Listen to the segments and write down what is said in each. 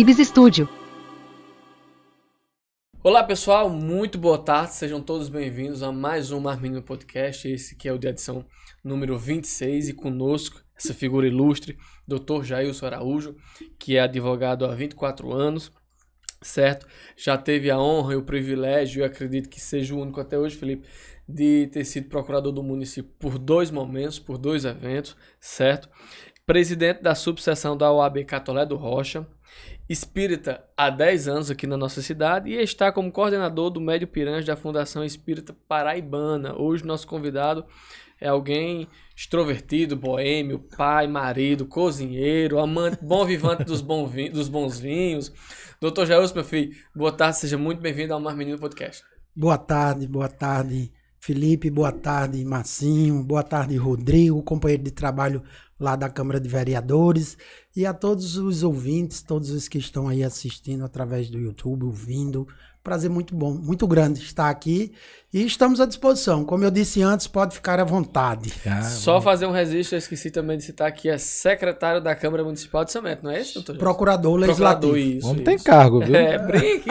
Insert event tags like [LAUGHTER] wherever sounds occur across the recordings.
Ibis Studio. Olá pessoal, muito boa tarde, sejam todos bem-vindos a mais um Marmino Podcast, esse que é o de edição número 26 e conosco essa figura ilustre, Dr. Jailson Araújo, que é advogado há 24 anos, certo? Já teve a honra e o privilégio, e acredito que seja o único até hoje, Felipe, de ter sido procurador do município por dois momentos, por dois eventos, certo? Presidente da subseção da OAB Catolé do Rocha, espírita há 10 anos aqui na nossa cidade e está como coordenador do Médio Piranhas da Fundação Espírita Paraibana. Hoje, nosso convidado é alguém extrovertido, boêmio, pai, marido, cozinheiro, amante, bom vivante dos, bom dos bons vinhos. Doutor Jairus, meu filho, boa tarde, seja muito bem-vindo ao Mar Menino Podcast. Boa tarde, boa tarde. Felipe, boa tarde, Marcinho, boa tarde, Rodrigo, companheiro de trabalho lá da Câmara de Vereadores, e a todos os ouvintes, todos os que estão aí assistindo através do YouTube, ouvindo Prazer muito bom, muito grande estar aqui e estamos à disposição. Como eu disse antes, pode ficar à vontade. Ah, Só bom. fazer um registro, eu esqueci também de citar aqui é secretário da Câmara Municipal de São não é isso, doutor? Procurador legislativo. Procurador, isso, Homem tem cargo, viu? É, brinque.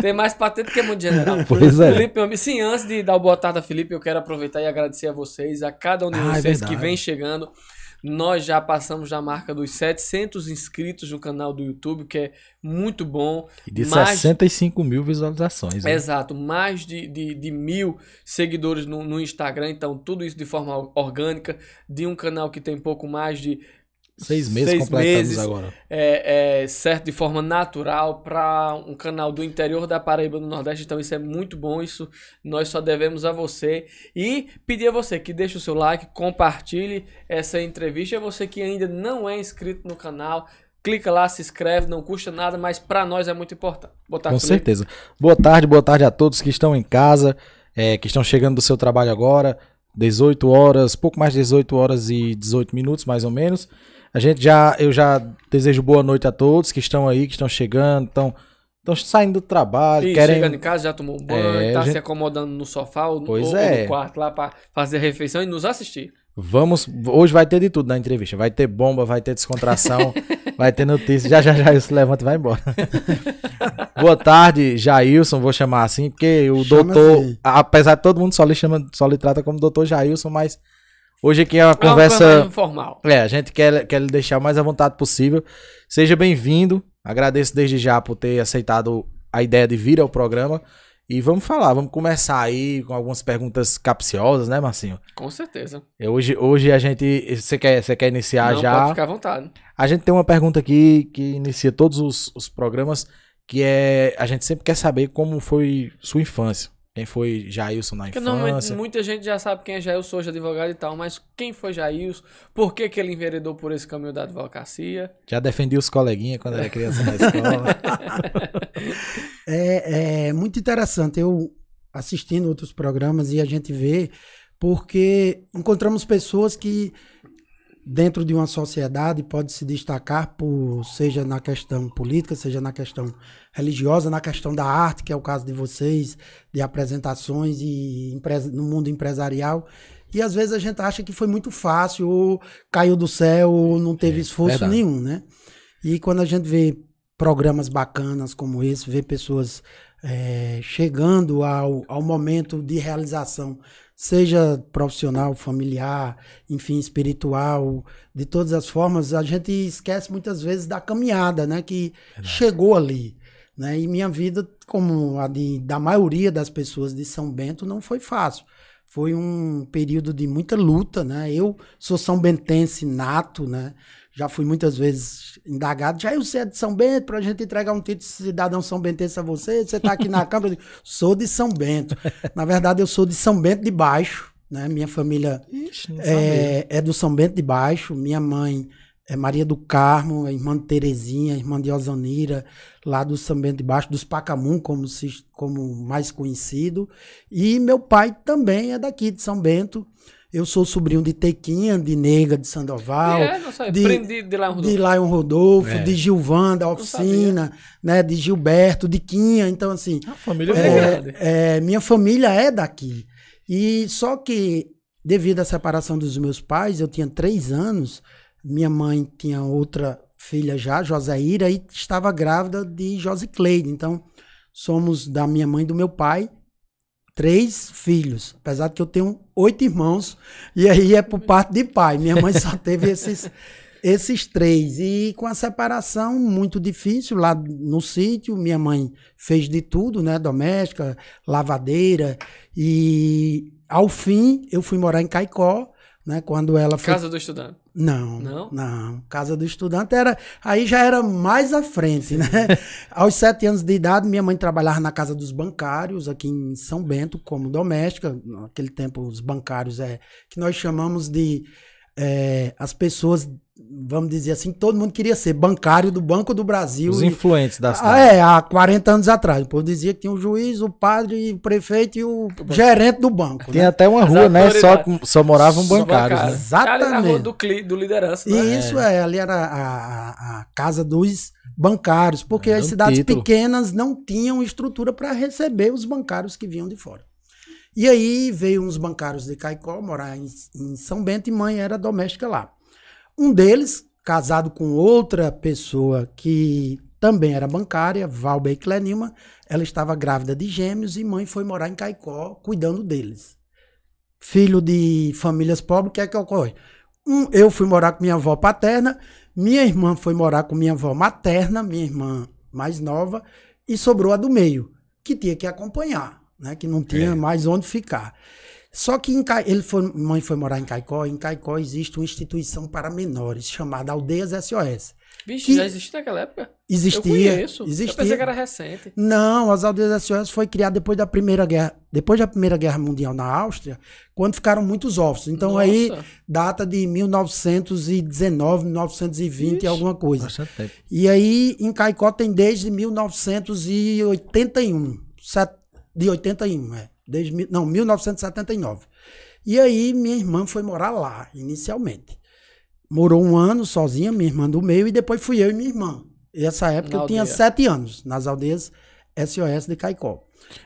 tem mais patente que muito general. [LAUGHS] Pois é. Felipe, sim, antes de dar o boa tarde a Felipe, eu quero aproveitar e agradecer a vocês, a cada um de ah, é vocês é que vem chegando. Nós já passamos a marca dos 700 inscritos no canal do YouTube, que é muito bom. E de mais... 65 mil visualizações. Exato, mais de, de, de mil seguidores no, no Instagram. Então, tudo isso de forma orgânica, de um canal que tem pouco mais de Seis meses seis meses, agora. É, é, certo, de forma natural, para um canal do interior da Paraíba do Nordeste. Então, isso é muito bom. Isso nós só devemos a você. E pedir a você que deixe o seu like, compartilhe essa entrevista. E você que ainda não é inscrito no canal, clica lá, se inscreve, não custa nada, mas para nós é muito importante. Boa tarde, Com Felipe. certeza. Boa tarde, boa tarde a todos que estão em casa, é, que estão chegando do seu trabalho agora. 18 horas, pouco mais de 18 horas e 18 minutos, mais ou menos. A gente já, eu já desejo boa noite a todos que estão aí, que estão chegando, estão, estão saindo do trabalho, Sim, querem... chegando em casa, já tomou banho, é, tá gente... se acomodando no sofá ou, pois ou, é. ou no quarto lá para fazer a refeição e nos assistir. Vamos, hoje vai ter de tudo na entrevista. Vai ter bomba, vai ter descontração, [LAUGHS] vai ter notícia. Já, já, já, isso levanta e vai embora. [LAUGHS] Boa tarde, Jailson, vou chamar assim, porque o Chama doutor, assim. apesar de todo mundo só lhe, chama, só lhe trata como doutor Jailson, mas Hoje aqui é uma é conversa. informal. É, a gente quer, quer lhe deixar mais à vontade possível. Seja bem-vindo. Agradeço desde já por ter aceitado a ideia de vir ao programa. E vamos falar, vamos começar aí com algumas perguntas capciosas, né, Marcinho? Com certeza. É, hoje, hoje a gente. Você quer, você quer iniciar Não, já? Pode ficar à vontade. A gente tem uma pergunta aqui que inicia todos os, os programas, que é. A gente sempre quer saber como foi sua infância. Quem foi Jailson na Porque infância? Não, muita gente já sabe quem é Jailson hoje, advogado e tal, mas quem foi Jailson? Por que, que ele enveredou por esse caminho da advocacia? Já defendi os coleguinhas quando era criança na escola. [LAUGHS] é, é muito interessante. Eu assistindo outros programas e a gente vê, porque encontramos pessoas que dentro de uma sociedade pode se destacar por seja na questão política, seja na questão religiosa, na questão da arte, que é o caso de vocês, de apresentações e no mundo empresarial. E às vezes a gente acha que foi muito fácil, ou caiu do céu, ou não teve é, esforço verdade. nenhum, né? E quando a gente vê programas bacanas como esse, vê pessoas é, chegando ao, ao momento de realização seja profissional, familiar, enfim, espiritual, de todas as formas, a gente esquece muitas vezes da caminhada, né, que Verdade. chegou ali, né? E minha vida, como a de, da maioria das pessoas de São Bento, não foi fácil. Foi um período de muita luta, né? Eu sou são bentense nato, né? já fui muitas vezes indagado. Já eu sei é de São Bento, para a gente entregar um título de cidadão São Bentense a é você, você está aqui na [LAUGHS] Câmara. Eu digo, sou de São Bento. Na verdade, eu sou de São Bento de Baixo, né? Minha família Ixi, é, é, do São Bento de Baixo. Minha mãe é Maria do Carmo, é irmã de Terezinha, irmã de Osanira, lá do São Bento de Baixo, dos Pacamum, como, se, como mais conhecido. E meu pai também é daqui de São Bento. Eu sou sobrinho de Tequinha, de Nega, de Sandoval. É, não de, de, de Lion Rodolfo. De Lion Rodolfo, é. de Gilvan, da oficina, né? De Gilberto, de Quinha. Então, assim. A família é, é, é, Minha família é daqui. E só que, devido à separação dos meus pais, eu tinha três anos, minha mãe tinha outra filha já, Josaíra, e estava grávida de Josi Cleide. Então, somos da minha mãe e do meu pai três filhos, apesar de que eu tenho oito irmãos, e aí é por parte de pai. Minha mãe só [LAUGHS] teve esses, esses três. E com a separação muito difícil lá no sítio, minha mãe fez de tudo, né? Doméstica, lavadeira. E ao fim eu fui morar em Caicó, né? Quando ela foi... Casa do estudante. Não, não. Não. Casa do estudante era aí já era mais à frente, Sim. né? [LAUGHS] Aos sete anos de idade, minha mãe trabalhava na casa dos bancários aqui em São Bento como doméstica. Naquele tempo os bancários é que nós chamamos de é, as pessoas vamos dizer assim, todo mundo queria ser bancário do Banco do Brasil. Os influentes da ah, cidade. É, há 40 anos atrás. O povo dizia que tinha o juiz, o padre, o prefeito e o gerente do banco. Tem né? até uma rua, né? Só, só moravam só bancários. Bancário. Né? Exatamente. É ali na rua do, do liderança. E né? isso é. ali era a, a casa dos bancários, porque é, as cidades título. pequenas não tinham estrutura para receber os bancários que vinham de fora. E aí veio uns bancários de Caicó morar em, em São Bento e mãe era doméstica lá. Um deles, casado com outra pessoa que também era bancária, Valber Clenilma, ela estava grávida de gêmeos e mãe foi morar em Caicó cuidando deles. Filho de famílias pobres, o que é que ocorre? Um, eu fui morar com minha avó paterna, minha irmã foi morar com minha avó materna, minha irmã mais nova, e sobrou a do meio, que tinha que acompanhar, né? que não tinha é. mais onde ficar. Só que em Ca... ele foi, mãe foi morar em Caicó, em Caicó existe uma instituição para menores chamada Aldeias SOS. Vixe, que... já existia naquela época? Existia. Eu existia. Eu pensei que era recente. Não, as aldeias SOS foi criada depois da Primeira Guerra, depois da Primeira Guerra Mundial na Áustria, quando ficaram muitos órfãos. Então Nossa. aí data de 1919, 1920 e alguma coisa. Bastante tempo. E aí em Caicó tem desde 1981, de 81, é. Desde, não, 1979. E aí minha irmã foi morar lá, inicialmente. Morou um ano sozinha, minha irmã do meio, e depois fui eu e minha irmã. E essa época eu tinha sete anos, nas aldeias SOS de Caicó.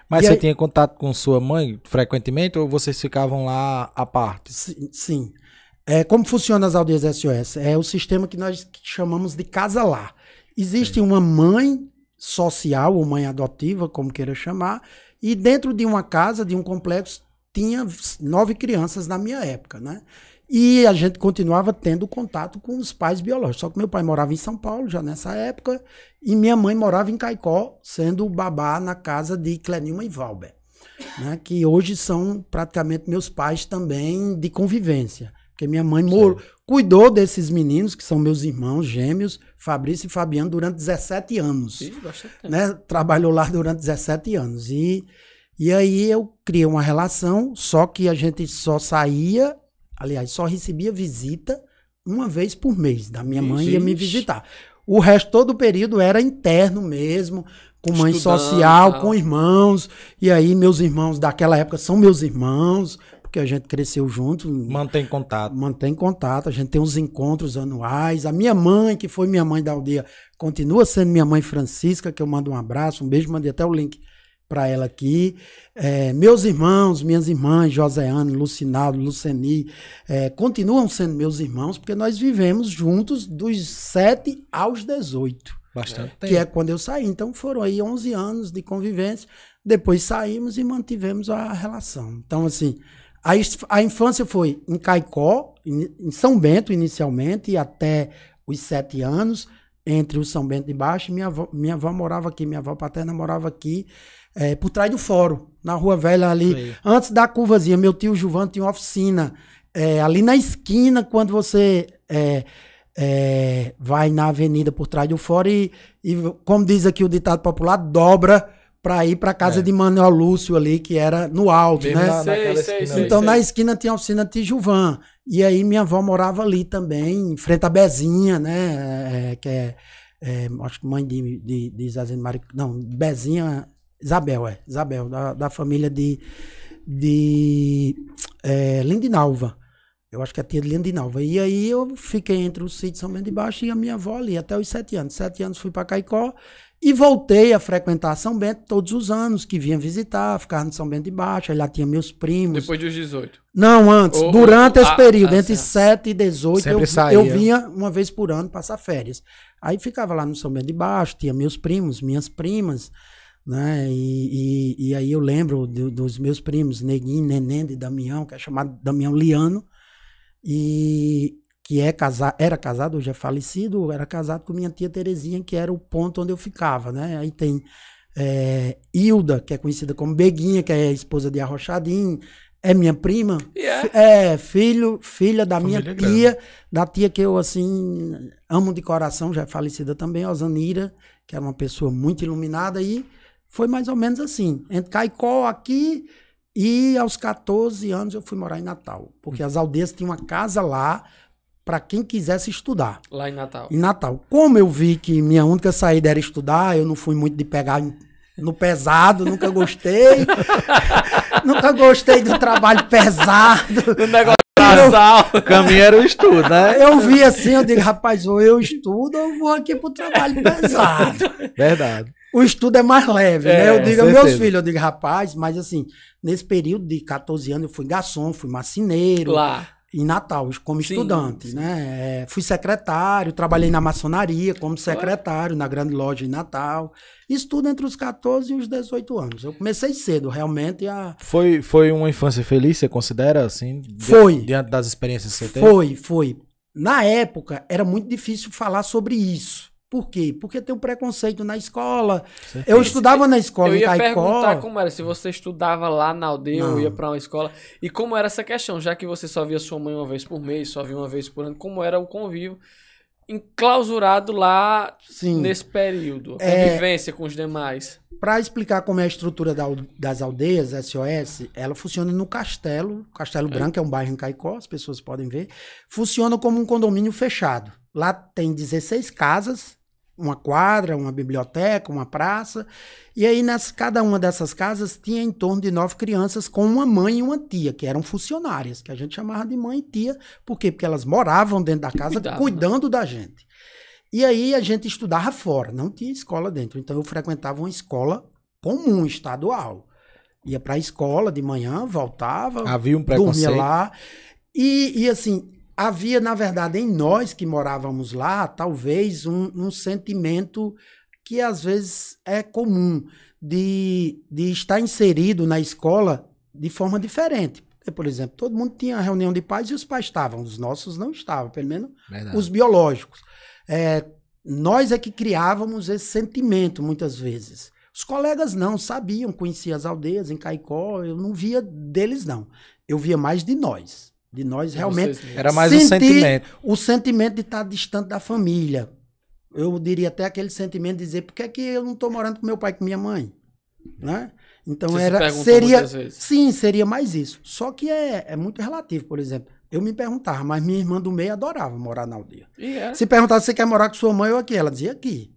Mas e você aí, tinha contato com sua mãe frequentemente ou vocês ficavam lá à parte? Sim. sim. É, como funciona as aldeias SOS? É o sistema que nós chamamos de casa lá. Existe sim. uma mãe social ou mãe adotiva, como queira chamar, e dentro de uma casa, de um complexo, tinha nove crianças na minha época, né? E a gente continuava tendo contato com os pais biológicos. Só que meu pai morava em São Paulo já nessa época, e minha mãe morava em Caicó, sendo babá na casa de Clenilma e Valber, né? que hoje são praticamente meus pais também de convivência. Porque minha mãe morou, cuidou desses meninos, que são meus irmãos gêmeos, Fabrício e Fabiano durante 17 anos. Sim, né? Trabalhou lá durante 17 anos. E, e aí eu criei uma relação, só que a gente só saía, aliás, só recebia visita uma vez por mês. Da minha mãe ia me visitar. O resto todo o período era interno mesmo, com mãe Estudando, social, tal. com irmãos. E aí meus irmãos daquela época são meus irmãos, porque a gente cresceu junto. Mantém contato. Mantém contato. A gente tem uns encontros anuais. A minha mãe, que foi minha mãe da aldeia, continua sendo minha mãe Francisca, que eu mando um abraço, um beijo, mandei até o link para ela aqui. É, meus irmãos, minhas irmãs, Joséane, Lucinaldo, Luceni, é, continuam sendo meus irmãos, porque nós vivemos juntos dos 7 aos 18. Bastante Que é tempo. é quando eu saí. Então foram aí 11 anos de convivência. Depois saímos e mantivemos a relação. Então, assim, a, a infância foi em Caicó, em São Bento inicialmente, até os sete anos, entre o São Bento de Baixo. Minha avó, minha avó morava aqui, minha avó paterna morava aqui, é, por trás do fórum, na Rua Velha ali. Aí. Antes da curvazinha, meu tio Juvan tinha uma oficina é, ali na esquina, quando você é, é, vai na avenida por trás do fórum e, e, como diz aqui o ditado popular, dobra para ir para casa é. de Manuel Lúcio ali, que era no alto, né? Na, sei, esquina, sei, então na esquina tinha a oficina Tijuvan. E aí minha avó morava ali também, em frente à Bezinha, né? É, é que é, é, acho que mãe de, de, de Não, Bezinha, Isabel, é. Isabel, da, da família de, de é, Lindinalva. Eu acho que é tia de Lindinalva. E aí eu fiquei entre o sítio São Bento de Baixo e a minha avó ali, até os sete anos. Sete anos fui para Caicó e voltei a frequentar São Bento todos os anos, que vinha visitar, ficava no São Bento de Baixo, aí lá tinha meus primos. Depois dos 18? Não, antes. Ou, durante ou, esse período, ah, entre ah, 7 e 18, eu, eu, vinha uma vez por ano passar férias. Aí ficava lá no São Bento de Baixo, tinha meus primos, minhas primas, né? E, e, e aí eu lembro do, dos meus primos, Neguinho, Neném e Damião, que é chamado Damião Liano. E, que é casa, era casado, hoje é falecido, era casado com minha tia Terezinha, que era o ponto onde eu ficava, né? Aí tem é, Hilda, que é conhecida como Beguinha, que é esposa de Arrochadinho, é minha prima, yeah. É? é filho, filha da Família minha tia, grande. da tia que eu assim amo de coração, já é falecida também, Osanira, que era uma pessoa muito iluminada e foi mais ou menos assim, entre Caicó aqui e aos 14 anos eu fui morar em Natal, porque hum. as aldeias tinham uma casa lá, para quem quisesse estudar. Lá em Natal. Em Natal. Como eu vi que minha única saída era estudar, eu não fui muito de pegar no pesado, nunca gostei. [LAUGHS] nunca gostei do trabalho pesado. Do negócio Casal. O caminho era o estudo, né? Eu vi assim, eu digo, rapaz, ou eu estudo ou eu vou aqui pro trabalho pesado. Verdade. O estudo é mais leve, né? é, né? Eu digo, meus filhos, eu digo, rapaz, mas assim, nesse período de 14 anos eu fui garçom, fui macineiro. Lá em Natal, como sim, estudante, sim. né? É, fui secretário, trabalhei na maçonaria como secretário na grande loja em Natal. Isso tudo entre os 14 e os 18 anos. Eu comecei cedo, realmente a Foi foi uma infância feliz, você considera assim? Foi. Diante das experiências que você teve? Foi, foi. Na época era muito difícil falar sobre isso. Por quê? Porque tem um preconceito na escola. Certo. Eu estudava na escola eu ia em Caicó. perguntar como era, se você estudava lá na aldeia Não. ou ia para uma escola. E como era essa questão, já que você só via sua mãe uma vez por mês, só via uma vez por ano, como era o convívio enclausurado lá Sim. nesse período? A Convivência é. com os demais. Para explicar como é a estrutura da, das aldeias, SOS, ela funciona no Castelo. Castelo é. Branco é um bairro em Caicó, as pessoas podem ver. Funciona como um condomínio fechado. Lá tem 16 casas, uma quadra, uma biblioteca, uma praça. E aí, nas, cada uma dessas casas tinha em torno de nove crianças com uma mãe e uma tia, que eram funcionárias, que a gente chamava de mãe e tia. Por quê? Porque elas moravam dentro da casa cuidando né? da gente. E aí a gente estudava fora, não tinha escola dentro. Então eu frequentava uma escola comum, estadual. Ia para a escola de manhã, voltava, Havia um dormia lá. E, e assim, havia, na verdade, em nós que morávamos lá, talvez um, um sentimento que às vezes é comum de, de estar inserido na escola de forma diferente. Porque, por exemplo, todo mundo tinha reunião de pais e os pais estavam, os nossos não estavam, pelo menos verdade. os biológicos. É, nós é que criávamos esse sentimento muitas vezes. Os colegas não sabiam, conheciam as aldeias em Caicó, eu não via deles, não. Eu via mais de nós de nós realmente era mais o sentimento o sentimento de estar distante da família eu diria até aquele sentimento de dizer por que é que eu não estou morando com meu pai com minha mãe né então Você era se seria sim seria mais isso só que é, é muito relativo por exemplo eu me perguntava, mas minha irmã do meio adorava morar na aldeia. Yeah. É. Se perguntava se quer morar com sua mãe ou aqui, ela dizia aqui.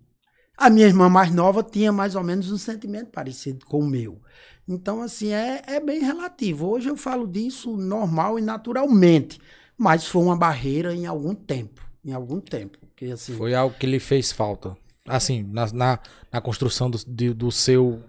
A minha irmã mais nova tinha mais ou menos um sentimento parecido com o meu. Então, assim, é, é bem relativo. Hoje eu falo disso normal e naturalmente, mas foi uma barreira em algum tempo. Em algum tempo. Porque, assim, foi algo que lhe fez falta. Assim, na, na, na construção do, de, do seu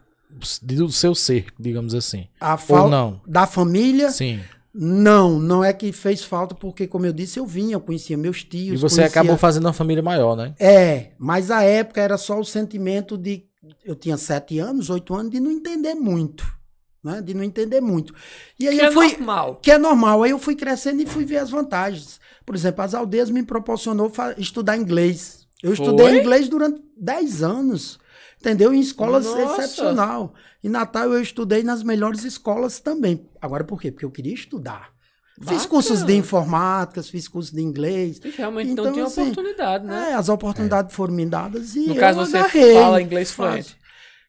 do seu ser, digamos assim. A falta Ou não. da família? Sim. Não, não é que fez falta, porque, como eu disse, eu vinha, eu conhecia meus tios. E você conhecia... acabou fazendo uma família maior, né? É, mas a época era só o sentimento de eu tinha sete anos, oito anos, de não entender muito. Né? De não entender muito. E aí que eu é fui, é normal. Que é normal. Aí eu fui crescendo e fui ver as vantagens. Por exemplo, as aldeias me proporcionou estudar inglês. Eu Foi? estudei inglês durante dez anos, entendeu? Em escolas Nossa. excepcional. Em Natal eu estudei nas melhores escolas também. Agora por quê? Porque eu queria estudar. Fiz cursos de informática, fiz cursos de inglês. E realmente então, não tem assim, oportunidade, né? É, as oportunidades é. foram me dadas e. No eu caso, você agarrei, fala inglês fluente.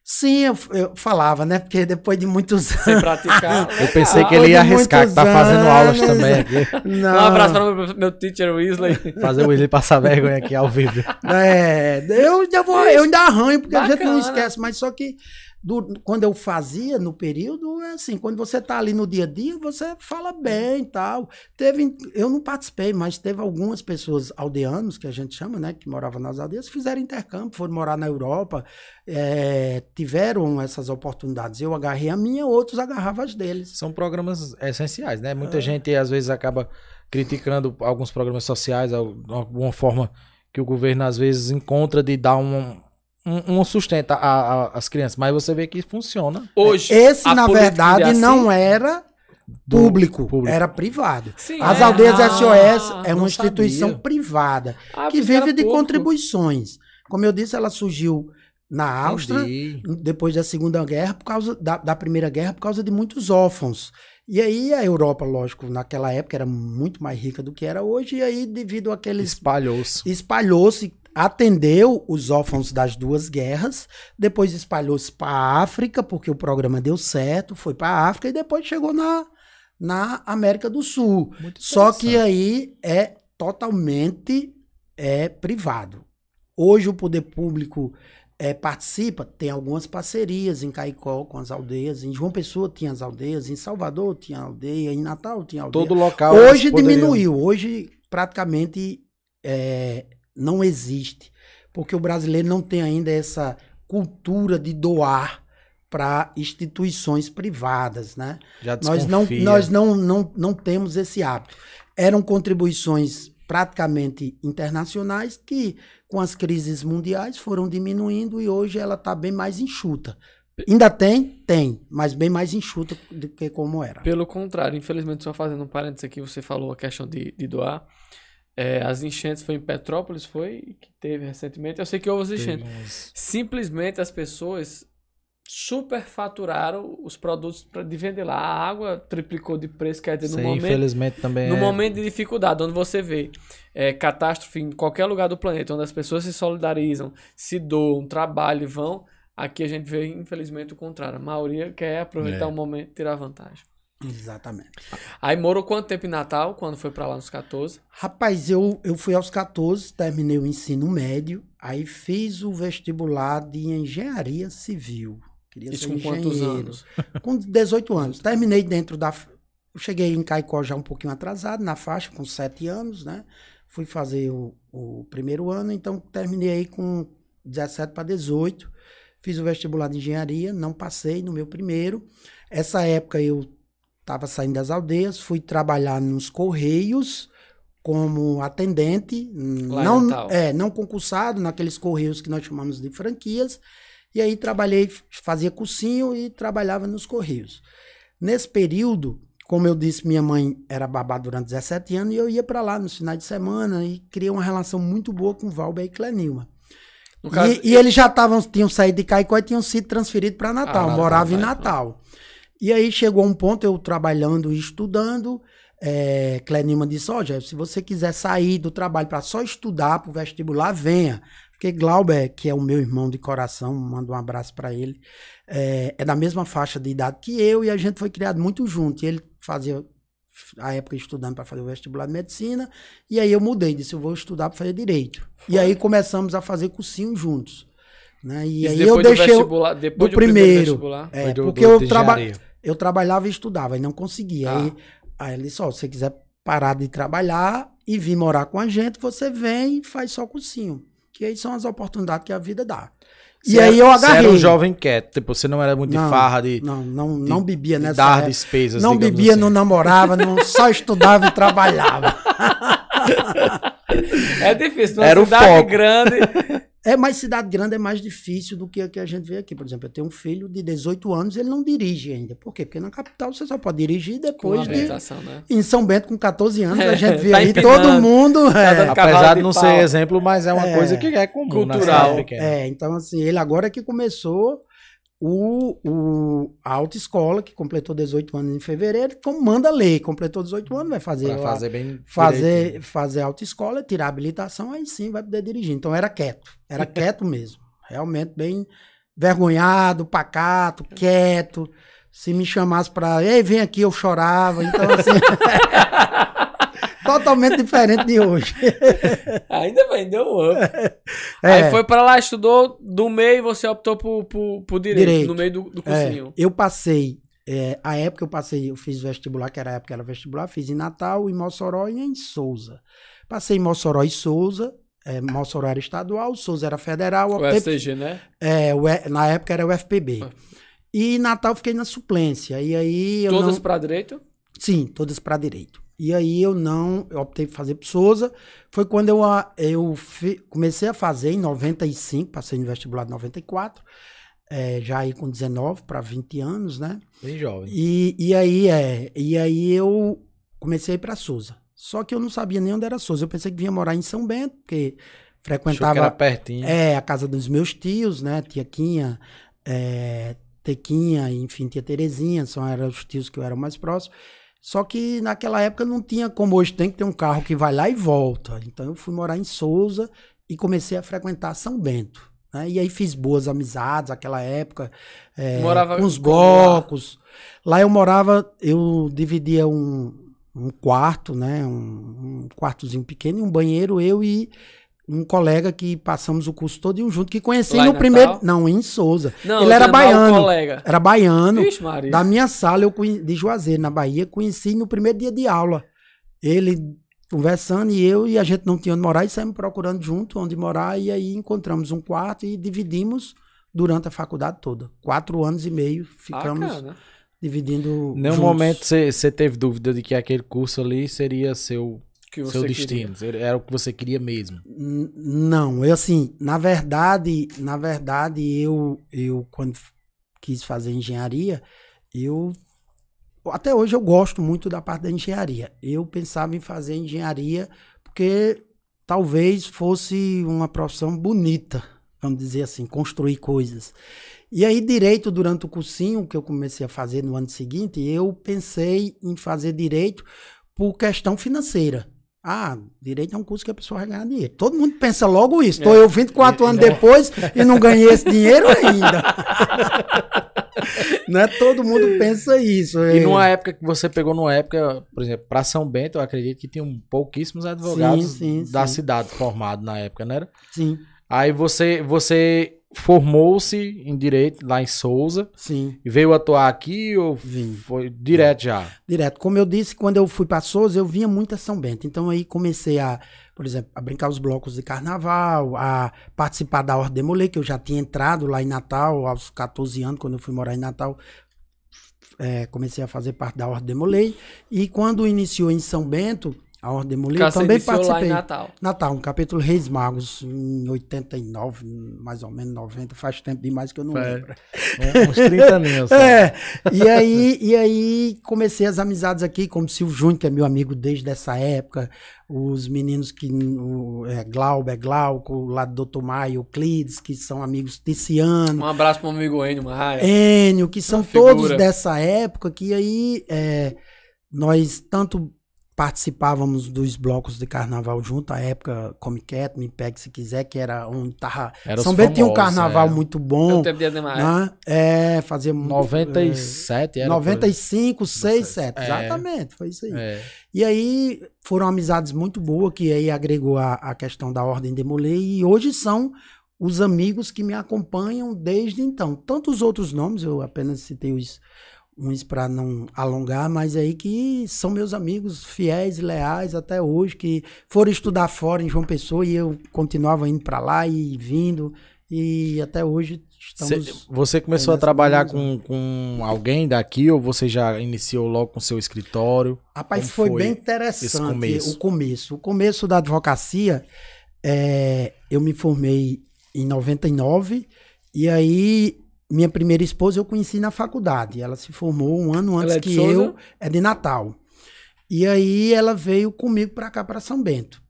Sim, eu, eu, falava, né? Porque depois de muitos anos. Sem praticar. [LAUGHS] eu pensei que ele ia arriscar, que tá fazendo aulas também aqui. [LAUGHS] Não. Um abraço para meu, meu teacher Weasley. Fazer o Weasley passar vergonha aqui ao vivo. É, eu ainda, vou, eu ainda arranho, porque Bacana. a gente não esquece, mas só que do, quando eu fazia no período, é assim, quando você está ali no dia a dia, você fala é. bem tal. Teve, eu não participei, mas teve algumas pessoas aldeanos, que a gente chama, né, que moravam nas aldeias, fizeram intercâmbio, foram morar na Europa, é, tiveram essas oportunidades. Eu agarrei a minha, outros agarravam as deles. São programas essenciais, né? Muita é. gente às vezes acaba criticando alguns programas sociais, alguma forma que o governo às vezes encontra de dar um um, um sustento crianças, mas você vê que funciona. Hoje. É, esse, na verdade, é assim, não era Público, público, era privado. Sim, As é. Aldeias ah, SOS é uma instituição sabia. privada ah, que vive de pouco. contribuições. Como eu disse, ela surgiu na Áustria, Entendi. depois da Segunda Guerra, por causa da, da, Primeira Guerra, por causa de muitos órfãos. E aí a Europa, lógico, naquela época era muito mais rica do que era hoje, e aí devido àqueles... Espalhou-se. Espalhou-se, atendeu os órfãos das duas guerras, depois espalhou-se para a África, porque o programa deu certo, foi para a África e depois chegou na, na América do Sul. Só que aí é totalmente é privado. Hoje o poder público é, participa, tem algumas parcerias em Caicó com as aldeias, em João Pessoa tinha as aldeias, em Salvador tinha aldeia, em Natal tinha aldeia. Todo local. Hoje diminuiu, poderiam... hoje praticamente é, não existe. Porque o brasileiro não tem ainda essa cultura de doar para instituições privadas, né? Já nós não, nós não, não, não temos esse hábito. Eram contribuições praticamente internacionais que, com as crises mundiais, foram diminuindo e hoje ela está bem mais enxuta. Ainda tem? Tem, mas bem mais enxuta do que como era. Pelo contrário, infelizmente, só fazendo um parênteses aqui, você falou a questão de, de doar. É, as enchentes foi em Petrópolis, foi que teve recentemente. Eu sei que houve as enchentes. Mas... Simplesmente as pessoas superfaturaram os produtos para de vender lá. A água triplicou de preço, quer dizer, no Sim, momento. Infelizmente também. No é... momento de dificuldade, onde você vê é, catástrofe em qualquer lugar do planeta, onde as pessoas se solidarizam, se doam, trabalham e vão. Aqui a gente vê, infelizmente, o contrário. A maioria quer aproveitar é. o momento e tirar vantagem. Exatamente. Aí morou quanto tempo em Natal, quando foi para lá nos 14? Rapaz, eu, eu fui aos 14, terminei o ensino médio, aí fiz o vestibular de engenharia civil. Queria Isso com engenheiro. quantos anos? [LAUGHS] Com 18 anos. Terminei dentro da. Eu cheguei em Caicó já um pouquinho atrasado, na faixa, com 7 anos, né? Fui fazer o, o primeiro ano, então terminei aí com 17 para 18. Fiz o vestibular de engenharia, não passei no meu primeiro. Essa época eu estava saindo das aldeias, fui trabalhar nos Correios como atendente, Lá não, é, não concursado, naqueles Correios que nós chamamos de franquias. E aí trabalhei, fazia cursinho e trabalhava nos Correios. Nesse período, como eu disse, minha mãe era babá durante 17 anos e eu ia para lá nos finais de semana e criei uma relação muito boa com Valber e Clenilma. Caso... E, eles já tavam tinham saído de Caicó e tinham sido transferidos para Natal, ah, moravam em Natal. Natal. E aí chegou um ponto, eu trabalhando e estudando, é, Clenilma disse, ó, oh, se você quiser sair do trabalho para só estudar para o vestibular, venha. Porque Glauber, que é o meu irmão de coração, mando um abraço para ele, é, é, da mesma faixa de idade que eu e a gente foi criado muito junto. E ele fazia, a época, estudando para fazer o vestibular de medicina, e aí eu mudei, disse, eu vou estudar para fazer direito. Foi. E aí começamos a fazer cursinho juntos. Né? E Isso aí eu deixei. Do depois do, primeiro. primeiro é, do, porque do, eu trabalho. Eu trabalhava e estudava e não conseguia. Ah. Aí, aí ele só, se você quiser parar de trabalhar e vir morar com a gente, você vem e faz só cursinho. Que aí são as oportunidades que a vida dá. e é- aí eu agarrei. Você era um jovem quieto, tipo, você não era muito não, de farra, de. Não, não, de, não bebia nessa. De dar época. despesas. Não bebia, assim. não namorava, não, só estudava e trabalhava. [LAUGHS] É difícil, numa era cidade o foco. grande. [LAUGHS] É mais cidade grande, é mais difícil do que a que a gente vê aqui. Por exemplo, eu tenho um filho de 18 anos, ele não dirige ainda. Por quê? Porque na capital você só pode dirigir depois de. Né? Em São Bento, com 14 anos, é, a gente vê tá aí empinando. todo mundo. Tá é. Apesar de, não pau. ser exemplo, mas é uma é, coisa que é comum. Cultural. É, então, assim, ele agora que começou o, o, a autoescola, que completou 18 anos em fevereiro, manda a lei, completou 18 anos, vai fazer. fazer bem. Fazer, fazer autoescola, tirar habilitação, aí sim vai poder dirigir. Então era quieto, era [LAUGHS] quieto mesmo. Realmente bem vergonhado, pacato, quieto. Se me chamasse pra. Ei, vem aqui, eu chorava. Então, assim. [LAUGHS] totalmente diferente de hoje. [LAUGHS] Ainda bem, deu um up. É. Aí foi para lá, estudou, do meio você optou por, por, por direito, direito, no meio do, do é, cursinho. É. Eu passei, é, a época eu passei, eu fiz vestibular, que era a época que era vestibular, fiz em Natal, em Mossoró e em Souza. Passei em Mossoró e Souza, é, Mossoró era estadual, Souza era federal. O STG, né? É, o, na época era o FPB. Ah. E Natal fiquei na suplência. E aí todas não... para direito? Sim, todas para direito. E aí eu não, eu optei por fazer Souza. Foi quando eu, ah, eu fi, comecei a fazer em 95, passei no vestibular em 94. É, já aí com 19 para 20 anos, né? Bem jovem. E, e aí é, e aí eu comecei para Souza. Só que eu não sabia nem onde era Souza. Eu pensei que vinha morar em São Bento, porque frequentava era pertinho. É, a casa dos meus tios, né? Tia Quinha, é, Tequinha, enfim, tia Terezinha, são eram os tios que eu era mais próximo. Só que naquela época não tinha como hoje tem que ter um carro que vai lá e volta. Então eu fui morar em Souza e comecei a frequentar São Bento. Né? E aí fiz boas amizades naquela época, é, morava com os blocos. Lá. eu morava, eu dividia um, um quarto, né? Um, um, quartozinho pequeno e um banheiro, eu e um colega que passamos o curso todo junto, que conheci Lá no primeiro. Não, em Souza. Não, ele era é baiano. Colega. Era baiano. Vixe, Maria. Da minha sala, eu de Juazeiro, na Bahia, conheci no primeiro dia de aula. Ele conversando e eu, e a gente não tinha onde morar, e saímos procurando junto onde morar, e aí encontramos um quarto e dividimos durante a faculdade toda. Quatro anos e meio ficamos. Bacana. Dividindo. Nenhum juntos. momento você teve dúvida de que aquele curso ali seria seu que você seu destino, queria. era o que você queria mesmo. não, eu assim, na verdade, na verdade eu eu quando quis fazer engenharia, eu até hoje eu gosto muito da parte da engenharia. Eu pensava em fazer engenharia porque talvez fosse uma profissão bonita, vamos dizer assim, construir coisas. E aí, direito, durante o cursinho que eu comecei a fazer no ano seguinte, eu pensei em fazer direito por questão financeira. Ah, direito é um curso que a pessoa vai ganhar dinheiro. Todo mundo pensa logo isso. Estou é. eu 24 é. anos depois [LAUGHS] e não ganhei esse dinheiro ainda. [LAUGHS] não é todo mundo pensa isso. E é. numa época que você pegou, numa época, por exemplo, para São Bento, eu acredito que tinham pouquíssimos advogados sim, sim, da sim. cidade formados na época, não era? Sim. Aí você, você formou-se em direito lá em Souza. Sim. E veio atuar aqui ou Vim. foi direto já? Direto. Como eu disse, quando eu fui para Souza, eu vinha muito a São Bento. Então aí comecei a, por exemplo, a brincar os blocos de carnaval, a participar da Ordem Molê, que eu já tinha entrado lá em Natal aos 14 anos, quando eu fui morar em Natal. É, comecei a fazer parte da Ordem Molei e quando iniciou em São Bento, a Ordem Molina também participei. Lá em Natal. Natal, um capítulo Reis Magos, em 89, mais ou menos 90, faz tempo demais que eu não lembro. É, uns 30 anos. [LAUGHS] é. E aí, e aí comecei as amizades aqui, como Silvio Júnior, que é meu amigo desde essa época, os meninos que. O, é, Glauber, é Glauco, lá do Dr. Maio, Euclides, que são amigos Ticiano. Um abraço para o amigo Enio Maia. Enio, que são todos dessa época, que aí é, nós tanto participávamos dos blocos de carnaval junto, à época Comic Cat, Me Pegue Se Quiser, que era onde tava... Era São Bento tinha um carnaval é. muito bom. Eu né? É, é fazia... 97 é, era. 95, 6, 7, é. exatamente, foi isso aí. É. E aí foram amizades muito boas, que aí agregou a, a questão da Ordem Demoler, e hoje são os amigos que me acompanham desde então. Tantos outros nomes, eu apenas citei os uns para não alongar, mas aí que são meus amigos fiéis, leais até hoje, que foram estudar fora em João Pessoa e eu continuava indo para lá e vindo. E até hoje estamos. você começou a trabalhar com, com alguém daqui ou você já iniciou logo com seu escritório? Rapaz, foi, foi, bem interessante começo? o começo. O começo da advocacia, é, eu me formei em 99 e aí minha primeira esposa eu conheci na faculdade. Ela se formou um ano antes é que Souza? eu, é de Natal. E aí ela veio comigo para cá, para São Bento.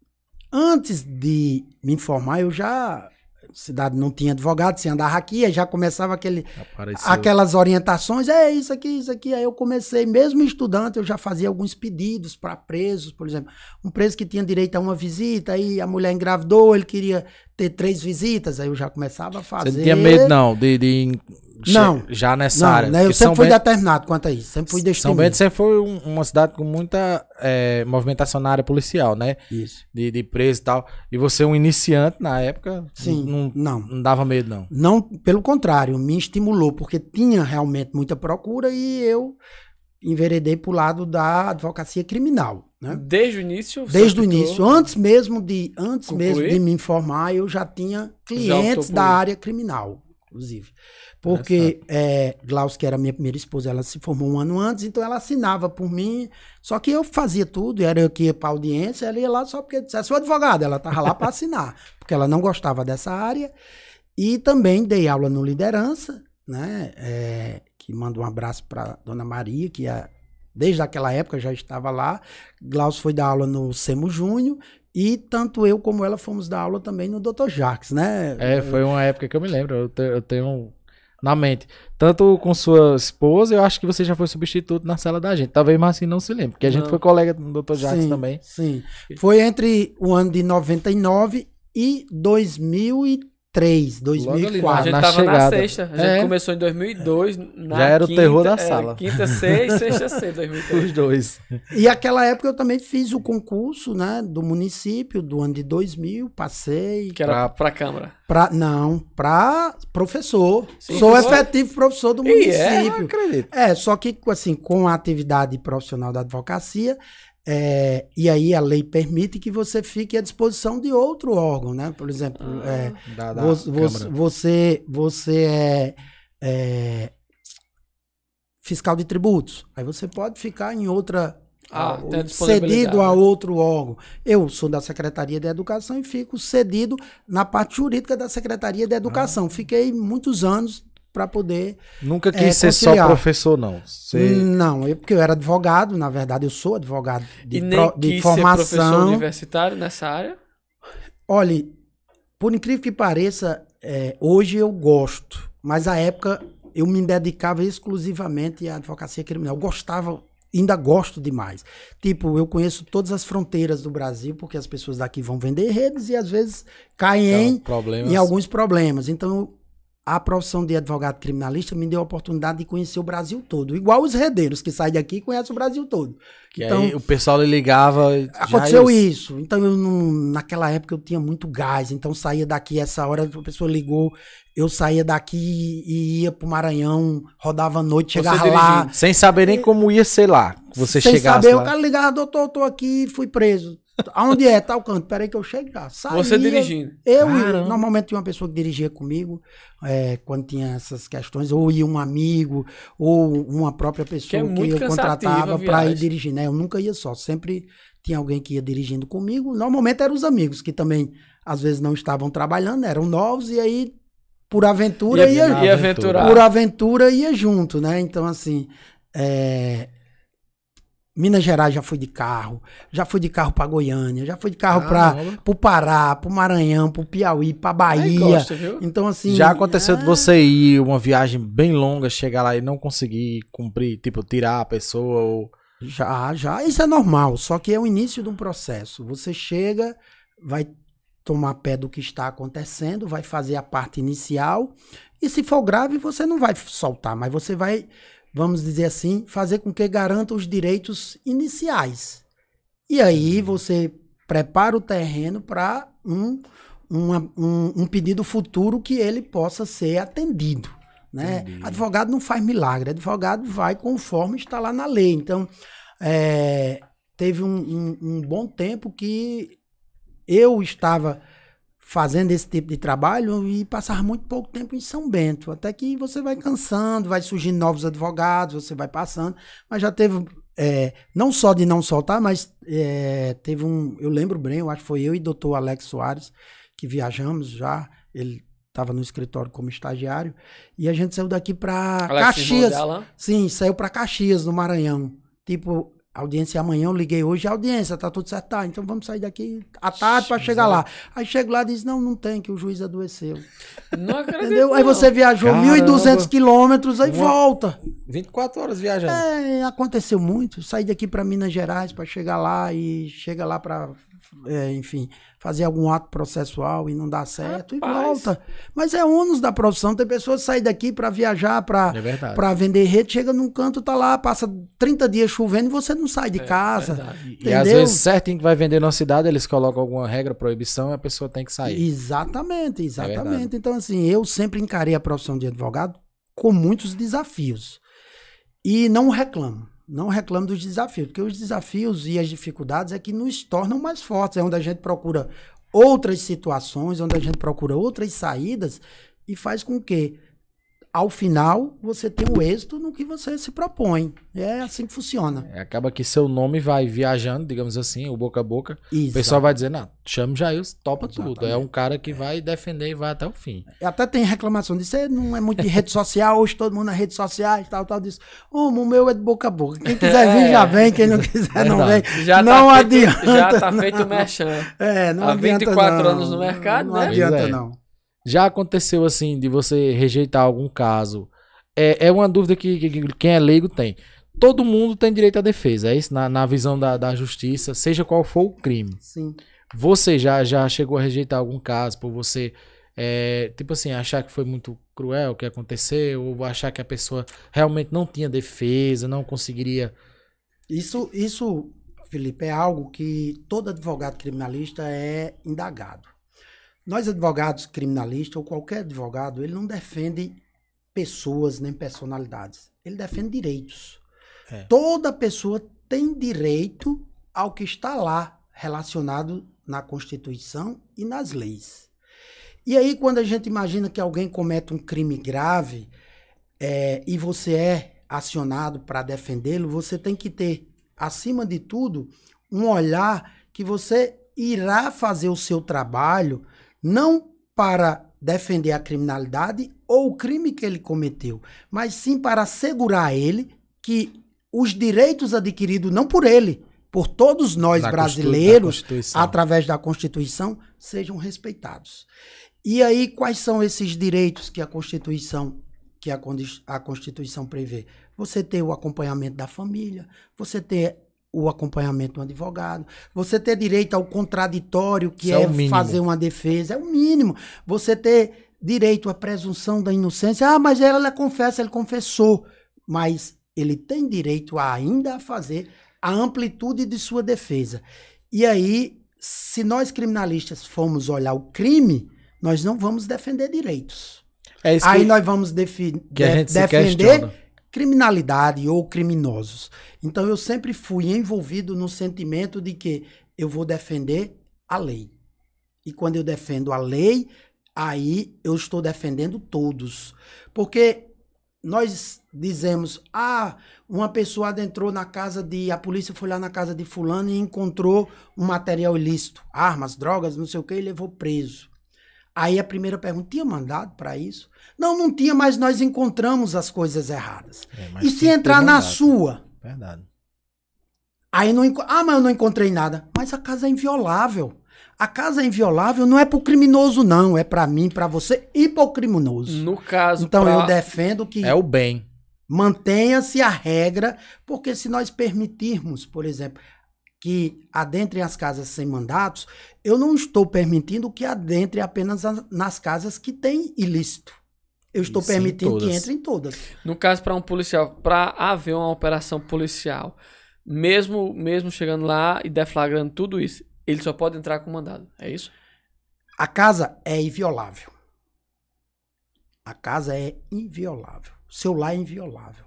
Antes de me informar, eu já cidade não tinha advogado, você andava aqui, aí já começava aquele, aquelas orientações, é isso aqui, isso aqui. Aí eu comecei, mesmo estudante, eu já fazia alguns pedidos para presos, por exemplo. Um preso que tinha direito a uma visita, aí a mulher engravidou, ele queria ter três visitas, aí eu já começava a fazer. Você não tinha medo, não, de, de não. Já nessa não, área. Né, eu sempre São fui Bento, determinado quanto a isso. Sempre fui destemido. São Bento sempre foi um, uma cidade com muita é, movimentação na área policial, né? Isso. De, de preso e tal. E você, é um iniciante na época, Sim, não, não, não. dava medo, não? Não, pelo contrário, me estimulou, porque tinha realmente muita procura e eu enveredei para o lado da advocacia criminal. Né? Desde o início? Desde o início. Antes mesmo de antes mesmo de me informar, eu já tinha clientes já da área criminal, inclusive. Porque é, que era minha primeira esposa, ela se formou um ano antes, então ela assinava por mim. Só que eu fazia tudo, era eu que ia para audiência, ela ia lá só porque dissesse sou advogada ela estava lá para assinar, [LAUGHS] porque ela não gostava dessa área. E também dei aula no Liderança, né? É, que manda um abraço para Dona Maria, que é, desde aquela época já estava lá. Glaucio foi dar aula no Semo Júnior e tanto eu como ela fomos dar aula também no Dr. Jacques, né? É, foi uma época que eu me lembro. Eu, te, eu tenho na mente. Tanto com sua esposa, eu acho que você já foi substituto na sala da gente. Talvez assim não se lembre, porque a não. gente foi colega do Dr. Jacques também. Sim. Foi entre o ano de 99 e 2003. 2003, 2004. Logo, a gente na tava chegada. na sexta. A gente é. começou em 2002. Na Já era quinta, o terror da é, sala. É, quinta sexta, sexta, sexta C, 2003. Os dois. E aquela época eu também fiz o concurso né, do município do ano de 2000, passei. Que era para a Câmara? Pra, não, para professor. Sim, Sou professor. efetivo professor do é? município. E é, acredito. É, só que assim, com a atividade profissional da advocacia, é, e aí a lei permite que você fique à disposição de outro órgão, né? Por exemplo, ah, é, da, da você, você, você é, é, fiscal de tributos. Aí você pode ficar em outra. Ah, ah cedido a outro órgão. Eu sou da Secretaria de Educação e fico cedido na parte jurídica da Secretaria de Educação. Ah. Fiquei muitos anos para poder. Nunca é, quis é, ser só professor, não. Você... Não, eu, porque eu era advogado, na verdade, eu sou advogado de, pro, de formação. Ser professor universitário nessa área? Olha, por incrível que pareça, é, hoje eu gosto, mas à época eu me dedicava exclusivamente à advocacia criminal. Eu gostava ainda gosto demais. Tipo, eu conheço todas as fronteiras do Brasil, porque as pessoas daqui vão vender redes e às vezes caem então, em, em alguns problemas. Então, a profissão de advogado criminalista me deu a oportunidade de conhecer o Brasil todo. Igual os redeiros que saem daqui e conhecem o Brasil todo. Que então, aí o pessoal ligava. Aconteceu isso. Então, eu não, naquela época eu tinha muito gás. Então, saía daqui, essa hora a pessoa ligou. Eu saía daqui e ia pro Maranhão, rodava a noite, chegava lá. Sem saber nem como ia, sei lá. Você sem chegasse saber, lá. o cara ligava, doutor, tô aqui, fui preso. Aonde é tal canto? Peraí que eu chego já. Saía, Você dirigindo. Eu ia. Normalmente tinha uma pessoa que dirigia comigo é, quando tinha essas questões, ou ia um amigo, ou uma própria pessoa que, é que eu contratava para ir dirigindo. Né? Eu nunca ia só, sempre tinha alguém que ia dirigindo comigo. Normalmente eram os amigos que também às vezes não estavam trabalhando, eram novos, e aí por aventura ia, ia, ia aventura. por aventura ia junto, né? Então assim, é, Minas Gerais já fui de carro, já fui de carro para Goiânia, já fui de carro ah, para o Pará, para o Maranhão, para o Piauí, para Bahia. então assim, já aconteceu é... de você ir uma viagem bem longa, chegar lá e não conseguir cumprir, tipo tirar a pessoa ou já, já, isso é normal, só que é o início de um processo. Você chega, vai tomar pé do que está acontecendo, vai fazer a parte inicial, e se for grave, você não vai soltar, mas você vai vamos dizer assim, fazer com que garanta os direitos iniciais. E aí você prepara o terreno para um, um, um pedido futuro que ele possa ser atendido. Né? Advogado não faz milagre, advogado vai conforme está lá na lei. Então, é, teve um, um, um, bom tempo que eu estava fazendo esse tipo de trabalho e passar muito pouco tempo em São Bento, até que você vai cansando, vai surgindo novos advogados, você vai passando, mas já teve é, não só de não soltar, mas é, teve um, eu lembro bem, eu acho que foi eu e o doutor Alex Soares que viajamos já, ele estava no escritório como estagiário e a gente saiu daqui para Caxias, sim, saiu para Caxias no Maranhão, tipo audiência amanhã, eu liguei hoje, audiência, tá tudo certo, tá, então vamos sair daqui à tarde para chegar lá. Aí chego lá e diz, não, não tem, que o juiz adoeceu. Não acredito, Entendeu? Não. Aí você viajou 1.200 quilômetros, aí Uma... volta. 24 horas viajando. É, aconteceu muito, saí daqui para Minas Gerais para chegar lá e chega lá para, é, enfim, fazer algum ato processual e não dá certo Rapaz. e volta. Mas é ônus da profissão. Tem pessoas que saem daqui para viajar, para é pra vender rede, chega num canto, tá lá, passa 30 dias chovendo e você não sai de é, casa. e às vezes certinho que vai vender na cidade, eles colocam alguma regra, proibição e a pessoa tem que sair. Exatamente, é exatamente. É então assim, eu sempre encarei a profissão de advogado com muitos desafios. E não reclamo. Não reclamo dos desafios, porque os desafios e as dificuldades é que nos tornam mais fortes. É onde a gente procura outras situações, onde a gente procura outras saídas e faz com que ao final você tem o êxito no que você se propõe. É assim que funciona. É, acaba que seu nome vai viajando, digamos assim, o boca a boca. Exato. O pessoal vai dizer, não, ah, chama Jair topa Exatamente. tudo. É um cara que é. vai defender e vai até o fim. É, até tem reclamação disso, é, não é muito de rede social, hoje todo mundo nas redes sociais, tal, tal, disso. Oh, o meu é de boca a boca. Quem quiser é. vir, já vem. Quem não [LAUGHS] é quiser, não, não vem. Já tá não tá adianta. Feito, já tá feito o É, não Há adianta 24 não. anos no mercado, não né? Não adianta, não. Já aconteceu assim de você rejeitar algum caso? É, é uma dúvida que, que, que quem é leigo tem. Todo mundo tem direito à defesa, é isso? Na, na visão da, da justiça, seja qual for o crime. Sim. Você já, já chegou a rejeitar algum caso por você, é, tipo assim, achar que foi muito cruel o que aconteceu, ou achar que a pessoa realmente não tinha defesa, não conseguiria. Isso, isso, Felipe, é algo que todo advogado criminalista é indagado. Nós advogados criminalistas ou qualquer advogado, ele não defende pessoas nem personalidades. Ele defende direitos. É. Toda pessoa tem direito ao que está lá relacionado na Constituição e nas leis. E aí, quando a gente imagina que alguém comete um crime grave é, e você é acionado para defendê-lo, você tem que ter, acima de tudo, um olhar que você irá fazer o seu trabalho não para defender a criminalidade ou o crime que ele cometeu, mas sim para assegurar a ele que os direitos adquiridos não por ele, por todos nós da brasileiros, da através da Constituição, sejam respeitados. E aí, quais são esses direitos que a Constituição que a, a Constituição prevê? Você ter o acompanhamento da família, você ter o acompanhamento do advogado, você ter direito ao contraditório, que Isso é, é fazer uma defesa, é o mínimo. Você ter direito à presunção da inocência, ah, mas ela, ela confessa, ele confessou, mas ele tem direito a, ainda a fazer a amplitude de sua defesa. E aí, se nós criminalistas formos olhar o crime, nós não vamos defender direitos. É isso aí que, nós vamos defi de defender criminalidade ou criminosos. Então eu sempre fui envolvido no sentimento de que eu vou defender a lei. E quando eu defendo a lei, aí eu estou defendendo todos. Porque nós dizemos: ah, uma pessoa adentrou na casa de. A polícia foi lá na casa de Fulano e encontrou um material ilícito, armas, drogas, não sei o que, e levou preso. Aí a primeira pergunta: tinha mandado para isso? Não, não tinha, mas nós encontramos as coisas erradas. É, e se entrar na verdade, sua? Verdade. Aí não. Ah, mas eu não encontrei nada. Mas a casa é inviolável. A casa é inviolável não é pro criminoso, não. É para mim, para você e pro criminoso. No caso. Então pra... eu defendo que. É o bem. Mantenha-se a regra, porque se nós permitirmos, por exemplo, que adentrem as casas sem mandatos, eu não estou permitindo que adentre apenas nas casas que têm ilícito. Eu estou Isso permitindo que entre em todas. No caso, para um policial, para haver uma operação policial, mesmo mesmo chegando lá e deflagrando tudo isso, ele só pode entrar com mandado, é isso? A casa é inviolável. A casa é inviolável. O seu lar é inviolável.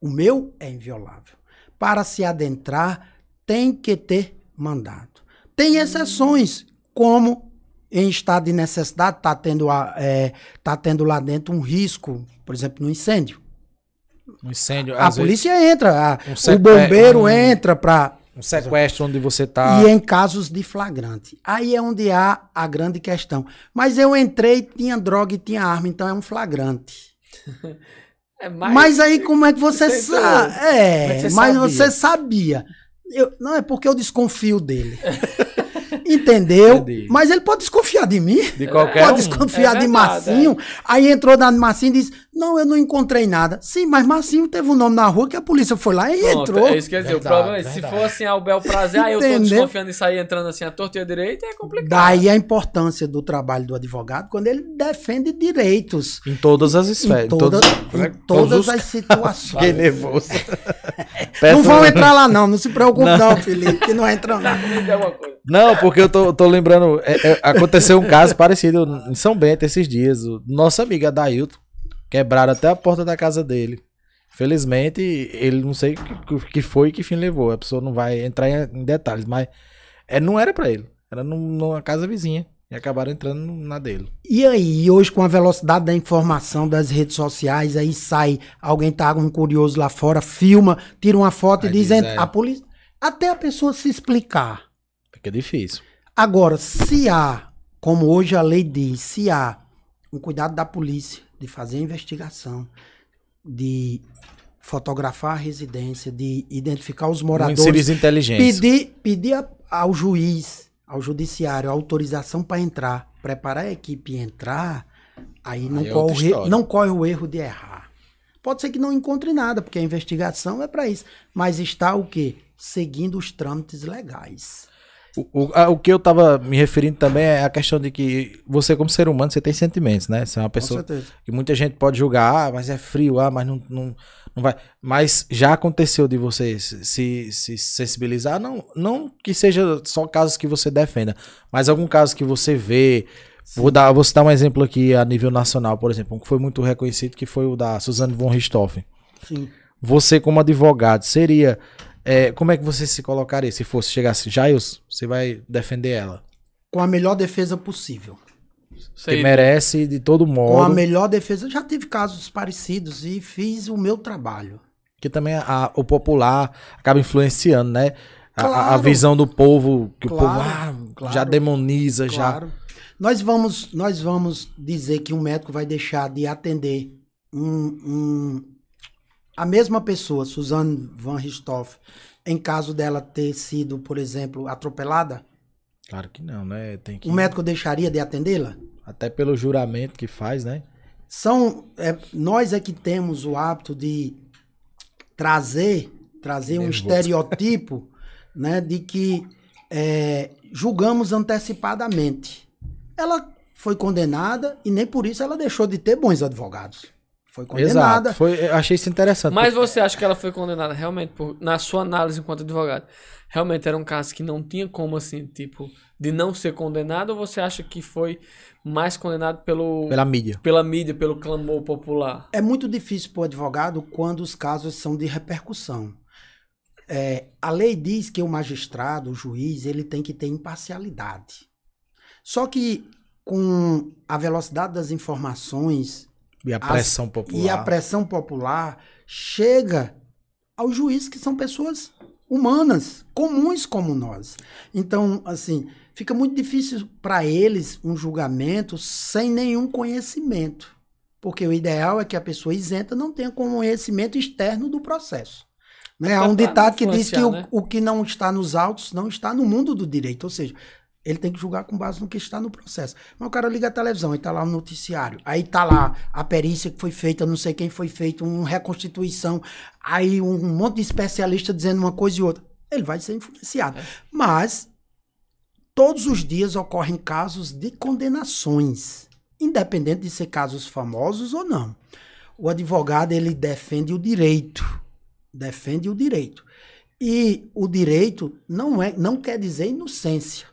O meu é inviolável. Para se adentrar, tem que ter mandado. Tem exceções, como em estado de necessidade está tendo, é, tá tendo lá dentro um risco, por exemplo, no incêndio. Um incêndio. A polícia vezes... entra, a, um o bombeiro é, um, entra para. Um sequestro onde você está. E em casos de flagrante. Aí é onde há a grande questão. Mas eu entrei, tinha droga e tinha arma, então é um flagrante. [LAUGHS] é mais... Mas aí como é que você sabe? É, é mas você mas sabia. Você sabia. Eu, não, é porque eu desconfio dele. [LAUGHS] Entendeu? Entendi. Mas ele pode desconfiar de mim. De qualquer Pode um. desconfiar é de verdade, Massinho. É. Aí entrou na Massinho e disse: não, eu não encontrei nada. Sim, mas Marcinho teve um nome na rua que a polícia foi lá e Pronto, entrou. É isso que eu dizer. Verdade, o problema é, se for assim ao ah, bel prazer, aí eu tô desconfiando e sair entrando assim à torta e à direita, é complicado. Daí a importância do trabalho do advogado quando ele defende direitos. Em todas as esferas. Em, toda, em todas as é situações. Que nervoso. [LAUGHS] não vão entrar lá não, não se preocupe não, não Felipe, que não entram não. [LAUGHS] Não, porque eu tô, tô lembrando, é, é, aconteceu um caso parecido em São Bento esses dias. Nossa amiga Dailton, Quebraram até a porta da casa dele. Felizmente, ele não sei o que, que foi que fim levou. A pessoa não vai entrar em, detalhes, mas é, não era para ele. Era numa casa vizinha. E acabaram entrando na dele. E aí, hoje, com a velocidade da informação das redes sociais, aí sai, alguém tá um curioso lá fora, filma, tira uma foto aí e diz, diz é... a polícia. Até a pessoa se explicar. É, é difícil. Agora, se há, como hoje a lei diz, se há um cuidado da polícia, de fazer a investigação, de fotografar a residência, de identificar os moradores. Muito inteligentes. Pedir, pedir a, ao juiz, ao judiciário, autorização para entrar, preparar a equipe e entrar, aí, aí não, é corre, não corre o erro de errar. Pode ser que não encontre nada, porque a investigação é para isso. Mas está o quê? Seguindo os trâmites legais. O, o, a, ah, o que eu estava me referindo também é a questão de que você, como ser humano, você tem sentimentos, né? Você é uma pessoa que muita gente pode julgar, ah, mas é frio, ah, mas não, não, não vai. Mas já aconteceu de você se, se sensibilizar, não, não que seja só casos que você defenda, mas algum caso que você vê. Vou, dar, vou citar um exemplo aqui a nível nacional, por exemplo, um que foi muito reconhecido, que foi o da Suzane von Richthofen. Sim. Você, como advogado, seria é, como é que você se colocaria se fosse chegasse Jails, você vai defender ela? Com a melhor defesa possível. Sei. Que merece de todo modo. Com a melhor defesa. Eu já tive casos parecidos e fiz o meu trabalho. Que também a, o popular acaba influenciando, né? A, claro. a visão do povo, que claro. o povo ah, claro. já demoniza, já. Nós vamos, nós vamos dizer que um médico vai deixar de atender um, um, a mesma pessoa, Suzanne Van Ristoff, em caso dela ter sido, por exemplo, atropelada? Claro que não, né? Tem que... O médico deixaria de atendê-la? Até pelo juramento que faz, né? São é, nós é que temos o hábito de trazer trazer Nervoso. um estereotipo, [LAUGHS] né, de que é, julgamos antecipadamente. Ela foi condenada e nem por isso ela deixou de ter bons advogados. Foi condenada. Exato. Foi, eu achei isso interessante. Mas porque... você acha que ela foi condenada realmente, por, na sua análise enquanto advogado, realmente era um caso que não tinha como, assim, tipo, de não ser condenado? Ou você acha que foi mais condenado pelo... Pela mídia. Pela mídia, pelo clamor popular? É muito difícil para o advogado quando os casos são de repercussão. É, a lei diz que o magistrado, o juiz, ele tem que ter imparcialidade. Só que com a velocidade das informações e a pressão popular. E a pressão popular chega aos juízes que são pessoas humanas, comuns como nós. Então, assim, fica muito difícil para eles um julgamento sem nenhum conhecimento. Porque o ideal é que a pessoa isenta não tenha conhecimento externo do processo. Né? É Há um ditado que diz que o, né? o que não está nos autos não está no mundo do direito. Ou seja, ele tem que julgar com base no que está no processo. Mas o cara liga a televisão, e está lá o um noticiário, aí está lá a perícia que foi feita, não sei quem foi feito, uma reconstituição, aí um monte de especialista dizendo uma coisa e outra. Ele vai ser influenciado. É. Mas todos os dias ocorrem casos de condenações, independente de ser casos famosos ou não. O advogado ele defende o direito, defende o direito. E o direito não é, não quer dizer inocência.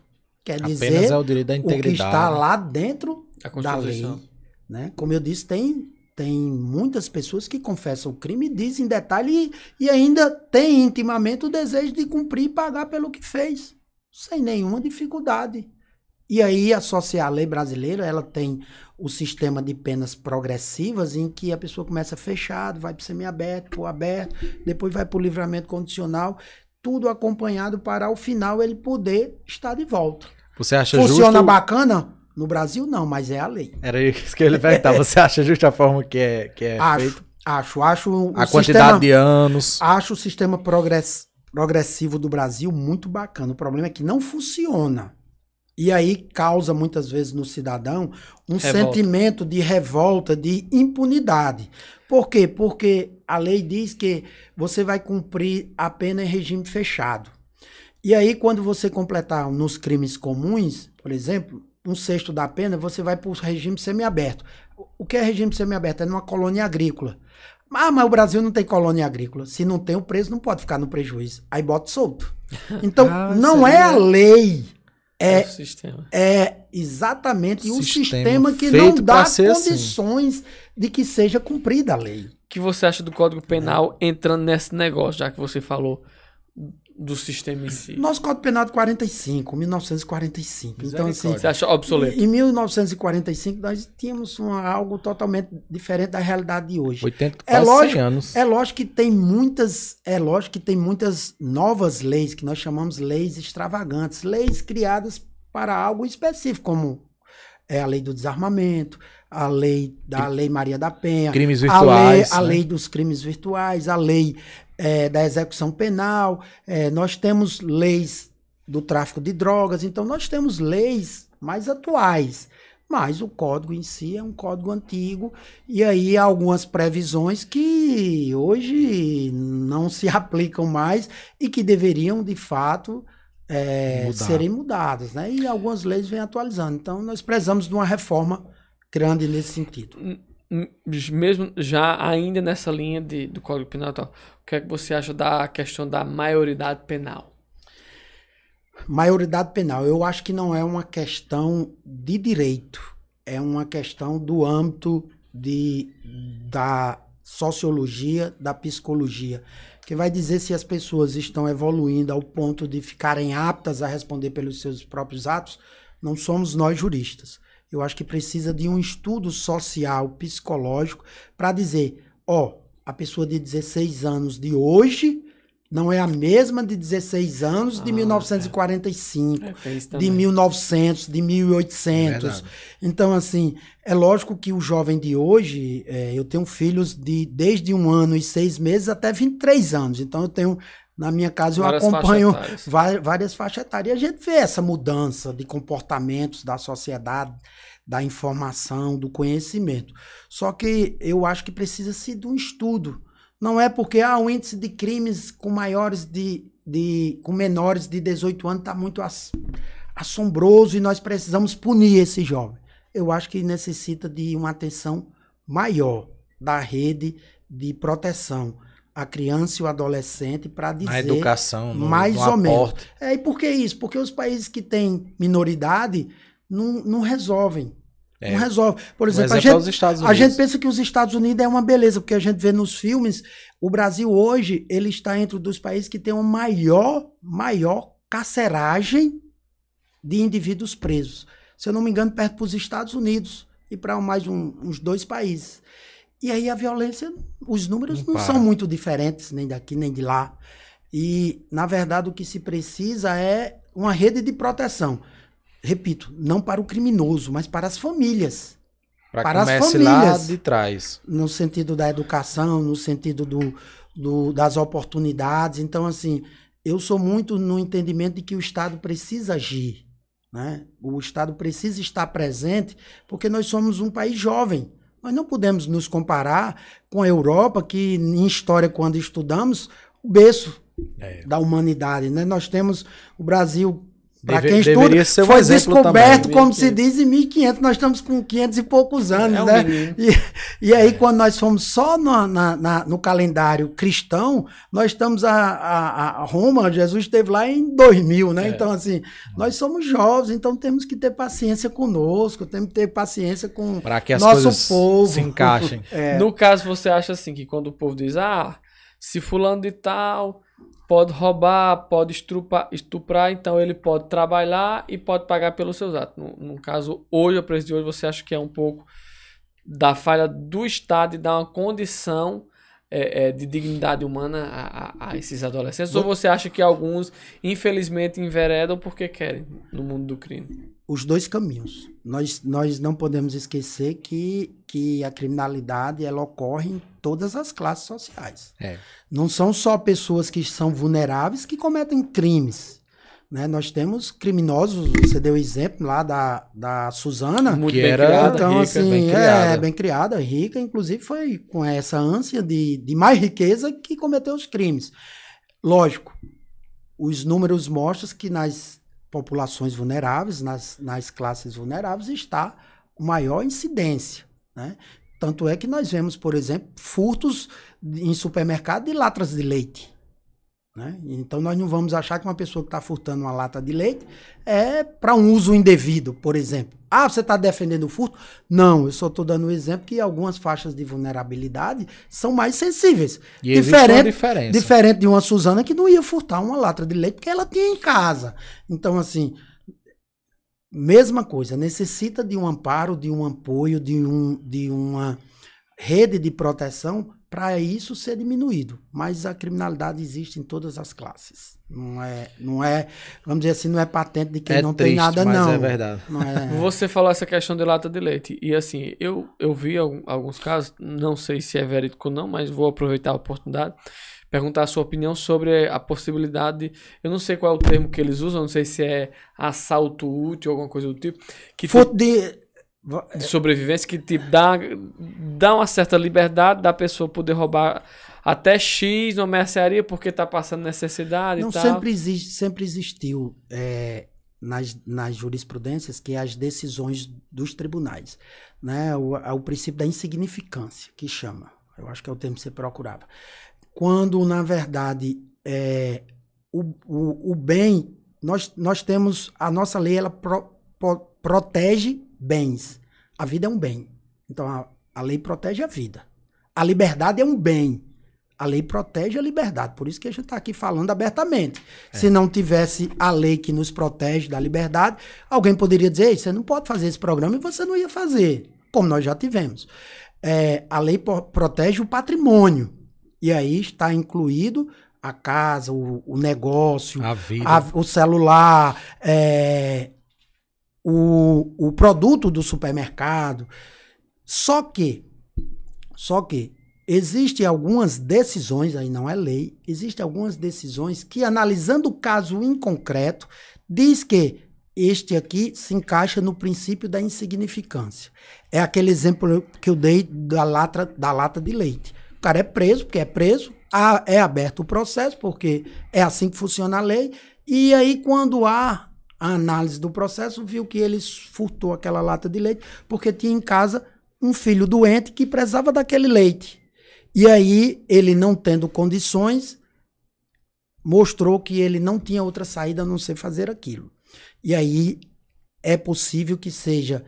Quer Apenas dizer, é o direito da integridade. O que está lá dentro da lei. Né? Como eu disse, tem, tem muitas pessoas que confessam o crime, dizem detalhe e, e ainda têm intimamente o desejo de cumprir e pagar pelo que fez, sem nenhuma dificuldade. E aí, associar a lei brasileira, ela tem o sistema de penas progressivas em que a pessoa começa fechado, vai para semiaberto, para o aberto, depois vai para o livramento condicional, tudo acompanhado para ao final ele poder estar de volta. Você acha Funciona justo? Funciona bacana? No Brasil não, mas é a lei. Era isso que ele vai perguntar. [LAUGHS] É. Você acha justo a forma que é, que é acho, feito? Acho, acho. A quantidade sistema, de anos. Acho o sistema progress, progressivo do Brasil muito bacana. O problema é que não funciona. E aí causa muitas vezes no cidadão um revolta. sentimento de revolta, de impunidade. Por quê? Porque a lei diz que você vai cumprir a pena em regime fechado. E aí, quando você completar nos crimes comuns, por exemplo, um sexto da pena, você vai para o regime semiaberto. O que é regime semiaberto? É numa colônia agrícola. Ah, mas o Brasil não tem colônia agrícola. Se não tem, o preso não pode ficar no prejuízo. Aí bota solto. [LAUGHS] Então, ah, não é, é a lei. É, é, é exatamente o sistema, sistema que não dá assim. condições assim. de que seja cumprida a lei. O que você acha do Código Penal é. entrando nesse negócio, já que você falou do sistema em si? Nosso Código Penal de 45, 1945. Então, assim, Você acha obsoleto? Em 1945, nós tínhamos algo totalmente diferente da realidade de hoje. 80, é lógico, anos. É lógico que tem muitas, é lógico que tem muitas novas leis que nós chamamos leis extravagantes, leis criadas para algo específico, como é a lei do desarmamento, a lei da lei Maria da Penha, crimes virtuais, a lei, né? a lei dos crimes virtuais, a lei é, da execução penal, é, nós temos leis do tráfico de drogas, então nós temos leis mais atuais. Mas o código em si é um código antigo, e aí há algumas previsões que hoje não se [LAUGHS] aplicam mais e que deveriam, de fato, é, Mudar. serem mudadas, né? E algumas leis vêm atualizando. Então, nós precisamos de uma reforma grande nesse sentido. Hum, mesmo já ainda nessa linha de, do Código Penal, o que é que você acha da questão da maioridade penal? Maioridade penal, eu acho que não é uma questão de direito, é uma questão do âmbito de, da sociologia, da psicologia, que vai dizer se as pessoas estão evoluindo ao ponto de ficarem aptas a responder pelos seus próprios atos. Não somos nós juristas. Eu acho que precisa de um estudo social, psicológico, para dizer: ó, a pessoa de 16 anos de hoje não é a mesma de 16 anos de ah, 1945, é. é de 1900, de 1800. É verdade. Então, assim, é lógico que o jovem de hoje, é, eu tenho filhos de desde um ano e seis meses até 23 anos. Então, eu tenho na minha casa eu várias acompanho faixa várias, faixas etárias. E a gente vê essa mudança de comportamentos da sociedade, da informação, do conhecimento. Só que eu acho que precisa-se de um estudo. Não é porque há ah, um índice de crimes com maiores de, de com menores de 18 anos está muito as, assombroso e nós precisamos punir esse jovem. Eu acho que necessita de uma atenção maior da rede de proteção a criança e o adolescente para dizer. Na educação, no, mais no ou aporte. menos. É, e por que isso? Porque os países que têm minoridade não, não resolvem. É. Não resolve. Por exemplo, um exemplo a, é gente, a, gente, pensa que os Estados Unidos é uma beleza, porque a gente vê nos filmes, o Brasil hoje ele está entre os dos países que tem uma maior, maior carceragem de indivíduos presos. Se eu não me engano, perto para os Estados Unidos e para mais um, uns dois países. E aí a violência, os números não, não são muito diferentes, nem daqui nem de lá. E, na verdade, o que se precisa é uma rede de proteção. Repito, não para o criminoso, mas para as famílias. Pra para as famílias. Lá de trás. No sentido da educação, no sentido do, do, das oportunidades. Então, assim, eu sou muito no entendimento de que o Estado precisa agir. Né? O Estado precisa estar presente, porque nós somos um país jovem. Nós não podemos nos comparar com a Europa, que em história, quando estudamos, o berço é. da humanidade. Né? Nós temos o Brasil para quem estuda, ser um foi descoberto, também, como 1500. se diz, em 1500. Nós estamos com 500 e poucos anos, é um né? E, e, aí, quando nós fomos só no, na, na, no calendário cristão, nós estamos a, a, a, Roma, Jesus esteve lá em 2000, né? É. Então, assim, nós somos jovens, então temos que ter paciência conosco, temos que ter paciência com para que as nosso coisas povo. se encaixem. [LAUGHS] É. No caso, você acha assim, que quando o povo diz, ah, se fulano de tal pode roubar, pode estuprar, estuprar, então ele pode trabalhar e pode pagar pelos seus atos. No, no caso, hoje, a preço de hoje, você acha que é um pouco da falha do Estado e dar uma condição é, é, de dignidade humana a, a, a esses adolescentes? Ou você acha que alguns, infelizmente, enveredam porque querem no mundo do crime? Os dois caminhos. Nós, nós não podemos esquecer que, que a criminalidade ela ocorre todas as classes sociais. É. Não são só pessoas que são vulneráveis que cometem crimes. Né? Nós temos criminosos, você deu o exemplo lá da, da Suzana. que bem era, criada, então, rica, assim, bem é, criada. É, bem criada, rica. Inclusive foi com essa ânsia de, de mais riqueza que cometeu os crimes. Lógico, os números mostram que nas populações vulneráveis, nas, nas classes vulneráveis, está maior incidência. Né? Tanto é que nós vemos, por exemplo, furtos em supermercado de latas de leite. Né? Então nós não vamos achar que uma pessoa que está furtando uma lata de leite é para um uso indevido, por exemplo. Ah, você está defendendo o furto? Não, eu só estou dando um exemplo que algumas faixas de vulnerabilidade são mais sensíveis. E diferente, diferença. diferente de uma Suzana que não ia furtar uma lata de leite que ela tinha em casa. Então, assim, Mesma coisa, necessita de um amparo, de um apoio, de, um, de uma rede de proteção para isso ser diminuído. Mas a criminalidade existe em todas as classes. Não é, não é vamos dizer assim, não é patente de quem é não triste, tem nada, mas é não. É verdade. Não é... [LAUGHS] Você falou essa questão de lata de leite. E assim, eu, eu vi alguns casos, não sei se é verídico ou não, mas vou aproveitar a oportunidade perguntar a sua opinião sobre a possibilidade. Eu não sei qual é o termo que eles usam, não sei se é assalto útil, alguma coisa do tipo. Que tipo Foder. de sobrevivência que te tipo, dá, dá uma certa liberdade da pessoa poder roubar até X numa mercearia porque está passando necessidade não, e tal. Sempre, existe, sempre existiu é, nas, nas jurisprudências que as decisões dos tribunais. Né? O, é o princípio da insignificância, que chama. Eu acho que é o termo que você procurava quando na verdade é, o, o, o, bem, nós, nós temos, a nossa lei ela pro, pro, protege bens. A vida é um bem. Então a, a lei protege a vida. A liberdade é um bem. A lei protege a liberdade. Por isso que a gente está aqui falando abertamente. É. Se não tivesse a lei que nos protege da liberdade, alguém poderia dizer: você não pode fazer esse programa e você não ia fazer. Como nós já tivemos. É, a lei protege o patrimônio. E aí está incluído a casa, o, o negócio, a a, o celular, é, o, o produto do supermercado. Só que, só que existem algumas decisões, aí não é lei, existem algumas decisões que, analisando o caso em concreto, diz que este aqui se encaixa no princípio da insignificância. É aquele exemplo que eu dei da lata, da lata de leite. O cara é preso, porque é preso. A, é aberto o processo, porque é assim que funciona a lei. E aí, quando há a análise do processo, viu que ele furtou aquela lata de leite, porque tinha em casa um filho doente que precisava daquele leite. E aí, ele não tendo condições, mostrou que ele não tinha outra saída a não ser fazer aquilo. E aí, é possível que seja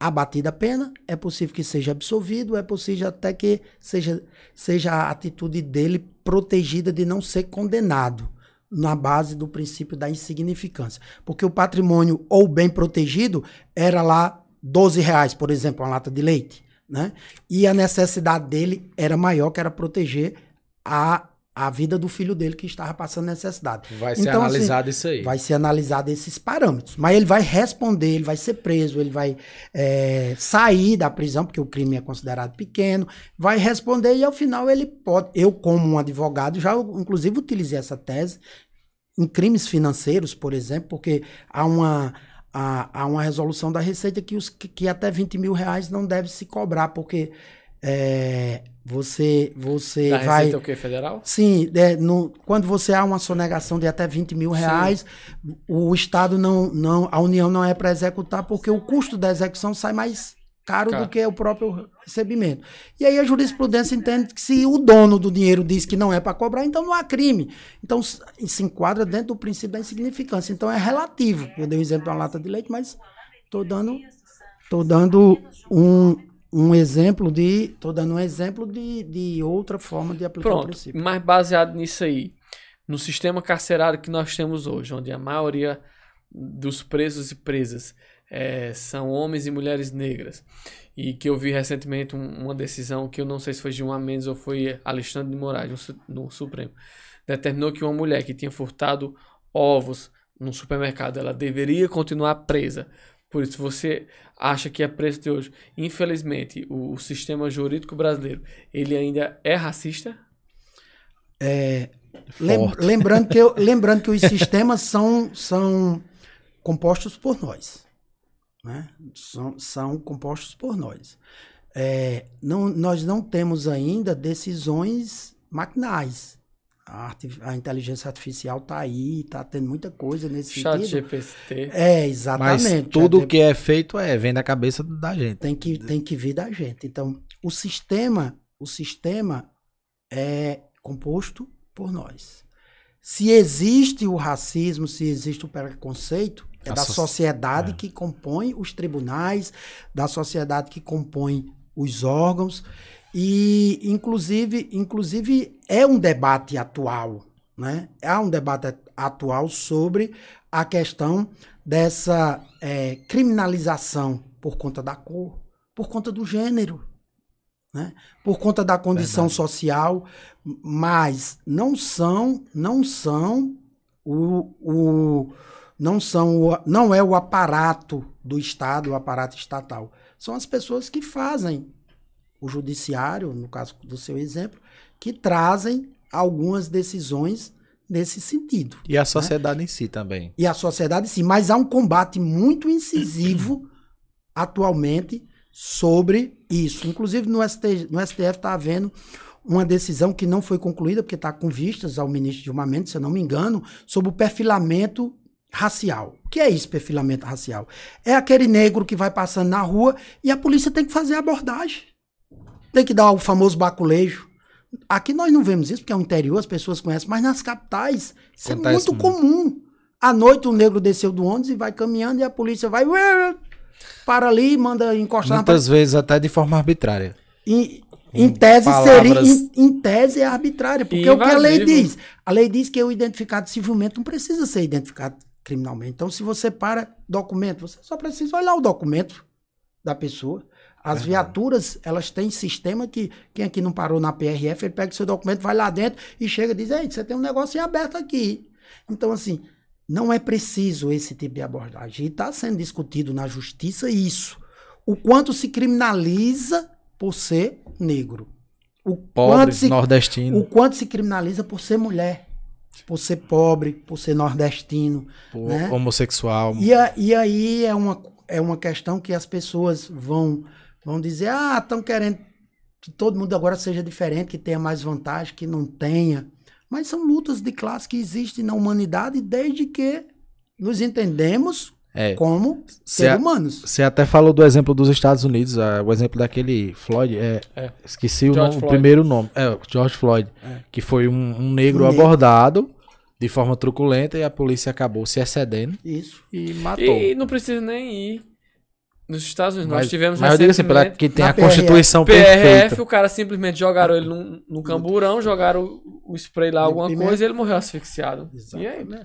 abatida a pena, é possível que seja absolvido, é possível até que seja, seja a atitude dele protegida de não ser condenado, na base do princípio da insignificância. Porque o patrimônio ou bem protegido era lá 12 reais, por exemplo, uma lata de leite. Né? E a necessidade dele era maior, que era proteger a a vida do filho dele que estava passando necessidade. Vai ser então, assim, analisado assim, isso aí. Vai ser analisado esses parâmetros. Mas ele vai responder, ele vai ser preso, ele vai é, sair da prisão, porque o crime é considerado pequeno, vai responder e ao final ele pode. Eu, como um advogado, já inclusive utilizei essa tese em crimes financeiros, por exemplo, porque há uma. Há, há uma resolução da Receita que, os, que, que até 20 mil reais não deve se cobrar, porque é, você, você da vai. Receita é o quê? Federal? Sim, é, no, quando você há uma sonegação de até 20 mil reais, Sim. o Estado não, não. A União não é para executar, porque o custo da execução sai mais caro do que o próprio recebimento. E aí a jurisprudência entende que se o dono do dinheiro diz que não é para cobrar, então não há crime. Então se enquadra dentro do princípio da insignificância. Então é relativo. Eu dei um exemplo de uma lata de leite, mas estou dando, estou dando um, um exemplo de. Estou dando um exemplo de, de outra forma de aplicar Pronto, o princípio. Mas baseado nisso aí, no sistema carcerário que nós temos hoje, onde a maioria dos presos e presas é, são homens e mulheres negras, e que eu vi recentemente um, uma decisão que eu não sei se foi de um Mendes ou foi Alexandre de Moraes no, no Supremo, determinou que uma mulher que tinha furtado ovos num supermercado, ela deveria continuar presa por isso você acha que é preço de hoje. Infelizmente, o, o sistema jurídico brasileiro, ele ainda é racista? É, lem, [LAUGHS] lembrando, que eu, lembrando que os sistemas são, são compostos por nós. Né? São, são compostos por nós. É, não, nós não temos ainda decisões maquinais. A, a inteligência artificial está aí, está tendo muita coisa nesse Chat sentido. GPT. É, exatamente. Mas tudo que é feito é, vem da cabeça da gente. Tem que, tem que vir da gente. Então, o sistema, o sistema é composto por nós. Se existe o racismo, se existe o preconceito, é a da so... sociedade é. que compõe os tribunais, da sociedade que compõe os órgãos. E, inclusive, inclusive é um debate atual, né? Há um debate atual sobre a questão dessa é, criminalização por conta da cor, por conta do gênero, né? por conta da condição Verdade. social, mas não são, não são o, o não são o, não é o aparato do Estado, o aparato estatal. São as pessoas que fazem o judiciário, no caso do seu exemplo, que trazem algumas decisões nesse sentido. E a né? sociedade né? em si também. E a sociedade sim, Mas há um combate muito incisivo [CLEARS THROAT] atualmente sobre isso. Inclusive no, ST, no STF está havendo uma decisão que não foi concluída, porque está com vistas ao ministro de Armamento, se eu não me engano, sobre o perfilamento racial. O que é isso, perfilamento racial? É aquele negro que vai passando na rua e a polícia tem que fazer abordagem. Tem que dar o famoso baculejo. Aqui nós não vemos isso, porque é o interior, as pessoas conhecem, mas nas capitais, isso é Acontece é muito comum. À noite o negro desceu do ônibus e vai caminhando e a polícia vai para ali, manda encostar Muitas na... vezes até de forma arbitrária. E, em, em tese palavras... seria, em, em, tese é arbitrária, porque Invasivo. É o que a lei diz? A lei diz que o identificado civilmente não precisa ser identificado criminalmente. Então, se você para documento, você só precisa olhar o documento da pessoa. As viaturas, elas têm sistema que quem aqui não parou na PRF, ele pega o seu documento, vai lá dentro e chega e diz: Ei, você tem um negócio em aberto aqui. Então, assim, não é preciso esse tipo de abordagem. E está sendo discutido na justiça isso. O quanto se criminaliza por ser negro. O pobre, quanto se, nordestino. O quanto se criminaliza por ser mulher. Por ser pobre, por ser nordestino. Por né? homossexual. E, a, e aí é uma, é uma questão que as pessoas vão Vão dizer, ah, estão querendo que todo mundo agora seja diferente, que tenha mais vantagem, que não tenha. Mas são lutas de classe que existem na humanidade desde que nos entendemos é. como seres humanos. Você até falou do exemplo dos Estados Unidos, o exemplo daquele Floyd, é, é. esqueci o, nome, o, primeiro nome, é, George Floyd, é. que foi um, um negro um abordado negro. de forma truculenta e a polícia acabou se excedendo Isso. e matou. E não precisa nem ir nos Estados Unidos, mas, nós tivemos mas recentemente... Mas eu digo assim, que tem a PRF. constituição PRF, perfeita. o cara simplesmente jogaram ele num, num camburão, jogaram o, o spray lá, alguma coisa, e ele morreu asfixiado. Exatamente. E aí, né?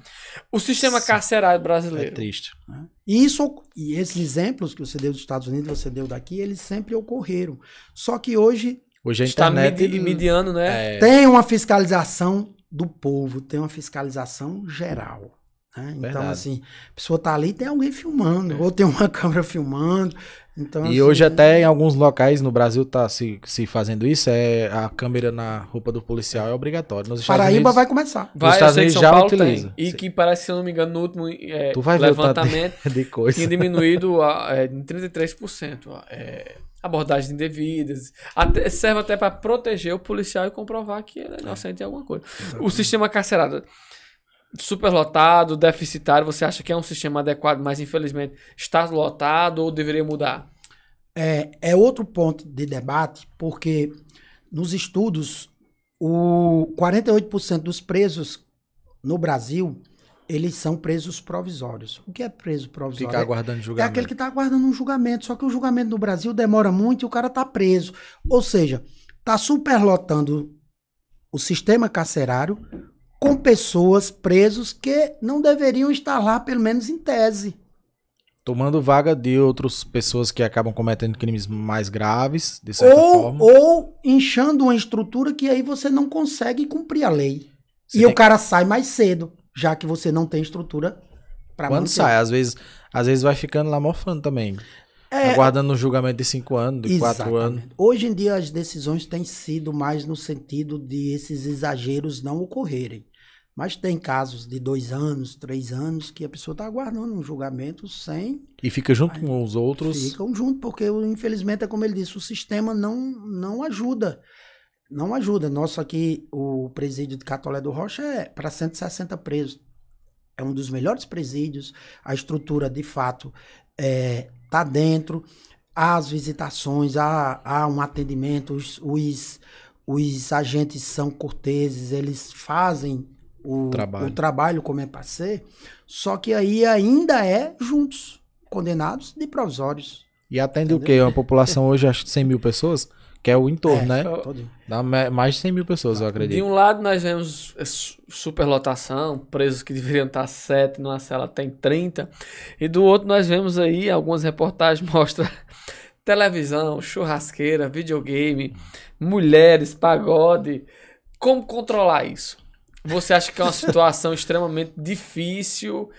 O sistema carcerário é brasileiro. É triste. Né? Isso, e esses exemplos que você deu dos Estados Unidos, você deu daqui, eles sempre ocorreram. Só que hoje... Hoje a internet... Está é mediano, né? É... Tem uma fiscalização do povo, tem uma fiscalização geral. Né? Então, assim, a pessoa tá ali tem alguém filmando, é. ou tem uma [LAUGHS] câmera filmando. Então, e assim, hoje é até em alguns locais no Brasil tá se, se fazendo isso, é a câmera na roupa do policial é obrigatório. Nos Paraíba Unidos, vai começar. Vai, nos Estados Unidos já Paulo utiliza. Tem. E Sim. que parece, se eu não me engano, no último é, levantamento de, [LAUGHS] de coisa. tinha diminuído a, é, em 33% é, abordagens indevidas. Até, serve até para proteger o policial e comprovar que ele é, é. inocente em alguma coisa. Exatamente. O sistema carcerado superlotado, deficitário, você acha que é um sistema adequado, mas infelizmente está lotado ou deveria mudar? É, é outro ponto de debate, porque nos estudos, o 48% dos presos no Brasil, eles são presos provisórios. O que é preso provisório? Ficar aguardando julgamento. É aquele que está aguardando um julgamento, só que o julgamento no Brasil demora muito e o cara está preso. Ou seja, está superlotando o sistema carcerário, com pessoas presos que não deveriam estar lá, pelo menos em tese. Tomando vaga de outras pessoas que acabam cometendo crimes mais graves, de certa ou, forma. Ou inchando uma estrutura que aí você não consegue cumprir a lei. Você e o cara que... sai mais cedo, já que você não tem estrutura para Quando manter. sai, às vezes, às vezes vai ficando lá morfando também. É, aguardando um julgamento de cinco anos, de exatamente. quatro anos. Hoje em dia as decisões têm sido mais no sentido de esses exageros não ocorrerem. Mas tem casos de dois anos, três anos, que a pessoa está aguardando um julgamento sem. E fica junto com os outros. Ficam junto, porque infelizmente é como ele disse, o sistema não, não ajuda. Não ajuda. Nosso aqui, o presídio de Catolé do Rocha é para 160 presos. É um dos melhores presídios. A estrutura, de fato, está é, tá dentro. Há as visitações, há, há um atendimento, os, os, os agentes são corteses, eles fazem o trabalho. o trabalho como é ser só que aí ainda é juntos, condenados de provisórios. E atende entendeu? o quê? Uma população [LAUGHS] hoje, acho que 100 mil pessoas? Que é o entorno, é, né? Dá mais de 100 mil pessoas, eu tá. acredito. De um lado, nós vemos é, superlotação, presos que deveriam estar 7, numa cela tem 30. E do outro, nós vemos aí, algumas reportagens [LAUGHS] mostram televisão, churrasqueira, videogame, mulheres, pagode. Como controlar isso? Você acha que é uma situação extremamente difícil,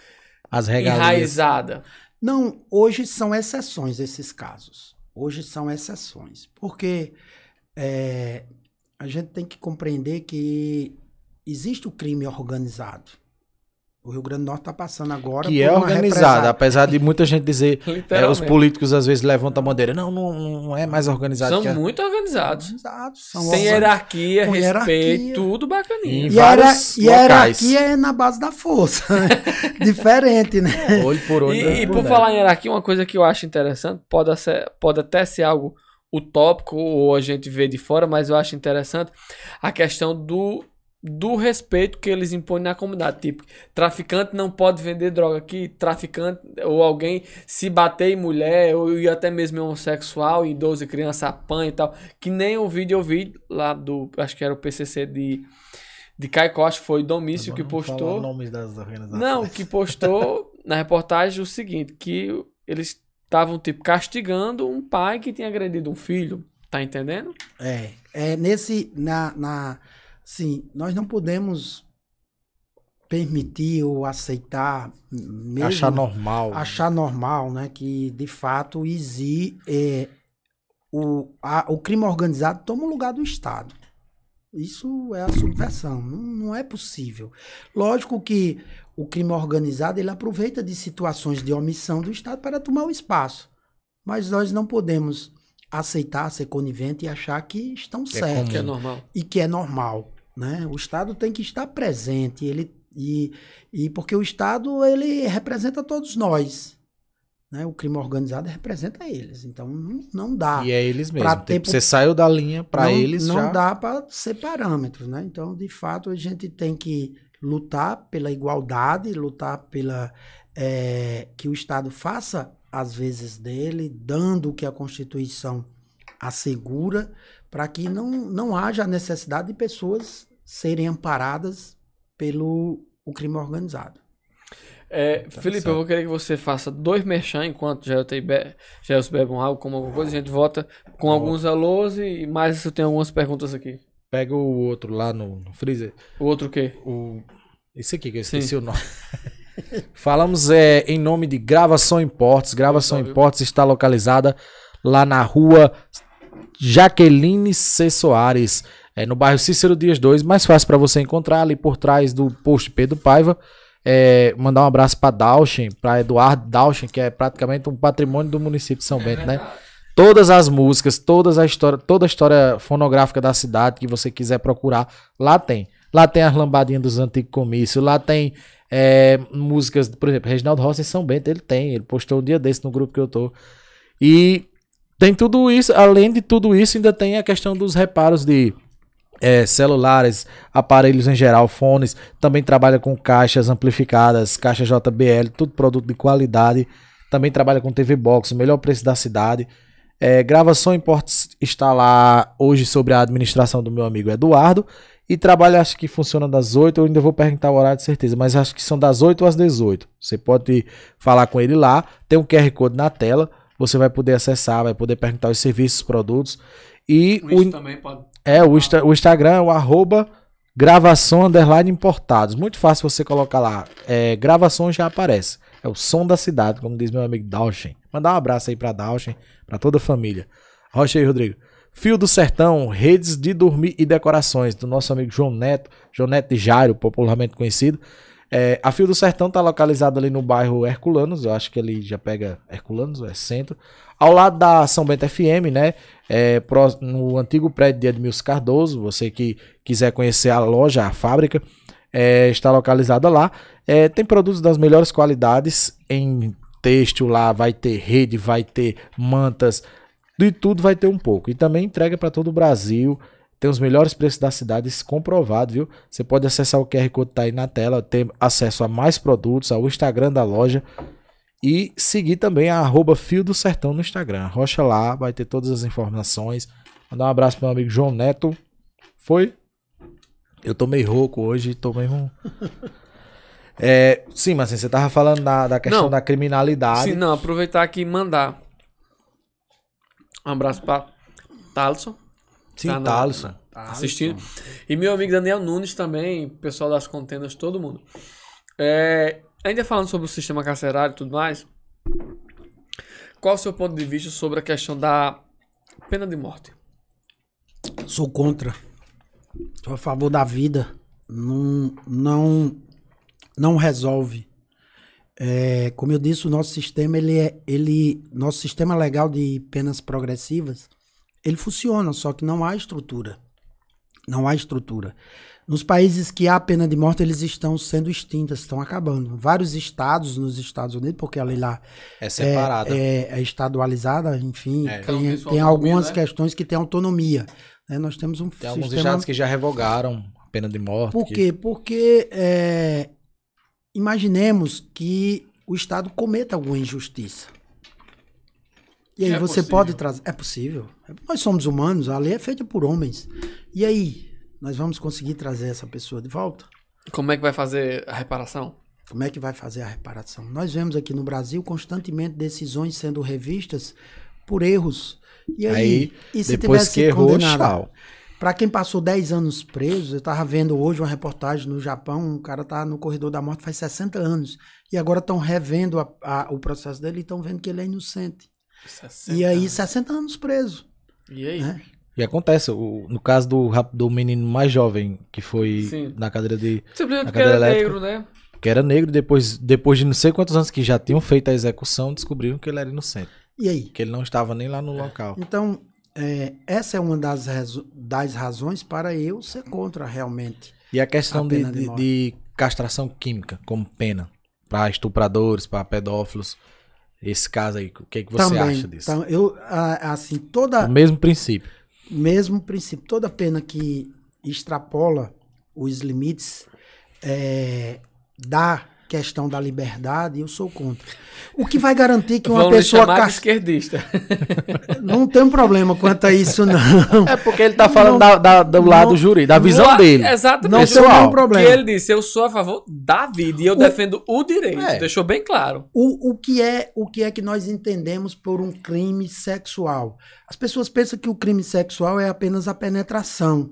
As enraizada? Não, hoje são exceções esses casos. Hoje são exceções. Porque é, a gente tem que compreender que existe o crime organizado. O Rio Grande do Norte está passando agora. Que é organizada, apesar de muita gente dizer. [LAUGHS] é, os políticos às vezes levantam a bandeira. Não, não, não é mais organizado. São muito organizados. organizados são Sem hierarquia, respeito, hierarquia. tudo bacaninha. Em e era, hierarquia é na base da força. Né? [LAUGHS] Diferente, né? Olho por olho. E, né? e por, falar em hierarquia, uma coisa que eu acho interessante, pode, ser, pode até ser algo utópico ou a gente vê de fora, mas eu acho interessante a questão do do respeito que eles impõem na comunidade. Tipo, traficante não pode vender droga aqui, traficante ou alguém se bater em mulher ou e até mesmo homossexual, em 12 crianças apanha e tal. Que nem o vídeo eu vi lá do, acho que era o PCC de de acho que foi Domício que postou. Nomes das organizações. Não, que postou na reportagem é o seguinte, que eles estavam tipo castigando um pai que tinha agredido um filho, tá entendendo? É, é nesse na, na Sim, nós não podemos permitir ou aceitar mesmo, achar normal né? achar normal né que de fato exi é, o, a, o crime organizado toma o lugar do Estado isso é a subversão não, não é possível lógico que o crime organizado ele aproveita de situações de omissão do Estado para tomar o espaço mas nós não podemos aceitar ser conivente e achar que estão é certos é e que é normal né? O Estado tem que estar presente, ele, e, e porque o Estado ele representa todos nós. Né? O crime organizado representa eles, então não, não dá. E é eles mesmo. você saiu da linha para eles Não já... dá para ser parâmetro né? Então, de fato, a gente tem que lutar pela igualdade, lutar pela é, que o Estado faça às vezes dele, dando o que a Constituição assegura para que não, não haja a necessidade de pessoas serem amparadas pelo o crime organizado. É, tá Felipe, eu vou querer que você faça dois merchan enquanto Gelson bebe um álcool, como alguma coisa, a gente volta com alguns alôs e mais eu tenho algumas perguntas aqui. Pega o outro lá no, no freezer. O outro quê? O, esse aqui, que eu esqueci Sim. o nome. [LAUGHS] Falamos é, em nome de Gravação Importes. Gravação Importes está localizada lá na rua Jaqueline C. Soares, é, no bairro Cícero Dias 2, mais fácil para você encontrar ali por trás do post Pedro Paiva. É, mandar um abraço para Dalchen, para Eduardo Dalchen, que é praticamente um patrimônio do município de São é Bento, né? Todas as músicas, todas a história, toda a história fonográfica da cidade que você quiser procurar, lá tem. Lá tem as lambadinhas dos antigos comícios, lá tem é, músicas, por exemplo, Reginaldo Rossi em São Bento, ele tem, ele postou um dia desse no grupo que eu tô. E tem tudo isso, além de tudo isso, ainda tem a questão dos reparos de é, celulares, aparelhos em geral, fones, também trabalha com caixas amplificadas, caixa JBL, tudo produto de qualidade, também trabalha com TV Box, o melhor preço da cidade. É, gravação em está lá hoje sobre a administração do meu amigo Eduardo. E trabalha, acho que funciona das 8, eu ainda vou perguntar o horário de certeza, mas acho que são das 8 às 18. Você pode falar com ele lá, tem um QR Code na tela. Você vai poder acessar, vai poder perguntar os serviços, produtos. E o, o também pode. É, o, insta, o Instagram é o arroba gravação underline importados. Muito fácil você colocar lá. É, gravação já aparece. É o som da cidade, como diz meu amigo Dalshin. Mandar um abraço aí pra Dalshin, pra toda a família. Rocha aí, Rodrigo. Fio do Sertão, redes de dormir e decorações, do nosso amigo João Neto, João Neto de Jairo, popularmente conhecido. É, a Fio do Sertão está localizada ali no bairro Herculanos, eu acho que ele já pega Herculanos, é centro. Ao lado da São Bento FM, né? É, no antigo prédio de Edmilson Cardoso, você que quiser conhecer a loja, a fábrica, é, está localizada lá. É, tem produtos das melhores qualidades em texto. lá, vai ter rede, vai ter mantas, de tudo vai ter um pouco. E também entrega para todo o Brasil. Tem os melhores preços da cidade, isso comprovado, viu? Você pode acessar o QR Code que tá aí na tela, ter acesso a mais produtos, ao Instagram da loja. E seguir também a Fio do Sertão no Instagram. Rocha lá, vai ter todas as informações. Mandar um abraço pro meu amigo João Neto. Foi? Eu tô meio rouco hoje, tô meio. [LAUGHS] É, sim, mas assim, você tava falando da, da questão não, da criminalidade. Sim, não, aproveitar aqui e mandar um abraço pra Talisson Sim, tá, tá Assistindo. E meu amigo Daniel Nunes também, pessoal das contendas, todo mundo. É, ainda falando sobre o sistema carcerário e tudo mais, qual o seu ponto de vista sobre a questão da pena de morte? Sou contra. Sou a favor da vida. Não, não, não resolve. É, como eu disse, o nosso sistema ele é, ele, nosso sistema legal de penas progressivas, ele funciona, só que não há estrutura. Não há estrutura. Nos países que há pena de morte, eles estão sendo extintas, estão acabando. Vários estados nos Estados Unidos, porque a lei lá é separada, é, é, é estadualizada, enfim, é. tem, então, tem algumas né? questões que têm autonomia. Né? Nós temos um tem sistema... alguns estados que já revogaram a pena de morte. Por quê? Que... Porque é, imaginemos que o Estado cometa alguma injustiça. E aí é você possível. pode trazer. É possível. Nós somos humanos, a lei é feita por homens. E aí, nós vamos conseguir trazer essa pessoa de volta? Como é que vai fazer a reparação? Como é que vai fazer a reparação? Nós vemos aqui no Brasil constantemente decisões sendo revistas por erros. E aí, aí e se depois que errou, tchau. Para quem passou 10 anos preso, eu estava vendo hoje uma reportagem no Japão, um cara está no corredor da morte faz 60 anos e agora estão revendo a, a, o processo dele e estão vendo que ele é inocente. 60. E aí, 60 anos preso. E aí? Né? E acontece, o, no caso do, do menino mais jovem, que foi Sim. na cadeira de. Simplesmente porque era elétrica, negro, né? Que era negro, depois, depois de não sei quantos anos que já tinham feito a execução, descobriram que ele era inocente. E aí? Que ele não estava nem lá no é. local. Então, é, essa é uma das, das razões para eu ser contra realmente. E a questão a de, de, de, de castração química como pena para estupradores, para pedófilos. Esse caso aí, o que, é que você Também, acha disso? Então, eu, assim, toda. O mesmo princípio. Mesmo princípio. Toda pena que extrapola os limites é, dá questão da liberdade, eu sou contra. O que vai garantir que uma Vão pessoa cas... esquerdista. [LAUGHS] Não tem problema quanto a isso não. É porque ele está falando não, da, da, do não, lado jurídico, da visão não, dele. Exatamente. Não pessoal. tem nenhum problema. Que ele disse, eu sou a favor da vida e eu o, defendo o direito. É, deixou bem claro. O, o que é o que é que nós entendemos por um crime sexual? As pessoas pensam que o crime sexual é apenas a penetração.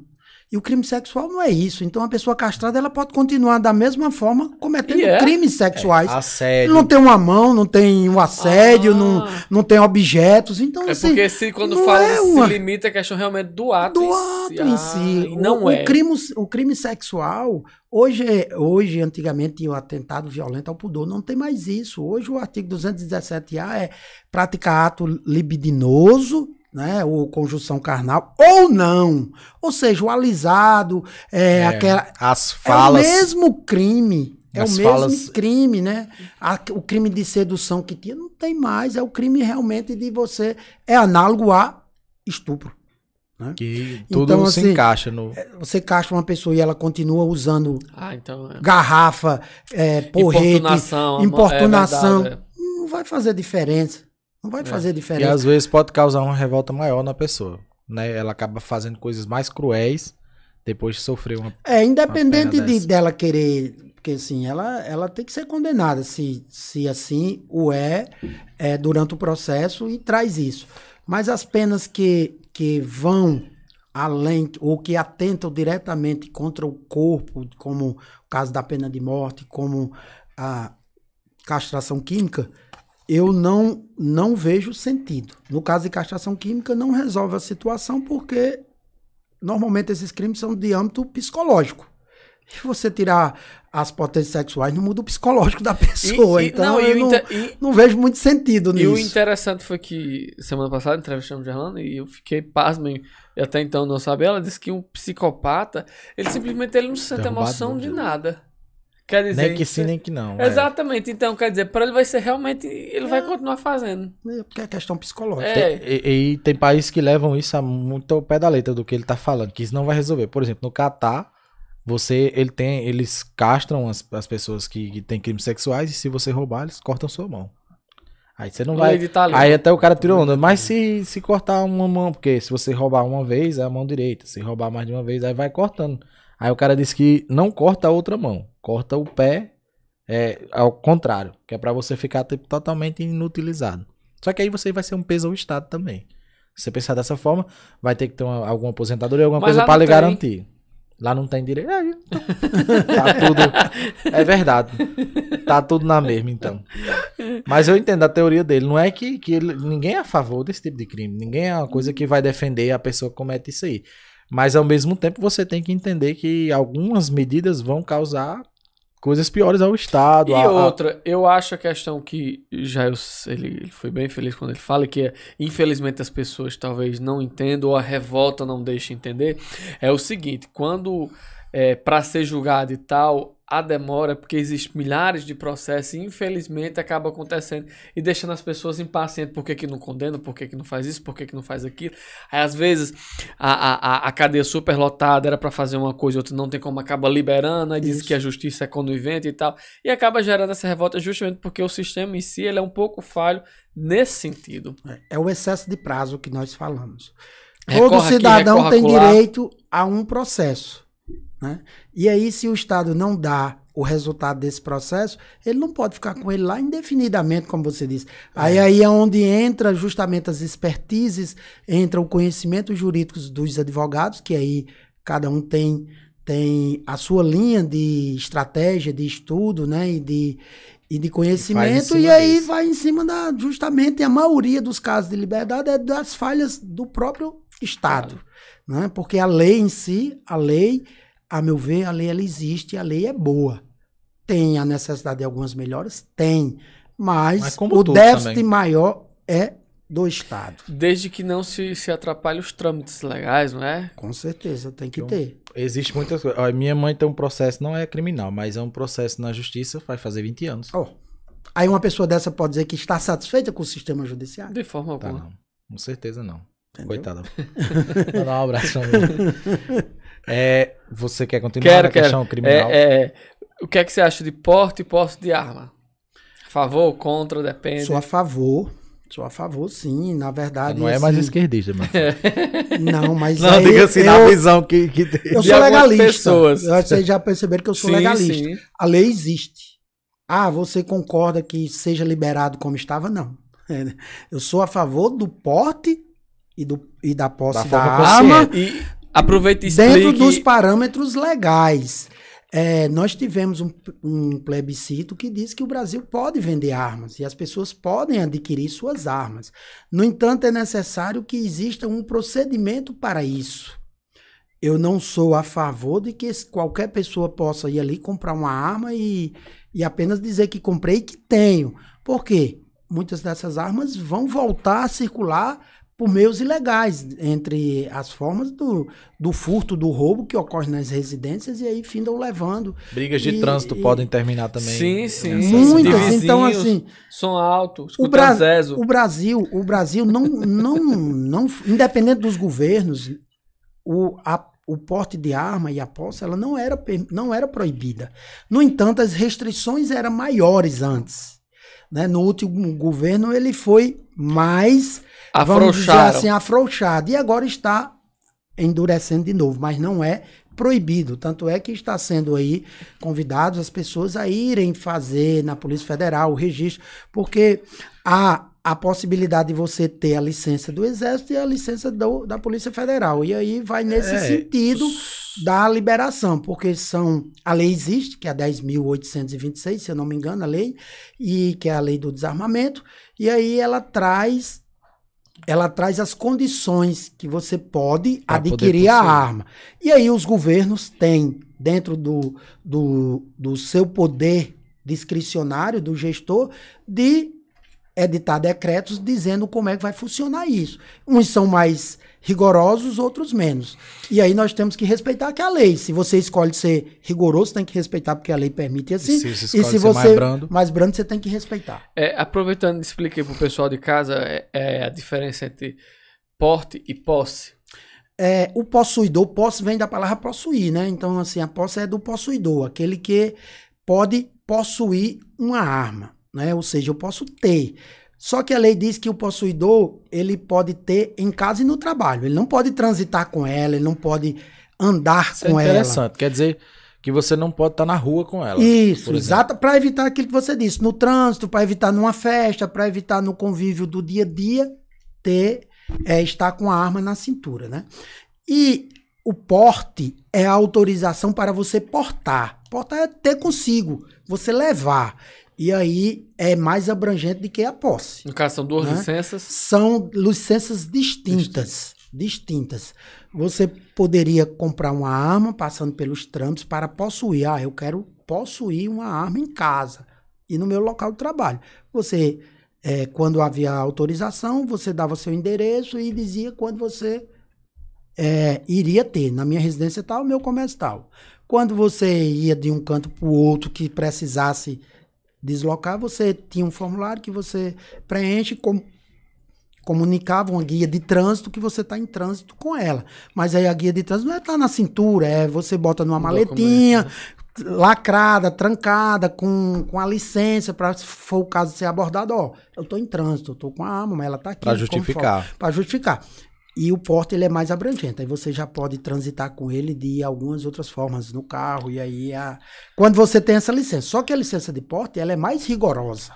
E o crime sexual não é isso. Então, a pessoa castrada ela pode continuar da mesma forma cometendo yeah. É. crimes sexuais. É, assédio. Não tem uma mão, não tem um assédio, ah. não, não tem objetos. Então, é assim, porque se quando fala é uma... se limita a é questão realmente do ato. Do ato em ah, si. Ah, não o, é. O crime, o crime sexual, hoje, hoje antigamente tinha o atentado violento ao pudor, não tem mais isso. Hoje o artigo 217A é praticar ato libidinoso né? Ou conjunção carnal, ou não. Ou seja, o alisado, é, é aquela. As falas. É o mesmo crime. É o mesmo falas... crime, né? A, o crime de sedução que tinha não tem mais. É o crime realmente de você. É análogo a estupro. Né? Que então, tudo então, se assim, encaixa no. É, você encaixa uma pessoa e ela continua usando ah, então é. garrafa, é, porrete, importunação. É importunação. É verdade, não vai fazer diferença. Não vai é. fazer diferença. E às vezes pode causar uma revolta maior na pessoa. Né? Ela acaba fazendo coisas mais cruéis depois de sofrer uma. É, independente uma de, dela querer. Porque assim, ela, ela tem que ser condenada, se, se assim o é, é durante o processo e traz isso. Mas as penas que, que vão além ou que atentam diretamente contra o corpo, como o caso da pena de morte, como a castração química, eu não, não vejo sentido. No caso de castração química, não resolve a situação porque normalmente esses crimes são de âmbito psicológico. E você tirar as potências sexuais não muda o psicológico da [LAUGHS] pessoa. E, e, então não, eu não, e, não, vejo muito sentido nisso. E o interessante foi que semana passada entrevistamos Gerlando e eu fiquei pasmo e até então não sabia. Ela disse que um psicopata, ele simplesmente ele não sente emoção de nada. Quer dizer, nem que sim, é nem que não. É. Exatamente. É. Então, quer dizer, para ele vai ser realmente. Ele é. vai continuar fazendo. É, porque é questão psicológica. É. Tem, e, e, tem países que levam isso a muito ao pé da letra do que ele está falando, que isso não vai resolver. Por exemplo, no Catar, você, ele tem, eles castram as, as pessoas que, que têm crimes sexuais e se você roubar, eles cortam sua mão. Aí você não vai. Aí até o cara tirou onda. Mas uhum. se, se cortar uma mão, porque se você roubar uma vez, é a mão direita. Se roubar mais de uma vez, aí vai cortando. Aí o cara disse que não corta a outra mão corta o pé é, ao contrário, que é para você ficar tipo, totalmente inutilizado. Só que aí você vai ser um peso ao Estado também. Se você pensar dessa forma, vai ter que ter uma, alguma aposentadoria, alguma Mas coisa para lhe garantir. Lá não tem direito. É, então, [LAUGHS] tá tudo. É verdade. Tá tudo na mesma, então. Mas eu entendo a teoria dele. Não é que, que ele, ninguém é a favor desse tipo de crime. Ninguém é uma coisa que vai defender a pessoa que comete isso aí. Mas ao mesmo tempo você tem que entender que algumas medidas vão causar coisas piores ao Estado. E a, outra, eu acho a questão que já eu, ele, ele, foi bem feliz quando ele fala que é, infelizmente as pessoas talvez não entendam ou a revolta não deixa entender, é o seguinte, quando é, para ser julgado e tal, a demora, porque existem milhares de processos e infelizmente acaba acontecendo e deixando as pessoas impacientes. Por que, que não condena? Por que, que não faz isso? Por que, que não faz aquilo? Aí às vezes a, a, a cadeia superlotada era para fazer uma coisa e outra não tem como, acaba liberando, aí diz que a justiça é conivente e tal. E acaba gerando essa revolta justamente porque o sistema em si ele é um pouco falho nesse sentido. É, é o excesso de prazo que nós falamos. Todo recorra cidadão aqui, tem acular. direito a um processo. Né? E aí, se o Estado não dá o resultado desse processo, ele não pode ficar com ele lá indefinidamente, como você disse. É. Aí, aí é onde entra justamente as expertises, entra o conhecimento jurídico dos advogados, que aí cada um tem, tem a sua linha de estratégia, de estudo, né? E de, e de conhecimento, e, e aí disso. vai em cima da. Justamente a maioria dos casos de liberdade é das falhas do próprio Estado. Claro. Né? Porque a lei em si, a lei a meu ver, a lei ela existe, a lei é boa. Tem a necessidade de algumas melhoras? Tem. Mas, mas o déficit também. maior é do Estado. Desde que não se, se atrapalhe os trâmites legais, não é? Com certeza, tem que então, ter. Existe muitas coisas. minha mãe tem um processo, não é criminal, mas é um processo na justiça, vai fazer 20 anos. Oh. Aí uma pessoa dessa pode dizer que está satisfeita com o sistema judiciário? De forma tá, alguma. Tá, não. Com certeza não. Entendeu? Coitada. Vou [LAUGHS] dar um abraço. [LAUGHS] É, você quer continuar quero, na quero. questão criminal? É, é, o que é que você acha de porte e posse de arma? A favor, contra, depende? Sou a favor. Sou a favor, sim. Na verdade. Não é mais esquerdista, mas. [LAUGHS] não, mas. Não, aí, diga assim, eu, na visão que, que Eu sou legalista. Pessoas. Vocês já perceberam que eu sou sim, legalista. Sim. A lei existe. Ah, você concorda que seja liberado como estava? Não. [LAUGHS] Eu sou a favor do porte e, do, e da posse da, da arma. E, Aproveita e explique. Dentro dos parâmetros legais. É, nós tivemos um, um, plebiscito que diz que o Brasil pode vender armas e as pessoas podem adquirir suas armas. No entanto, é necessário que exista um procedimento para isso. Eu não sou a favor de que qualquer pessoa possa ir ali comprar uma arma e, e apenas dizer que comprei e que tenho. Por quê? Muitas dessas armas vão voltar a circular por meios ilegais, entre as formas do, do furto, do roubo que ocorre nas residências e aí findam levando. Brigas de e, trânsito e, podem terminar também. Sim, sim. Muitas, então assim... são altos o, Bra o Brasil, o Brasil não, não, não... Independente dos governos, o, a o porte de arma e a posse ela não era, não era proibida. No entanto, as restrições eram maiores antes. Né? No último governo ele foi mais vamos dizer assim, afrouxado. E agora está endurecendo de novo, mas não é proibido. Tanto é que está sendo aí convidados as pessoas a irem fazer na Polícia Federal o registro, porque há a possibilidade de você ter a licença do Exército e a licença do, da Polícia Federal. E aí vai nesse é, sentido da liberação, porque são a lei existe, que é a 10.826, se eu não me engano, a lei, e que é a lei do desarmamento, e aí ela traz ela traz as condições que você pode pra adquirir a arma. E aí os governos têm, dentro do, do, do seu poder discricionário do gestor, de editar decretos dizendo como é que vai funcionar isso. Uns são mais rigorosos, outros menos. E aí nós temos que respeitar que a lei. Se você escolhe ser rigoroso, tem que respeitar porque a lei permite assim. E se, e se você mais brando, mais brando, você tem que respeitar. É, aproveitando, expliquei para o pessoal de casa é, é, a diferença entre porte e posse. É, o possuidor, posse vem da palavra possuir, né? Então, assim, a posse é do possuidor, aquele que pode possuir uma arma né? Ou seja, eu posso ter. Só que a lei diz que o possuidor, ele pode ter em casa e no trabalho. Ele não pode transitar com ela, ele não pode andar Isso é com é interessante. ela. Quer dizer que você não pode estar tá na rua com ela. Isso, exato, para evitar aquilo que você disse, no trânsito, para evitar numa festa, para evitar no convívio do dia a dia ter é, estar com a arma na cintura, né? E o porte é a autorização para você portar. Portar é ter consigo, você levar. E aí é mais abrangente do que a posse. No caso, são duas né? licenças? São licenças distintas. Distintas. Você poderia comprar uma arma passando pelos trâmites para possuir. Ah, eu quero possuir uma arma em casa e no meu local de trabalho. Você, é, quando havia autorização, você dava seu endereço e dizia quando você é, iria ter. Na minha residência tal, meu comércio tal. Quando você ia de um canto para o outro que precisasse deslocar, você tinha um formulário que você preenche, com, comunicava uma guia de trânsito que você está em trânsito com ela. Mas aí a guia de trânsito não é estar tá na cintura, é você bota numa maletinha, né? lacrada, trancada, com, com a licença, para se for o caso de ser abordado, ó, eu estou em trânsito, estou com a arma, mas ela está aqui. Para justificar. Para justificar. E o porte ele é mais abrangente, aí você já pode transitar com ele de algumas outras formas no carro e aí a... quando você tem essa licença. Só que a licença de porte ela é mais rigorosa.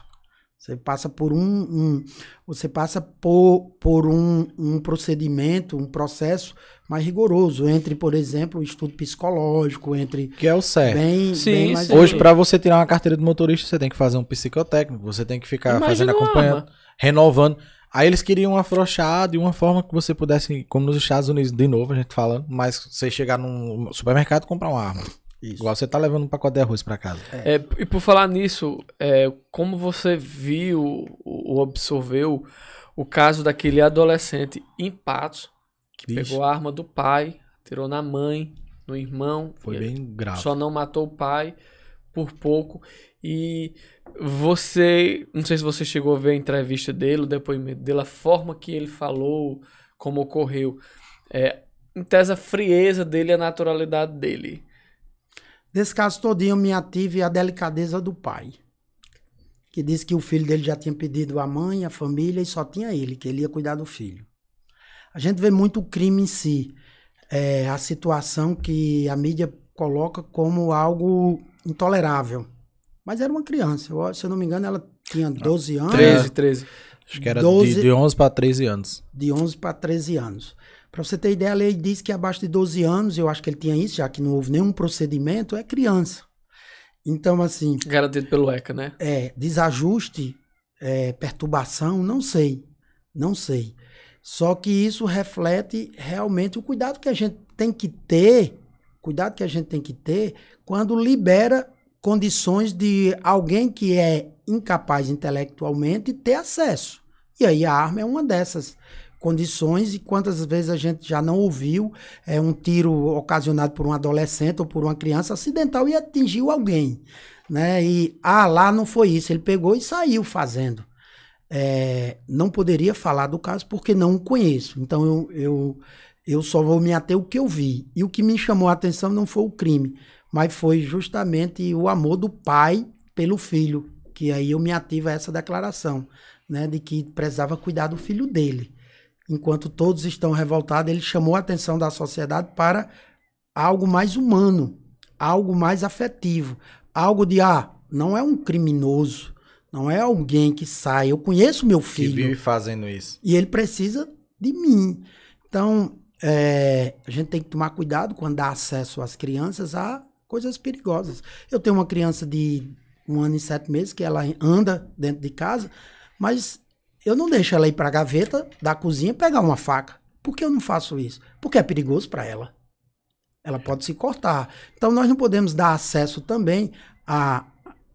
Você passa por um, um você passa por, por um, um procedimento, um processo mais rigoroso entre, por exemplo, o estudo psicológico, entre que é o certo. Bem, sim, bem sim. Hoje para você tirar uma carteira de motorista você tem que fazer um psicotécnico, você tem que ficar Imagina fazendo acompanhando renovando. Aí eles queriam afrouxar de uma forma que você pudesse, como nos Estados Unidos, de novo, a gente falando, mas você chegar num supermercado e comprar uma arma. Isso. Igual você tá levando um pacote de arroz para casa. É. É, e por falar nisso, é, como você viu ou absorveu o caso daquele adolescente em Patos, que Ixi. pegou a arma do pai, tirou na mãe, no irmão. Foi bem grave. Só não matou o pai por pouco. E você, não sei se você chegou a ver a entrevista dele, o depoimento dele, a forma que ele falou, como ocorreu. É, em tese, a frieza dele, a naturalidade dele. Nesse caso todinho, me ative a delicadeza do pai. Que disse que o filho dele já tinha pedido a mãe, a família, e só tinha ele, que ele ia cuidar do filho. A gente vê muito o crime em si. É, a situação que a mídia coloca como algo intolerável. Mas era uma criança. Eu, se eu não me engano, ela tinha 12 ah, anos. 13, 13. É. Acho que era 12, de, de 11 para 13 anos. De 11 para 13 anos. Para você ter ideia, a lei diz que abaixo de 12 anos, eu acho que ele tinha isso, já que não houve nenhum procedimento, é criança. Então, assim. Garantido pelo ECA, né? É, desajuste, é, perturbação, não sei. Não sei. Só que isso reflete realmente o cuidado que a gente tem que ter, cuidado que a gente tem que ter quando libera condições de alguém que é incapaz intelectualmente ter acesso. E aí a arma é uma dessas condições e quantas vezes a gente já não ouviu é um tiro ocasionado por um adolescente ou por uma criança acidental e atingiu alguém, né? E ah, lá não foi isso, ele pegou e saiu fazendo. É, não poderia falar do caso porque não o conheço. Então eu, eu eu só vou me ater o que eu vi. E o que me chamou a atenção não foi o crime, mas foi justamente o amor do pai pelo filho, que aí eu me ativo a essa declaração, né, de que precisava cuidar do filho dele. Enquanto todos estão revoltados, ele chamou a atenção da sociedade para algo mais humano, algo mais afetivo, algo de ah, não é um criminoso, não é alguém que sai, eu conheço meu filho. Que vive fazendo isso. E ele precisa de mim. Então, é, a gente tem que tomar cuidado quando dá acesso às crianças a coisas perigosas. Eu tenho uma criança de um ano e sete meses que ela anda dentro de casa, mas eu não deixo ela ir para a gaveta da cozinha pegar uma faca. Por que eu não faço isso? Porque é perigoso para ela. Ela pode se cortar. Então nós não podemos dar acesso também a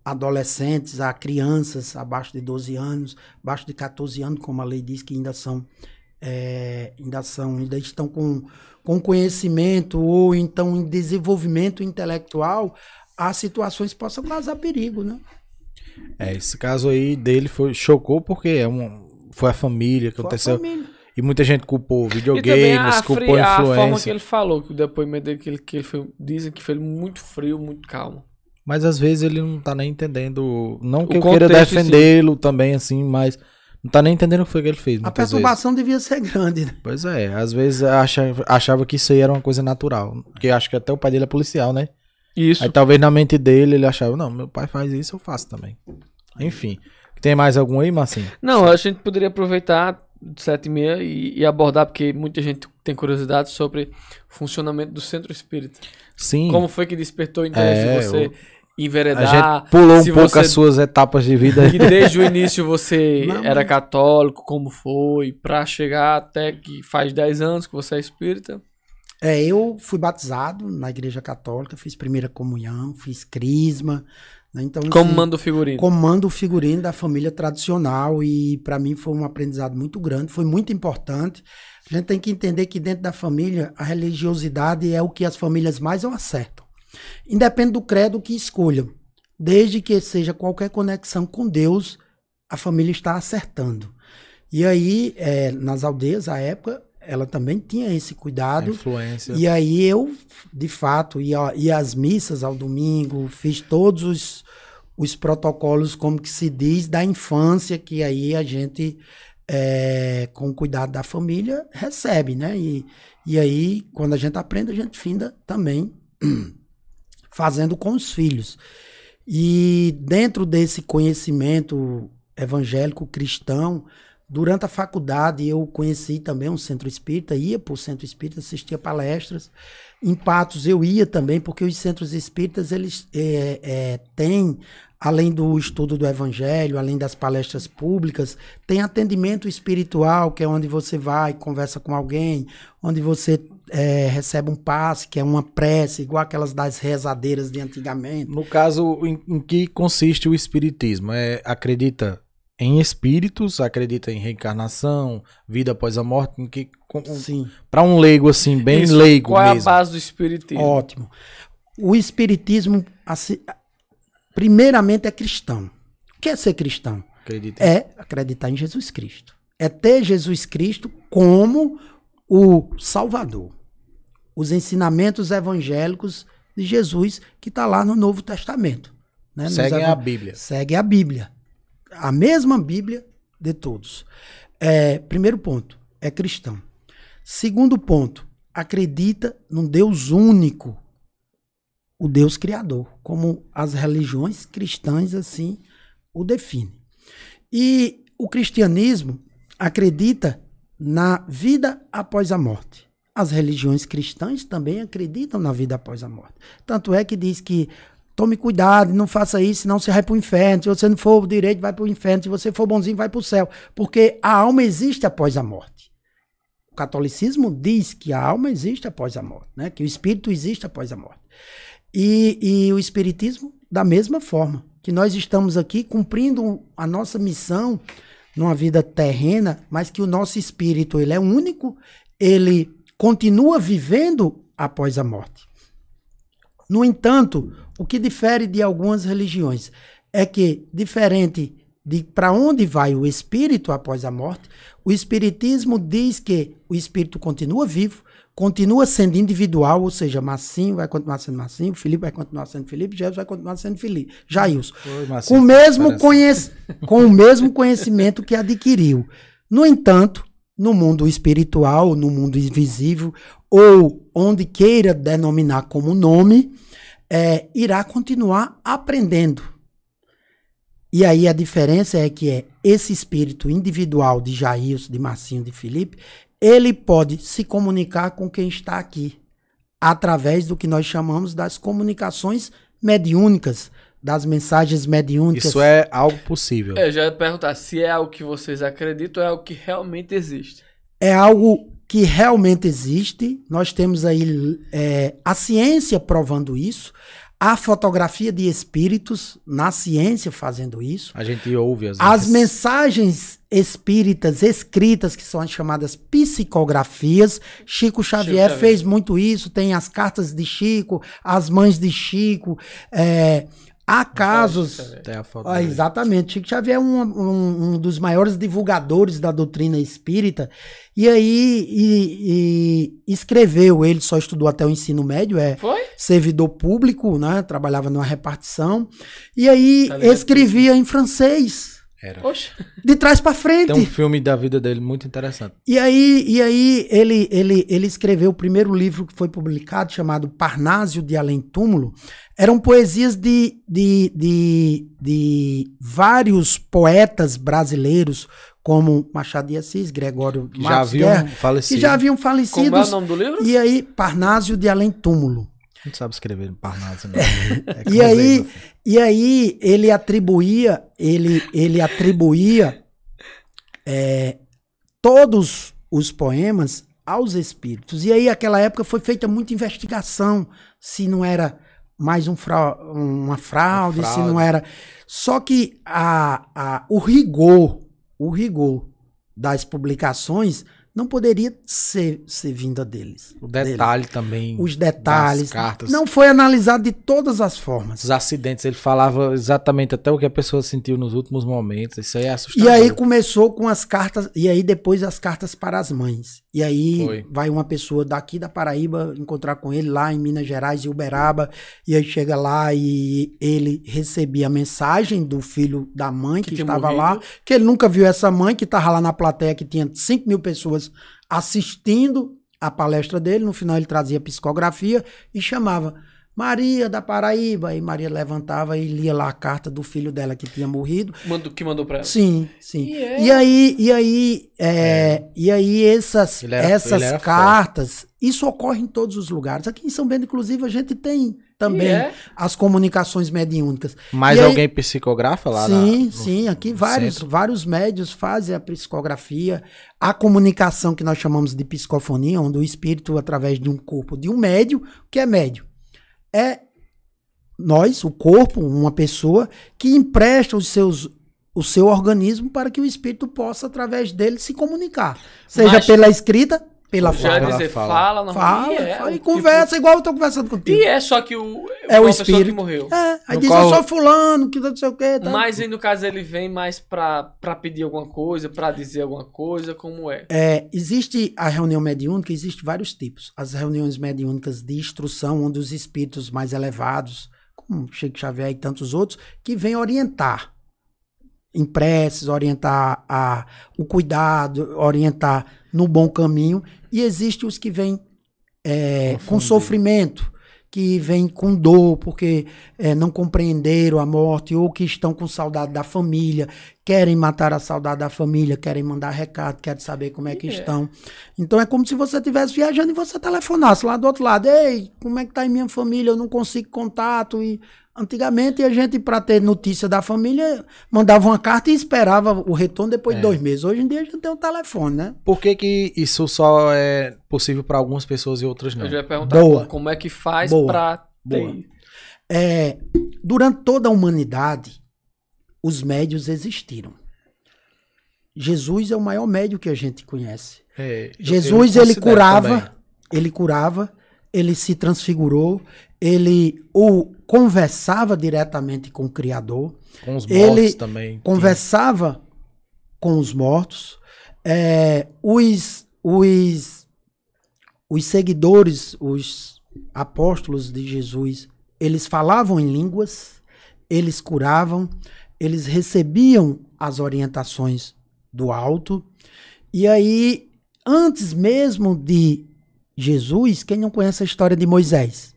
adolescentes, a crianças abaixo de 12 anos, abaixo de 14 anos, como a lei diz que ainda são é, eh, ainda são, ainda estão com, com conhecimento ou então em desenvolvimento intelectual, as situações possam causar perigo, né? É, esse caso aí dele foi, chocou porque é um foi a família que foi aconteceu. Família. E muita gente culpou videogames, culpou a influência. A forma que ele falou, que o depoimento dele que ele, que ele foi, dizem que foi muito frio, muito calmo. Mas às vezes ele não tá nem entendendo. Não o que eu queira defendê-lo também, assim, mas não tá nem entendendo o que foi que ele fez. A perturbação vezes. devia ser grande, né? Pois é, às vezes achava, achava que isso aí era uma coisa natural. Porque acho que até o pai dele é policial, né? Isso. Aí talvez na mente dele ele achava, não, meu pai faz isso, eu faço também. Enfim. Tem mais algum aí, Marcinho? Não, a gente poderia aproveitar sete e meia e, abordar, porque muita gente tem curiosidade sobre o funcionamento do centro espírita. Sim. Como foi que despertou o interesse é, de você? Eu enveredar. A gente pulou um pouco você... as suas etapas de vida. Que desde o início você [LAUGHS] Não, era católico, como foi, para chegar até que faz 10 anos que você é espírita? É, eu fui batizado na igreja católica, fiz primeira comunhão, fiz crisma, né? então, assim, comando o figurino. Comando o figurino da família tradicional e para mim foi um aprendizado muito grande, foi muito importante. A gente tem que entender que dentro da família a religiosidade é o que as famílias mais acertam. Independe do credo que escolha, desde que seja qualquer conexão com Deus, a família está acertando. E aí, é, nas aldeias, à época, ela também tinha esse cuidado. A influência. E aí eu, de fato, ia, ia às missas ao domingo, fiz todos os, os protocolos, como que se diz, da infância, que aí a gente, é, com o cuidado da família, recebe, né? E, e aí, quando a gente aprende, a gente finda também. [CLEARS THROAT] fazendo com os filhos. E dentro desse conhecimento evangélico cristão, durante a faculdade eu conheci também um centro espírita, ia para o centro espírita, assistia palestras. Em Patos eu ia também, porque os centros espíritas eles é, é, têm, além do estudo do evangelho, além das palestras públicas, tem atendimento espiritual, que é onde você vai, conversa com alguém, onde você é, recebe um passe, que é uma prece, igual aquelas das rezadeiras de antigamente. No caso, em, em que consiste o espiritismo? É, acredita em espíritos, acredita em reencarnação, vida após a morte, em que para um leigo assim, bem Isso, leigo qual mesmo. Qual é a base do espiritismo? Ótimo. O espiritismo assim, primeiramente é cristão. O que é ser cristão? Acredita. É acreditar em Jesus Cristo. É ter Jesus Cristo como o Salvador os ensinamentos evangélicos de Jesus que está lá no Novo Testamento. Né? Nos... a Bíblia. Segue a Bíblia. A mesma Bíblia de todos. É, primeiro ponto, é cristão. Segundo ponto, acredita num Deus único, o Deus Criador, como as religiões cristãs assim o definem. E o cristianismo acredita na vida após a morte. As religiões cristãs também acreditam na vida após a morte. Tanto é que diz que tome cuidado, não faça isso, senão você vai para o inferno. Se você não for direito, vai para o inferno. Se você for bonzinho, vai para o céu. Porque a alma existe após a morte. O catolicismo diz que a alma existe após a morte, né? que o espírito existe após a morte. E, e o espiritismo, da mesma forma, que nós estamos aqui cumprindo a nossa missão numa vida terrena, mas que o nosso espírito ele é único, ele continua vivendo após a morte. No entanto, o que difere de algumas religiões é que, diferente de para onde vai o espírito após a morte, o espiritismo diz que o espírito continua vivo, continua sendo individual, ou seja, Massinho vai continuar sendo Massinho, Felipe vai continuar sendo Felipe, Jesus vai continuar sendo Felipe, Jailson. com, com o mesmo conhecimento que adquiriu. No entanto, no mundo espiritual, no mundo invisível, ou onde queira denominar como nome, é, irá continuar aprendendo. E aí a diferença é que é esse espírito individual de Jairus, de Marcinho, de Felipe, ele pode se comunicar com quem está aqui, através do que nós chamamos das comunicações mediúnicas, das mensagens mediúnicas. Isso é algo possível. Eu é, já ia perguntar se é algo que vocês acreditam ou é algo que realmente existe. É algo que realmente existe. Nós temos aí é, a ciência provando isso, a fotografia de espíritos na ciência fazendo isso. A gente ouve as, as mensagens espíritas escritas, que são as chamadas psicografias. Chico Xavier, Chico fez muito isso. Tem as cartas de Chico, as mães de Chico, é, Há casos. Ah, exatamente. Chico Xavier é um, um, um, dos maiores divulgadores da doutrina espírita. E aí e, e escreveu, ele só estudou até o ensino médio, é Foi? servidor público, né? Trabalhava numa repartição. E aí tá escrevia em francês. Era. De trás para frente. Tem um filme da vida dele muito interessante. E aí, e aí ele, ele, ele escreveu o primeiro livro que foi publicado, chamado Parnásio de Além Túmulo. Eram poesias de, de, de, de vários poetas brasileiros, como Machado de Assis, Gregório que já haviam Guerra, falecido. que já haviam falecido. Como é o nome do livro? E aí, Parnásio de Além Túmulo. Não sabe escrever Parnaso, não. [LAUGHS] É e, aí, e aí ele atribuía, ele, ele atribuía é, todos os poemas aos espíritos. E aí, aquela época, foi feita muita investigação se não era mais um fra uma, fraude, uma fraude, se não era. Só que a, a, o rigor, o rigor das publicações não poderia ser, ser vinda deles. O detalhe dele. também. Os detalhes. cartas. Não foi analisado de todas as formas. Os acidentes, ele falava exatamente até o que a pessoa sentiu nos últimos momentos. Isso aí é assustador. E aí começou com as cartas, e aí depois as cartas para as mães. E aí Foi. vai uma pessoa daqui da Paraíba encontrar com ele lá em Minas Gerais, em Uberaba, e aí chega lá e ele recebia a mensagem do filho da mãe que, que estava lá, que ele nunca viu essa mãe que estava lá na plateia, que tinha 5 mil pessoas assistindo a palestra dele. No final ele trazia psicografia e chamava Maria da Paraíba. E Maria levantava e lia lá a carta do filho dela que tinha morrido. Mando, que mandou pra ela. Sim, sim. E, é. e aí, e aí, é, é. e aí essas, era, essas cartas, isso ocorre em todos os lugares. Aqui em São Bento, inclusive, a gente tem também é. as comunicações mediúnicas. Mais e alguém aí, psicografa lá? Sim, na, no, sim. Aqui vários, vários médios fazem a psicografia. A comunicação que nós chamamos de psicofonia, onde o espírito, através de um corpo de um médio, que é médio é nós, o corpo, uma pessoa, que empresta os seus o seu organismo para que o espírito possa, através dele, se comunicar. Seja Mas... pela escrita, pela já fala. Já dizer, fala, fala, fala, e, é, fala, e tipo, conversa, igual eu tô conversando contigo. E é só que o é o espírito que morreu. É, aí no diz, qual... é só fulano, que não sei o quê. Tá. Mas aí, no caso, ele vem mais pra, pra pedir alguma coisa, pra dizer alguma coisa, como é? É, existe a reunião mediúnica, existe vários tipos. As reuniões mediúnicas de instrução, onde os espíritos mais elevados, como Chico Xavier e tantos outros, que vêm orientar em preces, orientar a, o cuidado, orientar no bom caminho. E existem os que vêm é, com sofrimento, que vêm com dor, porque é, não compreenderam a morte, ou que estão com saudade da família, querem matar a saudade da família, querem mandar recado, querem saber como é que estão. Então é como se você estivesse viajando e você telefonasse lá do outro lado, ei, como é que está a minha família? Eu não consigo contato. E Antigamente a gente, para ter notícia da família, mandava uma carta e esperava o retorno depois é. de dois meses. Hoje em dia a gente tem um telefone, né? Por que, que isso só é possível para algumas pessoas e outras não? Eu já ia perguntar Boa. como é que faz para ter. É, durante toda a humanidade, os médios existiram. Jesus é o maior médio que a gente conhece. É, Jesus, ele curava, também. ele curava, ele se transfigurou, ele o conversava diretamente com o Criador. Com os mortos ele também. Conversava Sim. com os mortos. É, os, os, os seguidores, os apóstolos de Jesus, eles falavam em línguas, eles curavam, eles recebiam as orientações do alto. E aí, antes mesmo de Jesus, quem não conhece a história de Moisés?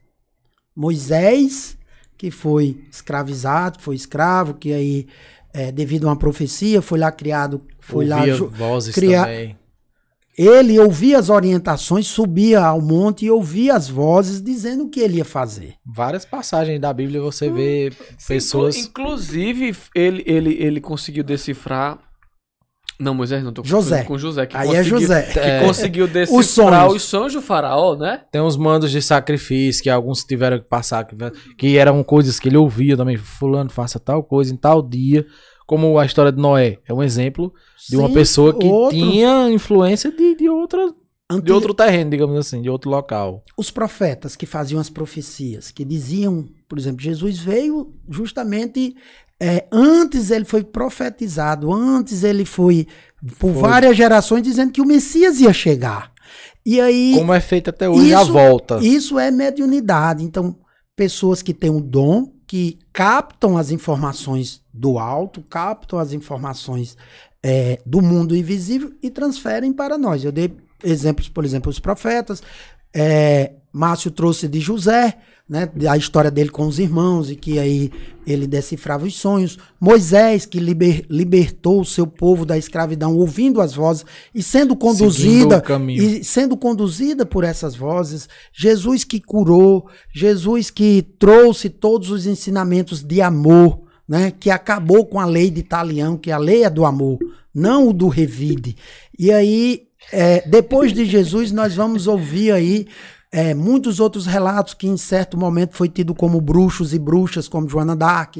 Moisés, que foi escravizado, foi escravo, que aí, é, devido a uma profecia, foi lá criado. Foi ouvia lá, vozes cria... também. Ele ouvia as orientações, subia ao monte e ouvia as vozes dizendo o que ele ia fazer. Várias passagens da Bíblia você hum, vê pessoas. Inclusive, ele, ele, ele conseguiu decifrar não, Moisés não, tô José. com José. Que Aí é José. Que é. conseguiu decifrar os sonhos do faraó, né? Tem uns mandos de sacrifício que alguns tiveram que passar, que, que eram coisas que ele ouvia também. Fulano, faça tal coisa em tal dia. Como a história de Noé é um exemplo de Sim, uma pessoa que outro... tinha influência de, de outra... De outro terreno, digamos assim, de outro local. Os profetas que faziam as profecias, que diziam, por exemplo, Jesus veio justamente é, antes ele foi profetizado, antes ele foi por foi. várias gerações dizendo que o Messias ia chegar. E aí. Como é feito até hoje isso, a volta. Isso é mediunidade. Então, pessoas que têm um dom, que captam as informações do alto, captam as informações é, do mundo invisível e transferem para nós. Eu dei exemplos, por exemplo, os profetas. É, Márcio trouxe de José, né, a história dele com os irmãos e que aí ele decifrava os sonhos. Moisés, que liber, libertou o seu povo da escravidão, ouvindo as vozes e sendo conduzida e sendo conduzida por essas vozes. Jesus que curou, Jesus que trouxe todos os ensinamentos de amor, né, que acabou com a lei de Italião, que a lei é do amor, não o do revide. E aí é, depois de Jesus, nós vamos ouvir aí é, muitos outros relatos que em certo momento foi tido como bruxos e bruxas, como Joana Dark.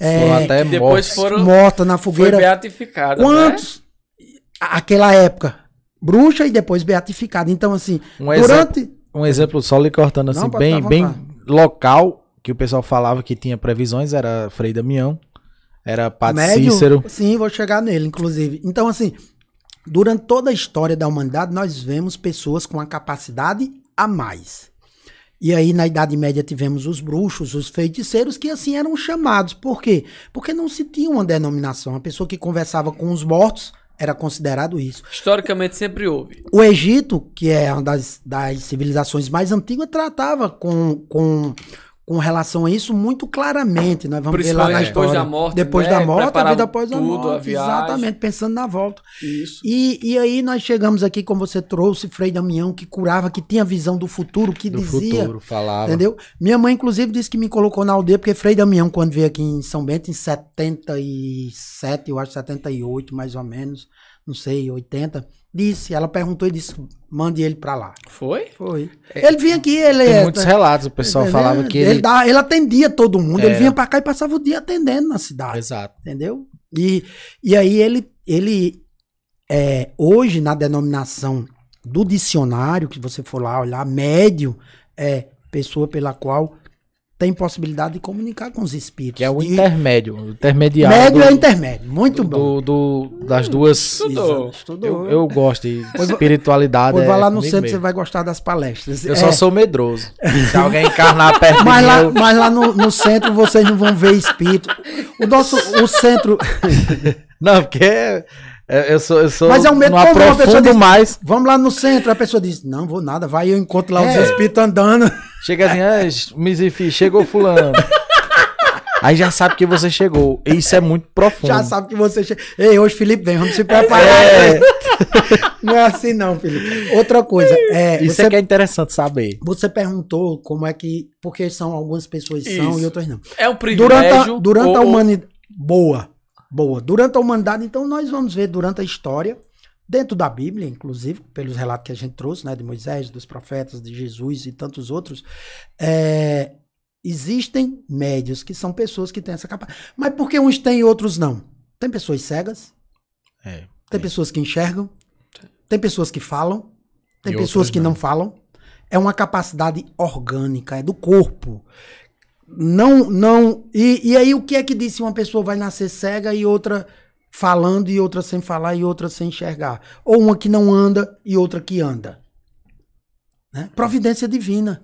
É, até depois foram morta na fogueira. Foi beatificada. Quantos? Né? Aquela época. Bruxa e depois beatificada. Então, assim, um durante. Exemplo, um exemplo só lhe cortando assim, Não, bem, bem local, que o pessoal falava que tinha previsões, era Frei Damião, era Padre Médio, Cícero. Sim, vou chegar nele, inclusive. Então, assim, durante toda a história da humanidade, nós vemos pessoas com a capacidade a mais. E aí, na Idade Média, tivemos os bruxos, os feiticeiros, que assim eram chamados. Por quê? Porque não se tinha uma denominação. A pessoa que conversava com os mortos era considerado isso. Historicamente sempre houve. O Egito, que é uma das, das civilizações mais antigas, tratava com, com com relação a isso muito claramente. Nós né? vamos ver lá na é. história. Depois da morte. Depois né? da morte, a vida após tudo, a morte. A exatamente, pensando na volta. Isso. E, e aí nós chegamos aqui, como você trouxe, Frei Damião, que curava, que tinha visão do futuro, que do dizia. futuro, falava. Entendeu? Minha mãe, inclusive, disse que me colocou na aldeia, porque Frei Damião, quando veio aqui em São Bento, em 77, eu acho, 78, mais ou menos, não sei, 80 Disse, ela perguntou e disse: mande ele pra lá. Foi? Foi. É, ele vinha aqui, ele. Tem é, muitos né? relatos, o pessoal ele, falava que ele. Ele, ele atendia todo mundo, é. ele vinha pra cá e passava o dia atendendo na cidade. Exato. Entendeu? E, e aí ele. ele é, hoje, na denominação do dicionário, que você for lá olhar, médio é pessoa pela qual tem possibilidade de comunicar com os espíritos. Que é o intermédio, o intermediário. Médio do, é intermédio, muito do, bom. Do, do, das duas. estudou. Eu, né? eu, gosto de espiritualidade. Pois é, vai lá no centro, mesmo. você vai gostar das palestras. Eu é. só sou medroso. [LAUGHS] Se alguém encarnar perto mas lá, Mas lá no, no, centro vocês não vão ver espírito. O nosso, o centro... [LAUGHS] não, porque é, eu sou, eu sou, Mas é um medo comum, a pessoa diz, mais. vamos lá no centro, a pessoa diz, não, vou nada, vai, eu encontro lá é. os espíritos andando. [LAUGHS] Chega assim, ah, Mizifi, chegou fulano. [LAUGHS] Aí já sabe que você chegou. Isso é muito profundo. Já sabe que você chegou. Ei, hoje, Felipe, vem, vamos se preparar. É. [LAUGHS] Não é assim, não, Felipe. Outra coisa. É, Isso é você, é que é interessante saber. Você perguntou como é que. Porque são algumas pessoas são e outras não. É um privilégio. Durante a, durante ou, a humanidade. Boa boa. Durante a humanidade, então, nós vamos ver durante a história, dentro da Bíblia, inclusive, pelos relatos que a gente trouxe, né, de Moisés, dos profetas, de Jesus e tantos outros, é, existem médios que são pessoas que têm essa capacidade. Mas por que uns têm e outros não? Tem pessoas cegas, é, tem é. pessoas que enxergam, tem pessoas que falam, tem e pessoas que não. não falam. É uma capacidade orgânica, é do corpo não, não. E, e aí o que é que disse uma pessoa vai nascer cega e outra falando e outra sem falar e outra sem enxergar? Ou uma que não anda e outra que anda? Né? Providência divina.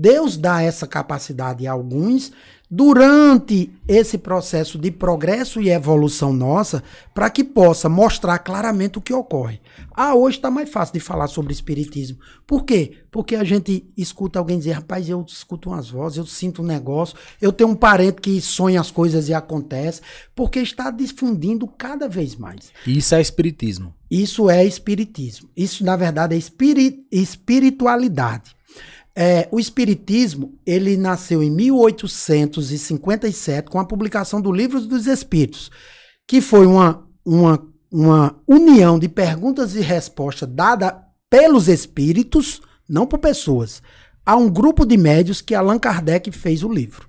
Deus dá essa capacidade a alguns durante esse processo de progresso e evolução nossa, para que possa mostrar claramente o que ocorre. Ah, hoje está mais fácil de falar sobre espiritismo. Por quê? Porque a gente escuta alguém dizer: rapaz, eu escuto umas vozes, eu sinto um negócio, eu tenho um parente que sonha as coisas e acontece, porque está difundindo cada vez mais. Isso é espiritismo. Isso é espiritismo. Isso, na verdade, é espiri espiritualidade. É, o Espiritismo, ele nasceu em 1857 com a publicação do Livro dos Espíritos, que foi uma, uma, uma união de perguntas e respostas dada pelos espíritos, não por pessoas, a um grupo de médios que Allan Kardec fez o livro.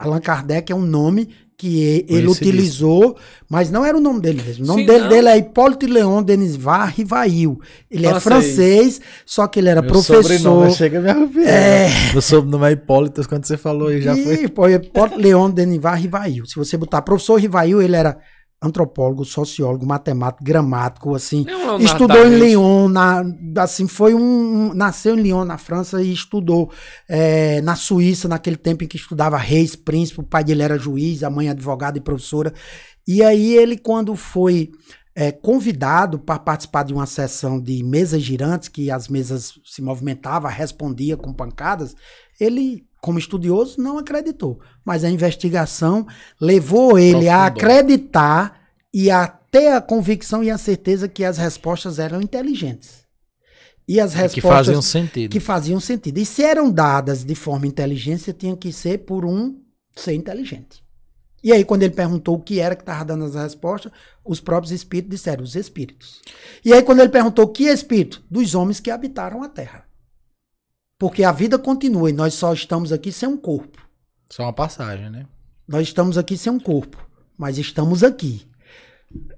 Allan Kardec é um nome que ele utilizou, mas não era o nome dele mesmo. O nome Sim, dele, dele, é Hipólito Leon Denis Rivail. Ele é Nossa, é francês, aí. só que ele era Meu professor. Chega a me É... Meu sobrenome é Hipólito, quando você falou aí já e, foi. Hipólito Leon Denis Rivail. Se você botar professor Rivail, ele era antropólogo, sociólogo, matemático, gramático, assim. Não, é estudou em Lyon, na, assim, foi um, nasceu em Lyon, na França, e estudou é, na Suíça, naquele tempo em que estudava reis, príncipe, o pai dele era juiz, a mãe advogada e professora. E aí ele, quando foi é, convidado para participar de uma sessão de mesas girantes, que as mesas se movimentavam, respondia com pancadas, ele como estudioso, não acreditou. Mas a investigação levou ele Profundou. a acreditar e a ter a convicção e a certeza que as respostas eram inteligentes. E as respostas. Que faziam sentido. Que faziam sentido. E se eram dadas de forma inteligência, tinha que ser por um ser inteligente. E aí, quando ele perguntou o que era que estava dando as respostas, os próprios espíritos disseram: os espíritos. E aí, quando ele perguntou que é espírito? Dos homens que habitaram a terra. Porque a vida continua e nós só estamos aqui sem um corpo. Só uma passagem, né? Nós estamos aqui sem um corpo, mas estamos aqui.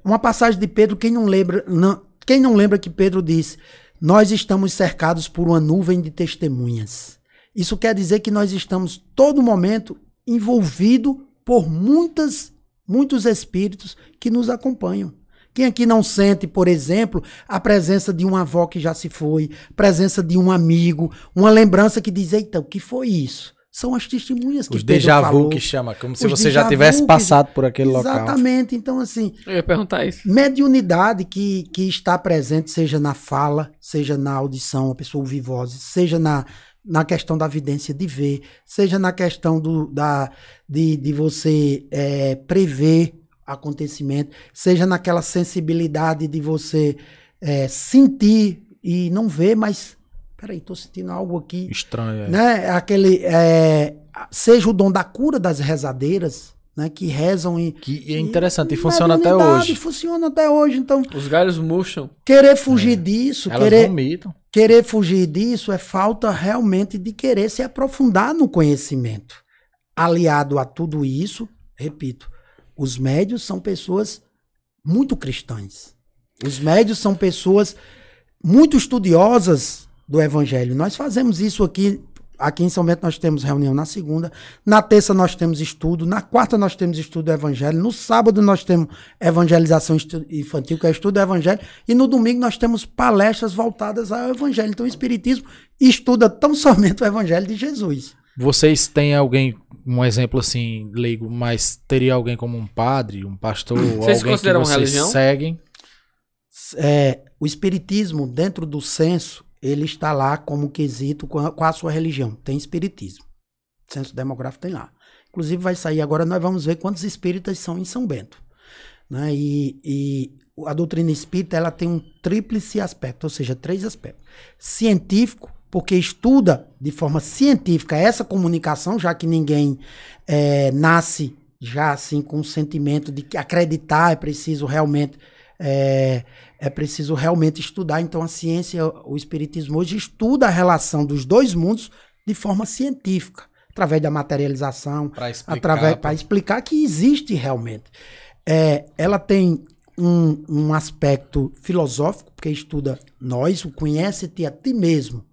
Uma passagem de Pedro, quem não lembra, não, quem não lembra que Pedro disse: "Nós estamos cercados por uma nuvem de testemunhas". Isso quer dizer que nós estamos todo momento envolvido por muitas muitos espíritos que nos acompanham. Quem aqui não sente, por exemplo, a presença de uma avó que já se foi, presença de um amigo, uma lembrança que diz, eita, o que foi isso? São as testemunhas que Os déjà vu falou. que chama, como Os se você já tivesse passado por aquele Exatamente. local. Exatamente, então assim... Eu ia perguntar isso. Mediunidade que, que está presente, seja na fala, seja na audição, a pessoa ouvir vozes, seja na, na questão da evidência de ver, seja na questão do, da, de, de você é, prever acontecimento, seja naquela sensibilidade de você é, sentir e não ver, mas peraí, tô sentindo algo aqui. Estranho, é. Né? Aquele, é, seja o dom da cura das rezadeiras, né? Que rezam e. Que é interessante, e, e funciona até hoje. Funciona até hoje, então. Os galhos murcham. Querer fugir é. disso, Elas querer. Vomitam. Querer fugir disso é falta realmente de querer se aprofundar no conhecimento. Aliado a tudo isso, repito, os médios são pessoas muito cristãs. Os médios são pessoas muito estudiosas do evangelho. Nós fazemos isso aqui aqui em São Bento nós temos reunião na segunda, na terça nós temos estudo, na quarta nós temos estudo do evangelho, no sábado nós temos evangelização infantil, que é estudo do evangelho, e no domingo nós temos palestras voltadas ao evangelho. Então o espiritismo estuda tão [LAUGHS] somente o evangelho de Jesus. Vocês têm alguém, um exemplo assim, leigo, mas teria alguém como um padre, um pastor, vocês alguém consideram que vocês religião? seguem? É, o espiritismo, dentro do censo, ele está lá como quesito com a, com a sua religião. Tem espiritismo. O censo demográfico tem lá. Inclusive vai sair agora, nós vamos ver quantos espíritas são em São Bento. Né? E, e, a doutrina espírita ela tem um tríplice aspecto, ou seja, três aspectos: científico, porque estuda de forma científica essa comunicação, já que ninguém é, nasce já assim com o sentimento de que acreditar é preciso realmente é, é preciso realmente estudar. Então a ciência, o espiritismo hoje estuda a relação dos dois mundos de forma científica, através da materialização, para explicar, tá. para explicar que existe realmente. É, ela tem um, um aspecto filosófico, porque estuda nós, o conhece-te a ti mesmo.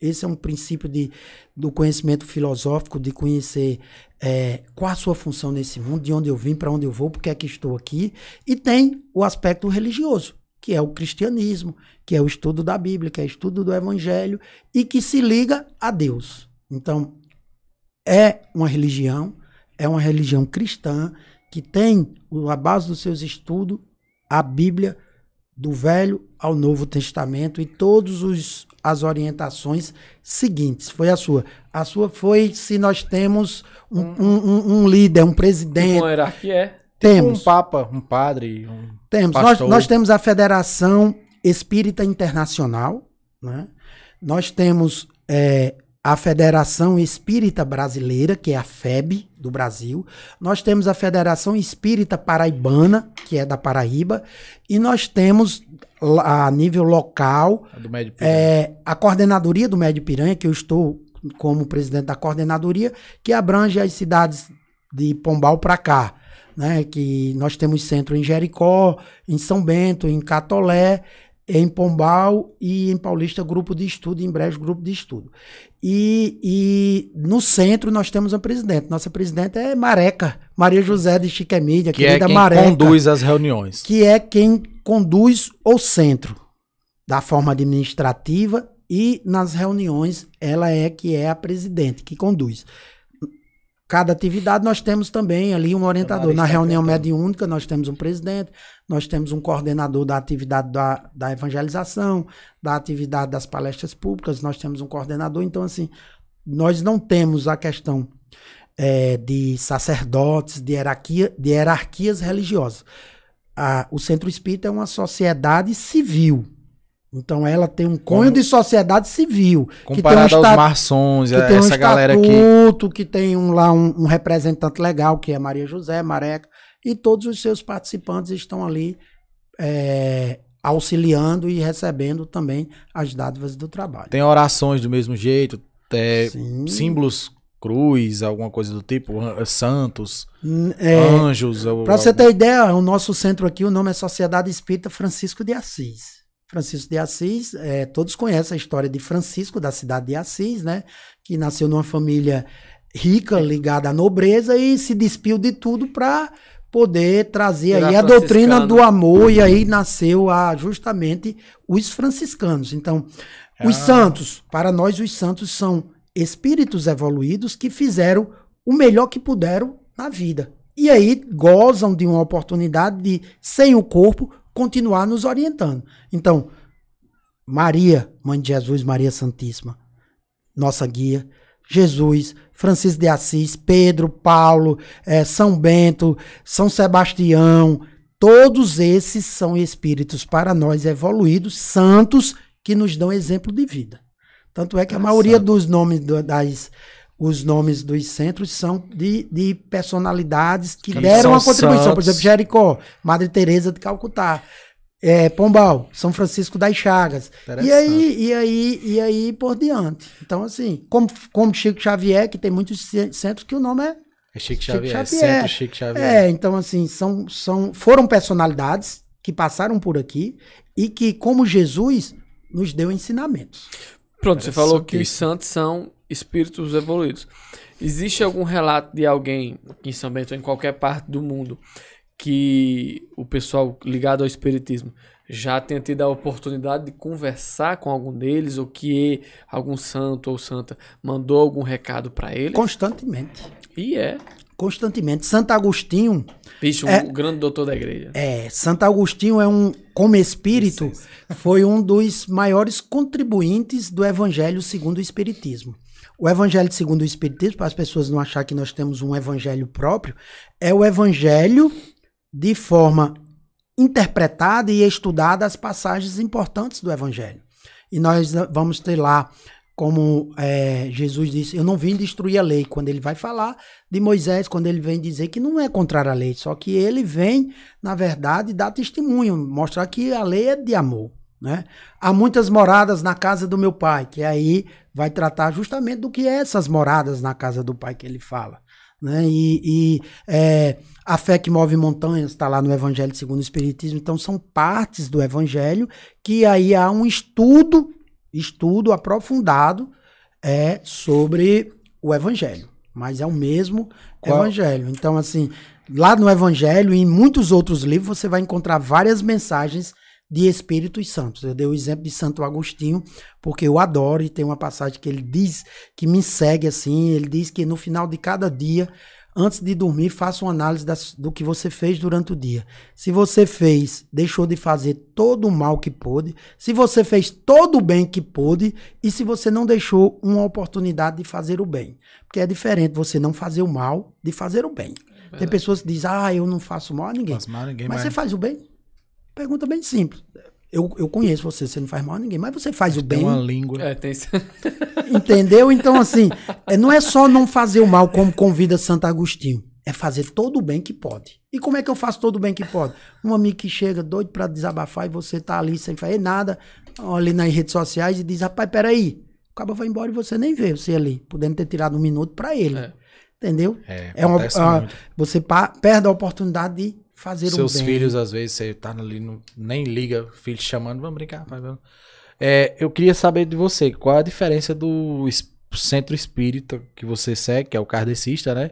Esse é um princípio de, do conhecimento filosófico, de conhecer é, qual a sua função nesse mundo, de onde eu vim, para onde eu vou, porque é que estou aqui. E tem o aspecto religioso, que é o cristianismo, que é o estudo da Bíblia, que é o estudo do Evangelho e que se liga a Deus. Então, é uma religião, é uma religião cristã que tem a base dos seus estudos a Bíblia do Velho ao Novo Testamento e todos os as orientações seguintes. Foi a sua. A sua foi se nós temos um, um, um, um líder, um presidente. Tipo uma hierarquia é. Tipo temos. Um papa, um padre, um Temos. Pastor. Nós, nós temos a Federação Espírita Internacional, né? Nós temos é, a Federação Espírita Brasileira, que é a FEB do Brasil. Nós temos a Federação Espírita Paraibana, que é da Paraíba. E nós temos a nível local. A do Médio Piranha. É, a coordenadoria do Médio Piranha, que eu estou como presidente da coordenadoria, que abrange as cidades de Pombal para cá. Né, que nós temos centro em Jericó, em São Bento, em Catolé, em Pombal e em Paulista, grupo de estudo, em Brejo, grupo de estudo. E, e, no centro nós temos uma presidente. Nossa presidente é Mareca, Maria José de Chique é Mídia, que é querida é quem Mareca, conduz as reuniões. Que é quem conduz o centro da forma administrativa e nas reuniões ela é que é a presidente, que conduz cada atividade nós temos também ali um orientador. Na reunião mediúnica nós temos um presidente, nós temos um coordenador da atividade da, da evangelização, da atividade das palestras públicas, nós temos um coordenador. Então, assim, nós não temos a questão é, de sacerdotes, de, hierarquia, de hierarquias religiosas. A, o Centro Espírita é uma sociedade civil. Então ela tem um cunho de sociedade civil. Comparado que tem um aos maçons, que é, tem essa um estatuto, galera aqui. Que tem um, lá um, um, representante legal, que é Maria José Mareca, e todos os seus participantes estão ali é, auxiliando e recebendo também as dádivas do trabalho. Tem orações do mesmo jeito, é, símbolos cruz, alguma coisa do tipo, eh, santos, é, anjos. Para você ter ideia, o nosso centro aqui, o nome é Sociedade Espírita Francisco de Assis. Francisco de Assis, é, todos conhecem a história de Francisco, da cidade de Assis, né? Que nasceu numa família rica, é. ligada à nobreza e se despiu de tudo para poder trazer Era aí a doutrina do amor uhum. e aí nasceu a, justamente os franciscanos. Então, ah. os santos, para nós os santos são espíritos evoluídos que fizeram o melhor que puderam na vida. E aí gozam de uma oportunidade de, sem o corpo, continuar nos orientando. Então, Maria, Mãe de Jesus, Maria Santíssima, nossa guia, Jesus, Francisco de Assis, Pedro, Paulo, é, São Bento, São Sebastião, todos esses são espíritos para nós evoluídos, santos, que nos dão exemplo de vida. Tanto é que a tá maioria dos nomes das os nomes dos centros são de, de personalidades que deram uma contribuição. Santos. Por exemplo, Jericó, Madre Teresa de Calcutá, é, Pombal, São Francisco das Chagas. E aí, e aí, e aí por diante. Então, assim, como, como Chico Xavier, que tem muitos centros que o nome é. é Chico, Chico Xavier, Xavier. Centro Chico Xavier. É, então assim, são, são, foram personalidades que passaram por aqui e que, como Jesus, nos deu ensinamentos. Pronto, Parece você falou que, que os santos são espíritos evoluídos. Existe algum relato de alguém em São Bento em qualquer parte do mundo que o pessoal ligado ao espiritismo já tenha tido a oportunidade de conversar com algum deles ou que é algum santo ou santa mandou algum recado para ele? Constantemente. E é constantemente. Santo Agostinho. Bicho, um é, grande doutor da igreja. É, Santo Agostinho é um, como espírito, foi um dos maiores contribuintes do Evangelho segundo o Espiritismo. O Evangelho segundo o Espiritismo, para as pessoas não achar que nós temos um evangelho próprio, é o evangelho de forma interpretada e estudada as passagens importantes do Evangelho. E nós vamos ter lá, como é, Jesus disse, eu não vim destruir a lei, quando ele vai falar de Moisés, quando ele vem dizer que não é contrária a lei, só que ele vem, na verdade, dar testemunho, mostrar que a lei é de amor. Né? Há muitas moradas na casa do meu pai, que aí vai tratar justamente do que é essas moradas na casa do pai que ele fala. Né? E, e é, a fé que move montanhas está lá no Evangelho segundo o Espiritismo, então são partes do Evangelho que aí há um estudo, estudo aprofundado é sobre o Evangelho, mas é o mesmo Qual? Evangelho. Então, assim, lá no Evangelho e em muitos outros livros você vai encontrar várias mensagens de espíritos santos. Eu dei o exemplo de Santo Agostinho, porque eu adoro e tem uma passagem que ele diz que me segue assim, ele diz que no final de cada dia, antes de dormir, faça uma análise das, do que você fez durante o dia. Se você fez, deixou de fazer todo o mal que pôde, se você fez todo o bem que pôde e se você não deixou uma oportunidade de fazer o bem. Porque é diferente você não fazer o mal de fazer o bem. Verdade. Tem pessoas que dizem, ah, eu não faço mal a ninguém. Mal a ninguém Mas você faz o bem? Pergunta bem simples. Eu, eu conheço você, você não faz mal a ninguém, mas você faz mas o bem. Tem uma língua. É, tem... [LAUGHS] Entendeu? Então, assim, é, não é só não fazer o mal como convida Santo Agostinho. É fazer todo o bem que pode. E como é que eu faço todo o bem que pode? Um amigo que chega doido para desabafar e você tá ali sem fazer nada, olha nas redes sociais e diz: rapaz, peraí. O cara vai embora e você nem vê você ali, podendo ter tirado um minuto para ele. É. Entendeu? É, é uma, ah, você perde a oportunidade de fazer Seus um bem. Seus filhos, às vezes, você tá ali, não nem liga, filho chamando, vamos brincar. Vamos. É, eu queria saber de você, qual a diferença do centro espírita que você segue, que é o kardecista, né?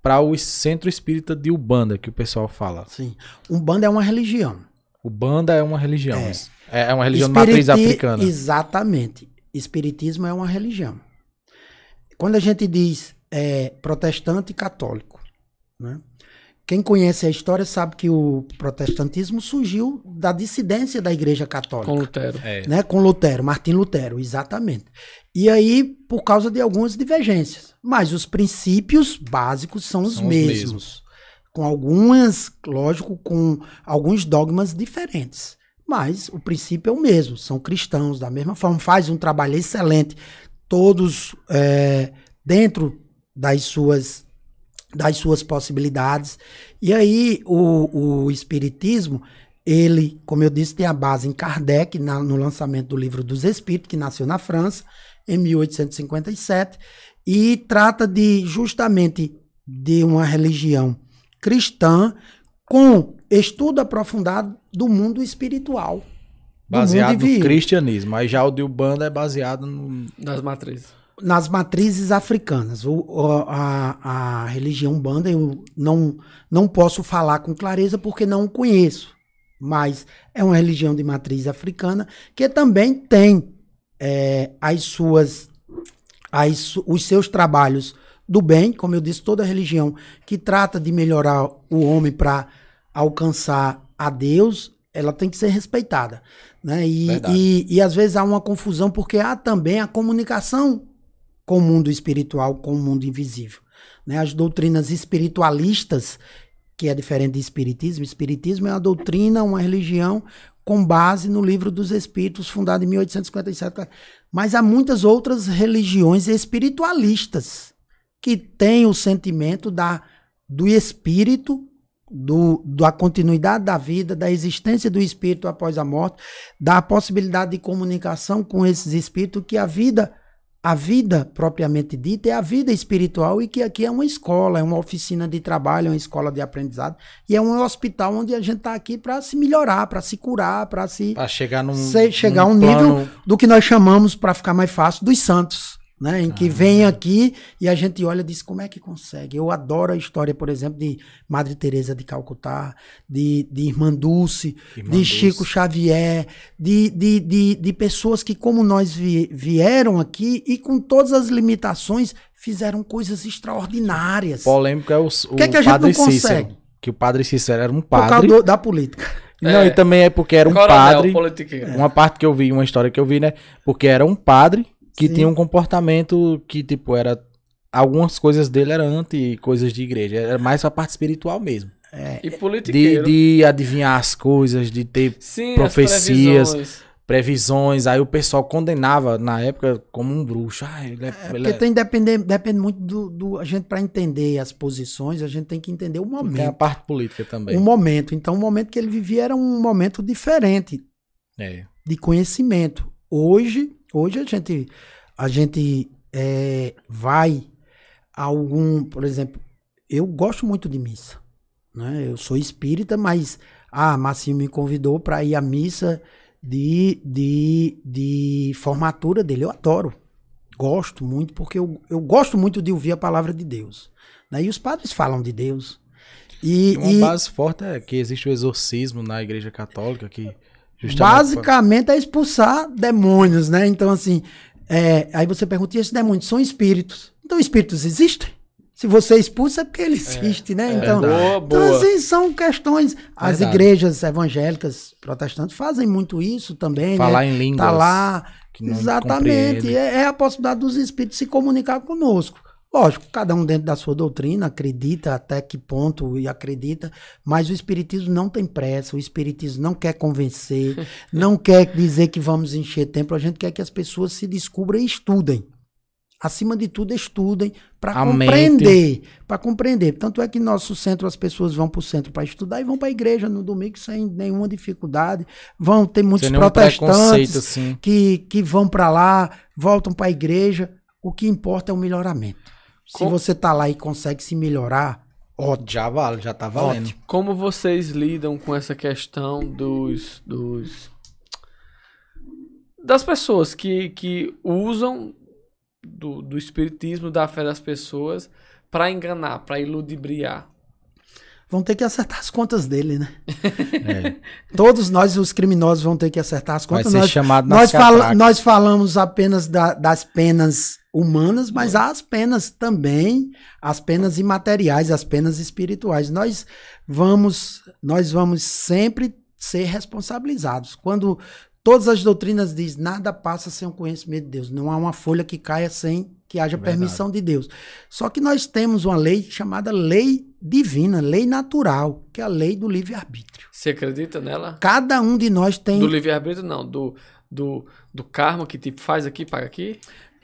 Para o centro espírita de Ubanda, que o pessoal fala. Sim. Umbanda é uma religião. Ubanda é uma religião. É, é, é uma religião Espiriti... matriz africana. Exatamente. Espiritismo é uma religião. Quando a gente diz é, protestante e católico, né? Quem conhece a história sabe que o protestantismo surgiu da dissidência da Igreja Católica. Com Lutero. É. Né? Com Lutero, Martim Lutero, exatamente. E aí, por causa de algumas divergências. Mas os princípios básicos são, os, são mesmos, os mesmos. Com algumas, lógico, com alguns dogmas diferentes. Mas o princípio é o mesmo. São cristãos, da mesma forma, faz um trabalho excelente. Todos é, dentro das suas das suas possibilidades. E aí o, o Espiritismo, ele, como eu disse, tem a base em Kardec, na, no lançamento do livro dos Espíritos, que nasceu na França, em 1857, e trata de justamente de uma religião cristã com estudo aprofundado do mundo espiritual. baseado no cristianismo. Aí já o Dilbanda é baseado no... nas matrizes nas matrizes africanas, o, a, a, religião banda eu não, não posso falar com clareza porque não conheço, mas é uma religião de matriz africana que também tem é, as suas, as, os seus trabalhos do bem, como eu disse, toda religião que trata de melhorar o homem para alcançar a Deus, ela tem que ser respeitada. Né? E, e, e, às vezes há uma confusão porque há também a comunicação com o mundo espiritual, com o mundo invisível. Né? As doutrinas espiritualistas, que é diferente de espiritismo, espiritismo é uma doutrina, uma religião com base no livro dos Espíritos, fundado em 1857. Tá? Mas há muitas outras religiões espiritualistas que têm o sentimento da, do espírito, do, da continuidade da vida, da existência do espírito após a morte, da possibilidade de comunicação com esses espíritos, que a vida a vida propriamente dita é a vida espiritual e que aqui é uma escola, é uma oficina de trabalho, é uma escola de aprendizado e é um hospital onde a gente está aqui para se melhorar, para se curar, para se para chegar num chegar num a um plano... nível do que nós chamamos para ficar mais fácil dos santos né? Em que vem aqui e a gente olha e diz como é que consegue. Eu adoro a história, por exemplo, de Madre Teresa de Calcutá, de, de Irmã Dulce, Irmã de Dulce. Chico Xavier, de, de, de, de, pessoas que, como nós vi, vieram aqui e com todas as limitações, fizeram coisas extraordinárias. Polêmica é o, o, que, é que a gente não consegue? Cícero, que o padre Cícero era um padre. Do, da política. Não, é, e também é porque era um coronel, padre. Uma parte que eu vi, uma história que eu vi, né? Porque era um padre que Sim. tinha um comportamento que, tipo, era. Algumas coisas dele eram anti-coisas de igreja. Era mais a parte espiritual mesmo. É, e é, politiqueiro. De, de adivinhar as coisas, de ter Sim, profecias. Previsões. aí o pessoal condenava na época como um bruxo. Ah, ele é, é porque ele é tem depender, depende muito do, do a gente para entender as posições, a gente tem que entender o momento. Tem a parte política também. O momento, então o momento que ele vivia era um momento diferente é. de conhecimento. Hoje Hoje a gente, a gente é, vai a algum, por exemplo, eu gosto muito de missa, né? Eu sou espírita, mas ah, Marcinho me convidou para ir à missa de, de, de formatura dele. Eu adoro, gosto muito, porque eu, eu gosto muito de ouvir a palavra de Deus. Né? E os padres falam de Deus. E, e uma e... base forte é que existe o exorcismo na Igreja Católica, que Justamente Basicamente pra... é expulsar demônios, né? Então, assim, é, aí você pergunta, e esses demônios são espíritos? Então, espíritos existem? Se você é expulsa é porque ele é, existe, né? é, né? Então, boa, então, assim, são questões. As Verdade. igrejas evangélicas protestantes fazem muito isso também. Falar né? em línguas. Tá lá. Exatamente. É, é a possibilidade dos espíritos se comunicar conosco. Lógico, cada um dentro da sua doutrina acredita até que ponto e acredita, mas o Espiritismo não tem pressa, o Espiritismo não quer convencer, [LAUGHS] não quer dizer que vamos encher tempo, a gente quer que as pessoas se descubram e estudem. Acima de tudo, estudem para compreender. Para compreender. Tanto é que nosso centro, as pessoas vão para o centro para estudar e vão para a igreja no domingo sem nenhuma dificuldade. Vão ter muitos protestantes assim. que, que vão para lá, voltam para a igreja. O que importa é o melhoramento. Se você tá lá e consegue se melhorar, ótimo. Já vale, já tá valendo. Ótimo. Como vocês lidam com essa questão dos. dos das pessoas que, que usam do, do espiritismo, da fé das pessoas, para enganar, para iludibriar? vão ter que acertar as contas dele, né? [LAUGHS] É. Todos nós, os criminosos, vão ter que acertar as contas. Vai ser nós, chamado nós, fala, nós falamos apenas da, das penas humanas, mas há as penas também, as penas imateriais, as penas espirituais. Nós vamos, nós vamos sempre ser responsabilizados. Quando todas as doutrinas diz nada passa sem o conhecimento de Deus, não há uma folha que caia sem que haja é permissão de Deus. Só que nós temos uma lei chamada lei divina, lei natural, que é a lei do livre-arbítrio. Você acredita nela? Cada um de nós tem. Do livre-arbítrio, não, do, do, do karma que tipo faz aqui, paga aqui?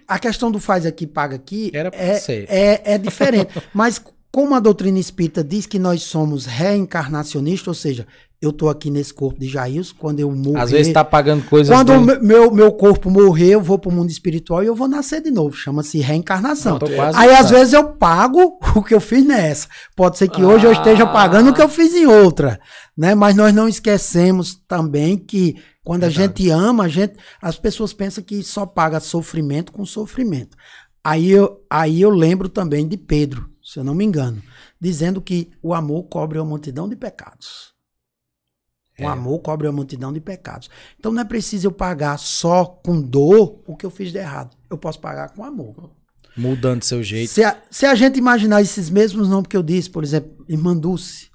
A questão do faz aqui, paga aqui Era é, ser. é, é diferente. [LAUGHS] Mas como a doutrina espírita diz que nós somos reencarnacionistas, ou seja, eu tô aqui nesse corpo de Jairus quando eu morrer... Às vezes tá pagando coisas... Quando meu, meu corpo morrer, eu vou pro mundo espiritual e eu vou nascer de novo. Chama-se reencarnação. Aí às vezes eu pago [LAUGHS] o que eu fiz nessa. Pode ser que ah. hoje eu esteja ah. pagando o que eu fiz em outra. Né? Mas nós não esquecemos também que quando Verdade. a gente ama, a gente, as pessoas pensam que só paga sofrimento com sofrimento. Aí eu, aí eu lembro também de Pedro, se eu não me engano, dizendo que o amor cobre uma multidão de pecados. O é. amor cobre a multidão de pecados. Então não é preciso eu pagar só com dor o que eu fiz de errado. Eu posso pagar com amor. Mudando seu jeito. Se a, se a gente imaginar esses mesmos nomes que eu disse, por exemplo, irmã Dulce,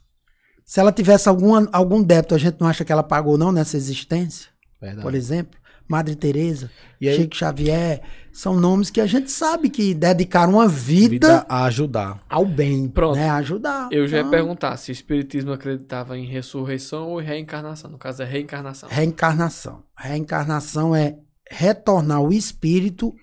se ela tivesse alguma, algum débito, a gente não acha que ela pagou não nessa existência? Verdade. Por exemplo, Madre Teresa, Chico Xavier, são nomes que a gente sabe que dedicaram uma vida, vida a ajudar ao bem, pronto, né? A ajudar. Eu já ia então, perguntar se o espiritismo acreditava em ressurreição ou reencarnação. No caso é reencarnação. Reencarnação. Reencarnação é retornar o espírito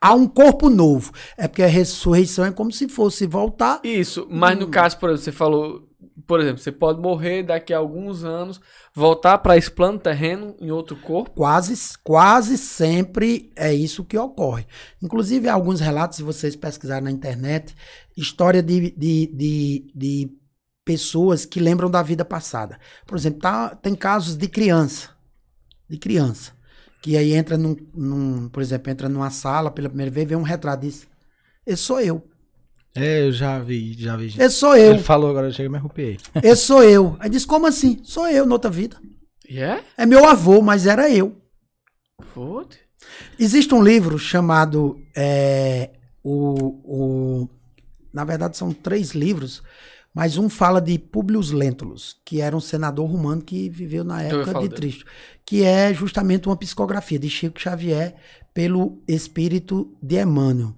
a um corpo novo. É porque a ressurreição é como se fosse voltar. Isso, mas no hum. caso, por exemplo, você falou por exemplo, você pode morrer daqui a alguns anos, voltar para esse plano terreno em outro corpo? Quase, quase sempre é isso que ocorre. Inclusive, há alguns relatos, se vocês pesquisarem na internet, história de, de, de, de pessoas que lembram da vida passada. Por exemplo, tá, tem casos de criança. De criança. Que aí entra num, num, Por exemplo, entra numa sala pela primeira vez, vê um retrato e diz: Esse sou eu. É, eu já vi, já vi. Esse é sou eu. Ele falou agora, chega e me arrupei. Esse é sou eu. Aí disse, como assim? Sou eu, noutra vida. Yeah? É? é meu avô, mas era eu. Foda. Existe um livro chamado é, o, o, na verdade são três livros, mas um fala de Publius Lentulus, que era um senador romano que viveu na então época de Cristo, que é justamente uma psicografia de Chico Xavier pelo espírito de Emmanuel.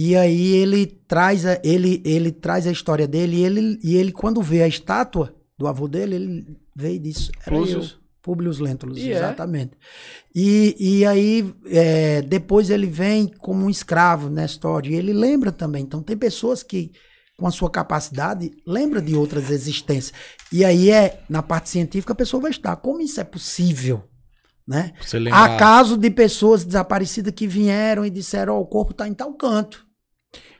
E aí ele traz a, ele, ele traz a história dele e ele, e ele, quando vê a estátua do avô dele, ele veio e Públio Era Lentulus, e é. exatamente. É. E, e aí, é, depois ele vem como um escravo na história. E ele lembra também. Então, tem pessoas que, com a sua capacidade, lembra de outras existências. E aí, é na parte científica, a pessoa vai estar. Como isso é possível? Né? acaso de pessoas desaparecidas que vieram e disseram: oh, o corpo está em tal canto.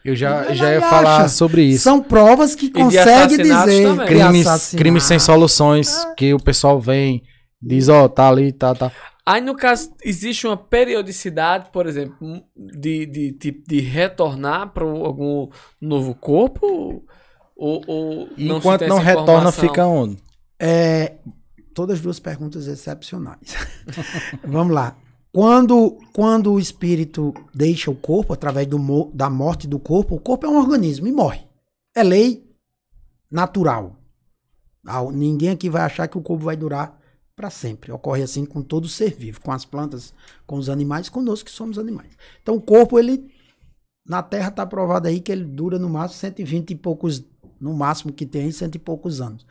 Eu já, é já ia falar sobre isso. São provas que consegue dizer é crimes, crimes sem soluções ah. que o pessoal vem, diz, ó, oh, tá ali, tá, tá. Aí, no caso, existe uma periodicidade, por exemplo, de, de, de, de retornar para algum novo corpo? Ou, ou Enquanto não retorna, fica onde? É, todas duas perguntas excepcionais. [LAUGHS] Vamos lá. Quando, quando o espírito deixa o corpo, através do, da morte do corpo, o corpo é um organismo e morre. É lei natural. ninguém aqui vai achar que o corpo vai durar para sempre. Ocorre assim com todo ser vivo, com as plantas, com os animais, conosco que somos animais. Então o corpo, ele na Terra está provado aí que ele dura no máximo 120 e poucos, no máximo que tem, cento e poucos anos.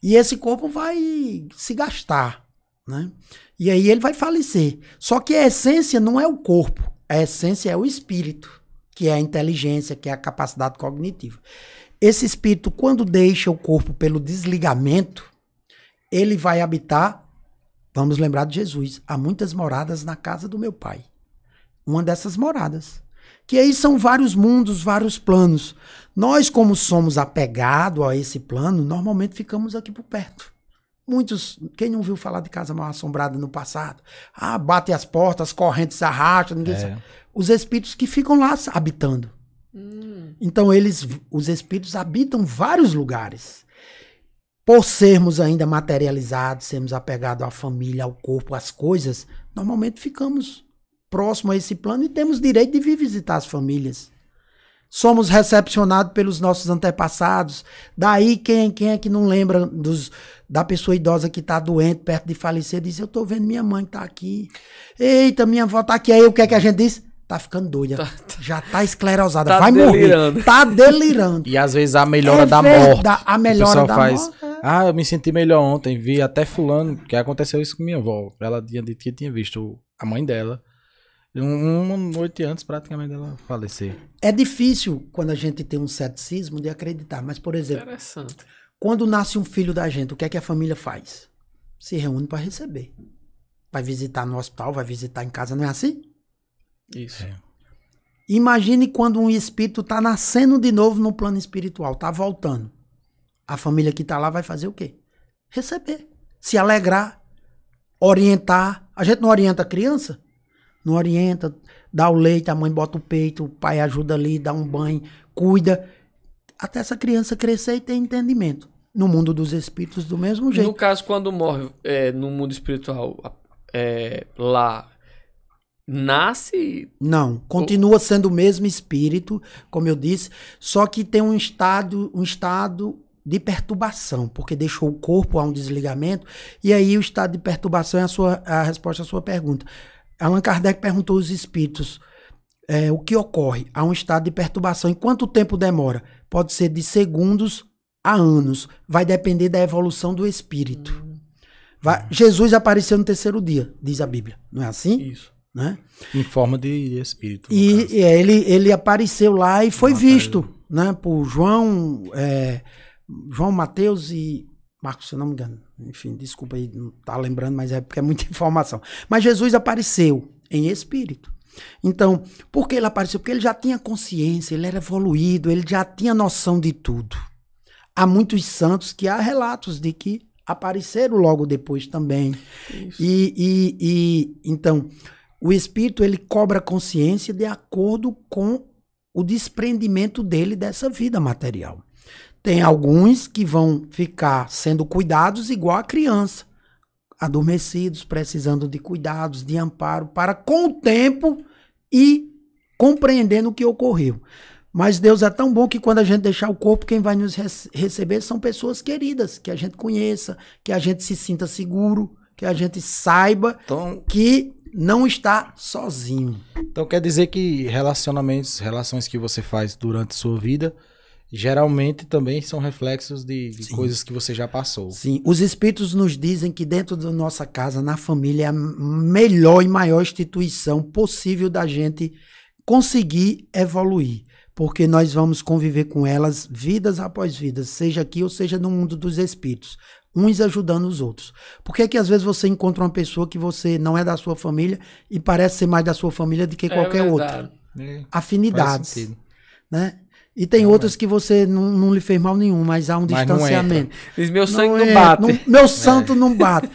E esse corpo vai se gastar, né? E aí ele vai falecer. Só que a essência não é o corpo, a essência é o espírito, que é a inteligência, que é a capacidade cognitiva. Esse espírito, quando deixa o corpo pelo desligamento, ele vai habitar, vamos lembrar de Jesus, há muitas moradas na casa do meu pai. Uma dessas moradas. Que aí são vários mundos, vários planos. Nós, como somos apegados a esse plano, normalmente ficamos aqui por perto. Muitos, quem não viu falar de casa mal assombrada no passado, ah, bate as portas, as correntes arrastam, ninguém é. sabe. Os espíritos que ficam lá habitando. Hum. Então eles, os espíritos habitam vários lugares. Por sermos ainda materializados, sermos apegados à família, ao corpo, às coisas, normalmente ficamos próximo a esse plano e temos direito de vir visitar as famílias somos recepcionados pelos nossos antepassados. Daí, quem, quem é que não lembra dos, da pessoa idosa que está doente, perto de falecer, diz: Eu estou vendo minha mãe tá aqui. Eita, minha avó está aqui. Aí o que é que a gente diz? Tá ficando doida. Tá, tá, já tá esclerosada. Tá vai delirando. morrer. Tá delirando. [LAUGHS] E às vezes a melhora é da morte. A melhora a da faz, morte. É. Ah, eu me senti melhor ontem. Vi até fulano, que aconteceu isso com minha avó. Ela tinha dito que tinha visto a mãe dela uma noite antes praticamente dela falecer. É difícil quando a gente tem um ceticismo de acreditar, mas por exemplo, quando nasce um filho da gente, o que é que a família faz? Se reúne para receber. Vai visitar no hospital, vai visitar em casa, não é assim? Isso. É. Imagine quando um espírito está nascendo de novo no plano espiritual, está voltando. A família que está lá vai fazer o quê? Receber, se alegrar, orientar. A gente não orienta a criança? não orienta, dá o leite, a mãe bota o peito, o pai ajuda ali, dá um banho, cuida. Até essa criança crescer e ter entendimento. No mundo dos espíritos, do mesmo jeito. No caso, quando morre é, no mundo espiritual, é, lá, nasce. Não, continua sendo o mesmo espírito, como eu disse, só que tem um estado, um estado de perturbação, porque deixou o corpo a um desligamento, e aí o estado de perturbação é a, sua, a resposta à sua pergunta. Allan Kardec perguntou aos espíritos é, o que ocorre a um estado de perturbação e quanto tempo demora. Pode ser de segundos a anos. Vai depender da evolução do espírito. Hum. Vai, Jesus apareceu no terceiro dia, diz a Bíblia. Não é assim? Isso. Né? Em forma de espírito. E, e, é, ele, ele apareceu lá e foi visto né, por João, é, João Mateus e Marcos, se eu não me engano. Enfim, desculpa aí, não tá lembrando, mas é porque é muita [LAUGHS] informação. Mas Jesus apareceu em espírito. Então, por que ele apareceu? Porque ele já tinha consciência, ele era evoluído, ele já tinha noção de tudo. Há muitos santos que há relatos de que apareceram logo depois também. E, e, e, então, o espírito ele cobra consciência de acordo com o desprendimento dele dessa vida material. Tem alguns que vão ficar sendo cuidados igual a criança, adormecidos, precisando de cuidados, de amparo, para com o tempo e compreendendo o que ocorreu. Mas Deus é tão bom que quando a gente deixar o corpo, quem vai nos receber são pessoas queridas, que a gente conheça, que a gente se sinta seguro, que a gente saiba então, que não está sozinho. Então quer dizer que relacionamentos, relações que você faz durante sua vida, geralmente também são reflexos de, de coisas que você já passou. Sim, os espíritos nos dizem que dentro da nossa casa, na família, é a melhor e maior instituição possível da gente conseguir evoluir. Porque nós vamos conviver com elas vidas após vidas, seja aqui ou seja no mundo dos espíritos uns ajudando os outros. Por que é que às vezes você encontra uma pessoa que você não é da sua família e parece ser mais da sua família do que é qualquer outra? É. Afinidades. Né? E tem não outras é. que você não, não, lhe fez mal nenhum, mas há um mas distanciamento. é. meu sangue não, não bate. meu santo não bate.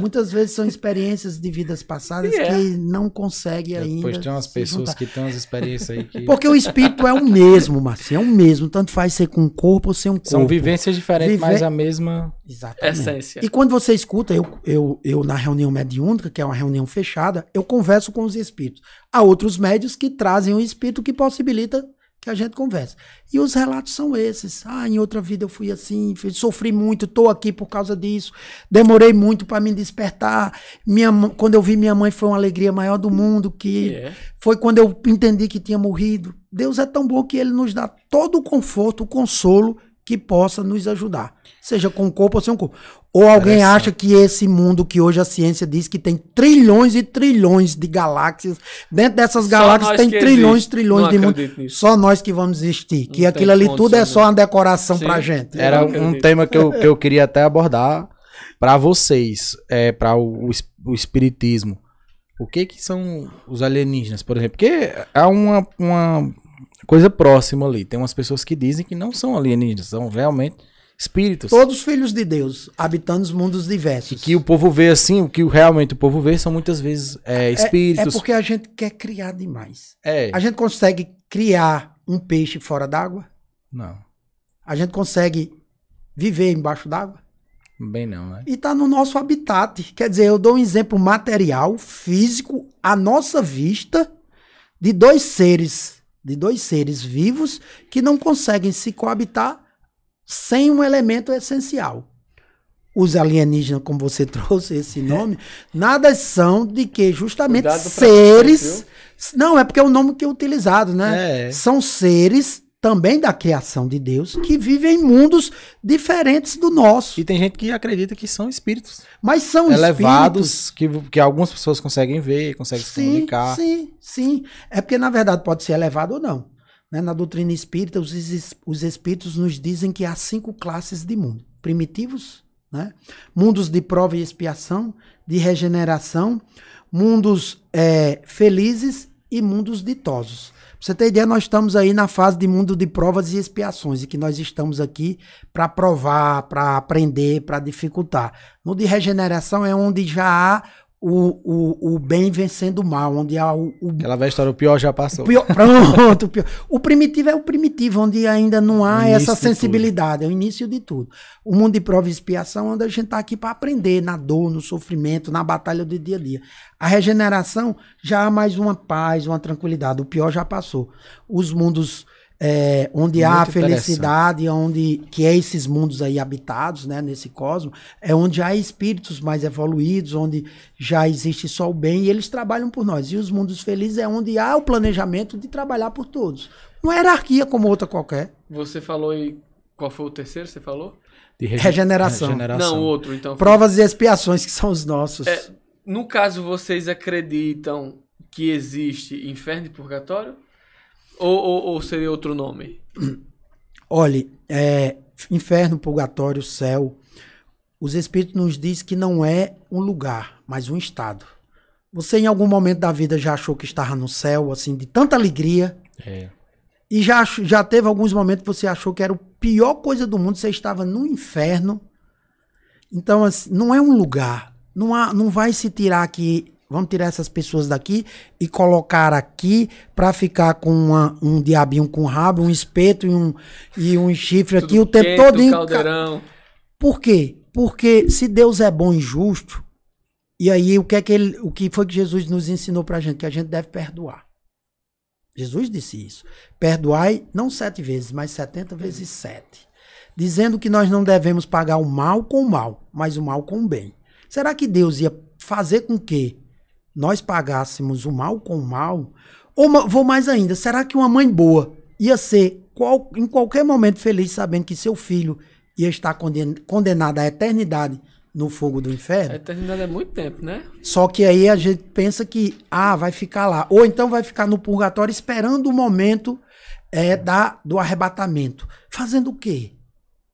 Muitas vezes são experiências de vidas passadas é. que não consegue é, ainda. Depois tem umas pessoas juntar. que têm umas experiências aí que. Porque o espírito é o mesmo, Marcinho, é o mesmo. Tanto faz ser com um corpo ou ser um corpo. São vivências diferentes, Vive... mas a mesma Exatamente. essência. E quando você escuta, eu, eu, eu na reunião mediúnica, que é uma reunião fechada, eu converso com os espíritos. Há outros médios que trazem o espírito que possibilita que a gente conversa. E os relatos são esses. Ah, em outra vida eu fui assim, sofri muito, estou aqui por causa disso, demorei muito para me despertar. Minha, quando eu vi minha mãe foi uma alegria maior do mundo, que é. foi quando eu entendi que tinha morrido. Deus é tão bom que ele nos dá todo o conforto, o consolo que possa nos ajudar, seja com corpo ou sem corpo. Ou alguém acha que esse mundo que hoje a ciência diz que tem trilhões e trilhões de galáxias, dentro dessas só galáxias tem trilhões e trilhões não de mundos, só nós que vamos existir, que não aquilo ali tudo é né? só uma decoração Sim, pra gente. Era um tema que eu, que eu [LAUGHS] queria até abordar para vocês, é, para o, o espiritismo. O que que são os alienígenas, por exemplo? Porque há é uma, uma coisa próxima ali. Tem umas pessoas que dizem que não são alienígenas, são realmente espíritos. Todos filhos de Deus, habitando os mundos diversos. E que o povo vê assim, o que realmente o povo vê são muitas vezes é, espíritos. É, é, porque a gente quer criar demais. É. A gente consegue criar um peixe fora d'água? Não. A gente consegue viver embaixo d'água? Bem não, né? E está no nosso habitat. Quer dizer, eu dou um exemplo material, físico, à nossa vista, de dois seres de dois seres vivos que não conseguem se coabitar sem um elemento essencial. Os alienígenas, como você [LAUGHS] trouxe esse nome, nada são de que justamente Cuidado seres. não, é porque é o nome que é utilizado, né? É. São seres também da criação de Deus, que vivem em mundos diferentes do nosso. E tem gente que acredita que são espíritos. Mas são elevados, espíritos. Que, que algumas pessoas conseguem ver, conseguem sim, se comunicar. Sim, sim. É porque, na verdade, pode ser elevado ou não. Né? Na doutrina espírita, os, os espíritos nos dizem que há cinco classes de mundo: primitivos, né? mundos de prova e expiação, de regeneração, mundos é, felizes e mundos ditosos você tem ideia, nós estamos aí na fase de mundo de provas e expiações, e que nós estamos aqui para provar, para aprender, para dificultar. No de regeneração é onde já há o, o, o bem vencendo o mal, onde há o. o Ela vai estar o pior já passou. O pior, pronto, o pior. O primitivo é o primitivo, onde ainda não há essa sensibilidade, é o início de tudo. O mundo de prova e expiação, onde a gente está aqui para aprender na dor, no sofrimento, na batalha do dia a dia. A regeneração já há mais uma paz, uma tranquilidade, o pior já passou. Os mundos é, onde Muito há a felicidade, onde que é esses mundos aí habitados, né, nesse cosmo, é onde há espíritos mais evoluídos, onde já existe só o bem e eles trabalham por nós. E os mundos felizes é onde há o planejamento de trabalhar por todos. Uma hierarquia como outra qualquer. Você falou em qual foi o terceiro? Você falou? De rege... regeneração. regeneração. Não, outro então. Provas e expiações que são os nossos. É, no caso vocês acreditam que existe inferno e purgatório? Ou, ou, ou seria outro nome? [CLEARS THROAT] Olhe, é, inferno, purgatório, céu. Os Espíritos nos diz que não é um lugar, mas um estado. Você em algum momento da vida já achou que estava no céu, assim, de tanta alegria. É. E já, já teve alguns momentos que você achou que era a pior coisa do mundo, você estava no inferno. Então, assim, não é um lugar. Não, há, não vai se tirar que Vamos tirar essas pessoas daqui e colocar aqui para ficar com uma, um diabinho com rabo, um espeto e um, e um chifre Tudo aqui o tempo todo. Caldeirão. Por quê? Porque se Deus é bom e justo, e aí o que é que ele, o que foi que Jesus nos ensinou para a gente que a gente deve perdoar? Jesus disse isso. Perdoai não sete vezes, mas setenta vezes sete. Dizendo que nós não devemos pagar o mal com o mal, mas o mal com o bem. Será que Deus ia fazer com que nós pagássemos o mal com o mal, ou vou mais ainda, será que uma mãe boa ia ser qual, em qualquer momento feliz sabendo que seu filho ia estar conden, condenado à eternidade no fogo do inferno? A eternidade é muito tempo, né? Só que aí a gente pensa que, ah, vai ficar lá. Ou então vai ficar no purgatório esperando o momento é, da, do arrebatamento. Fazendo o quê?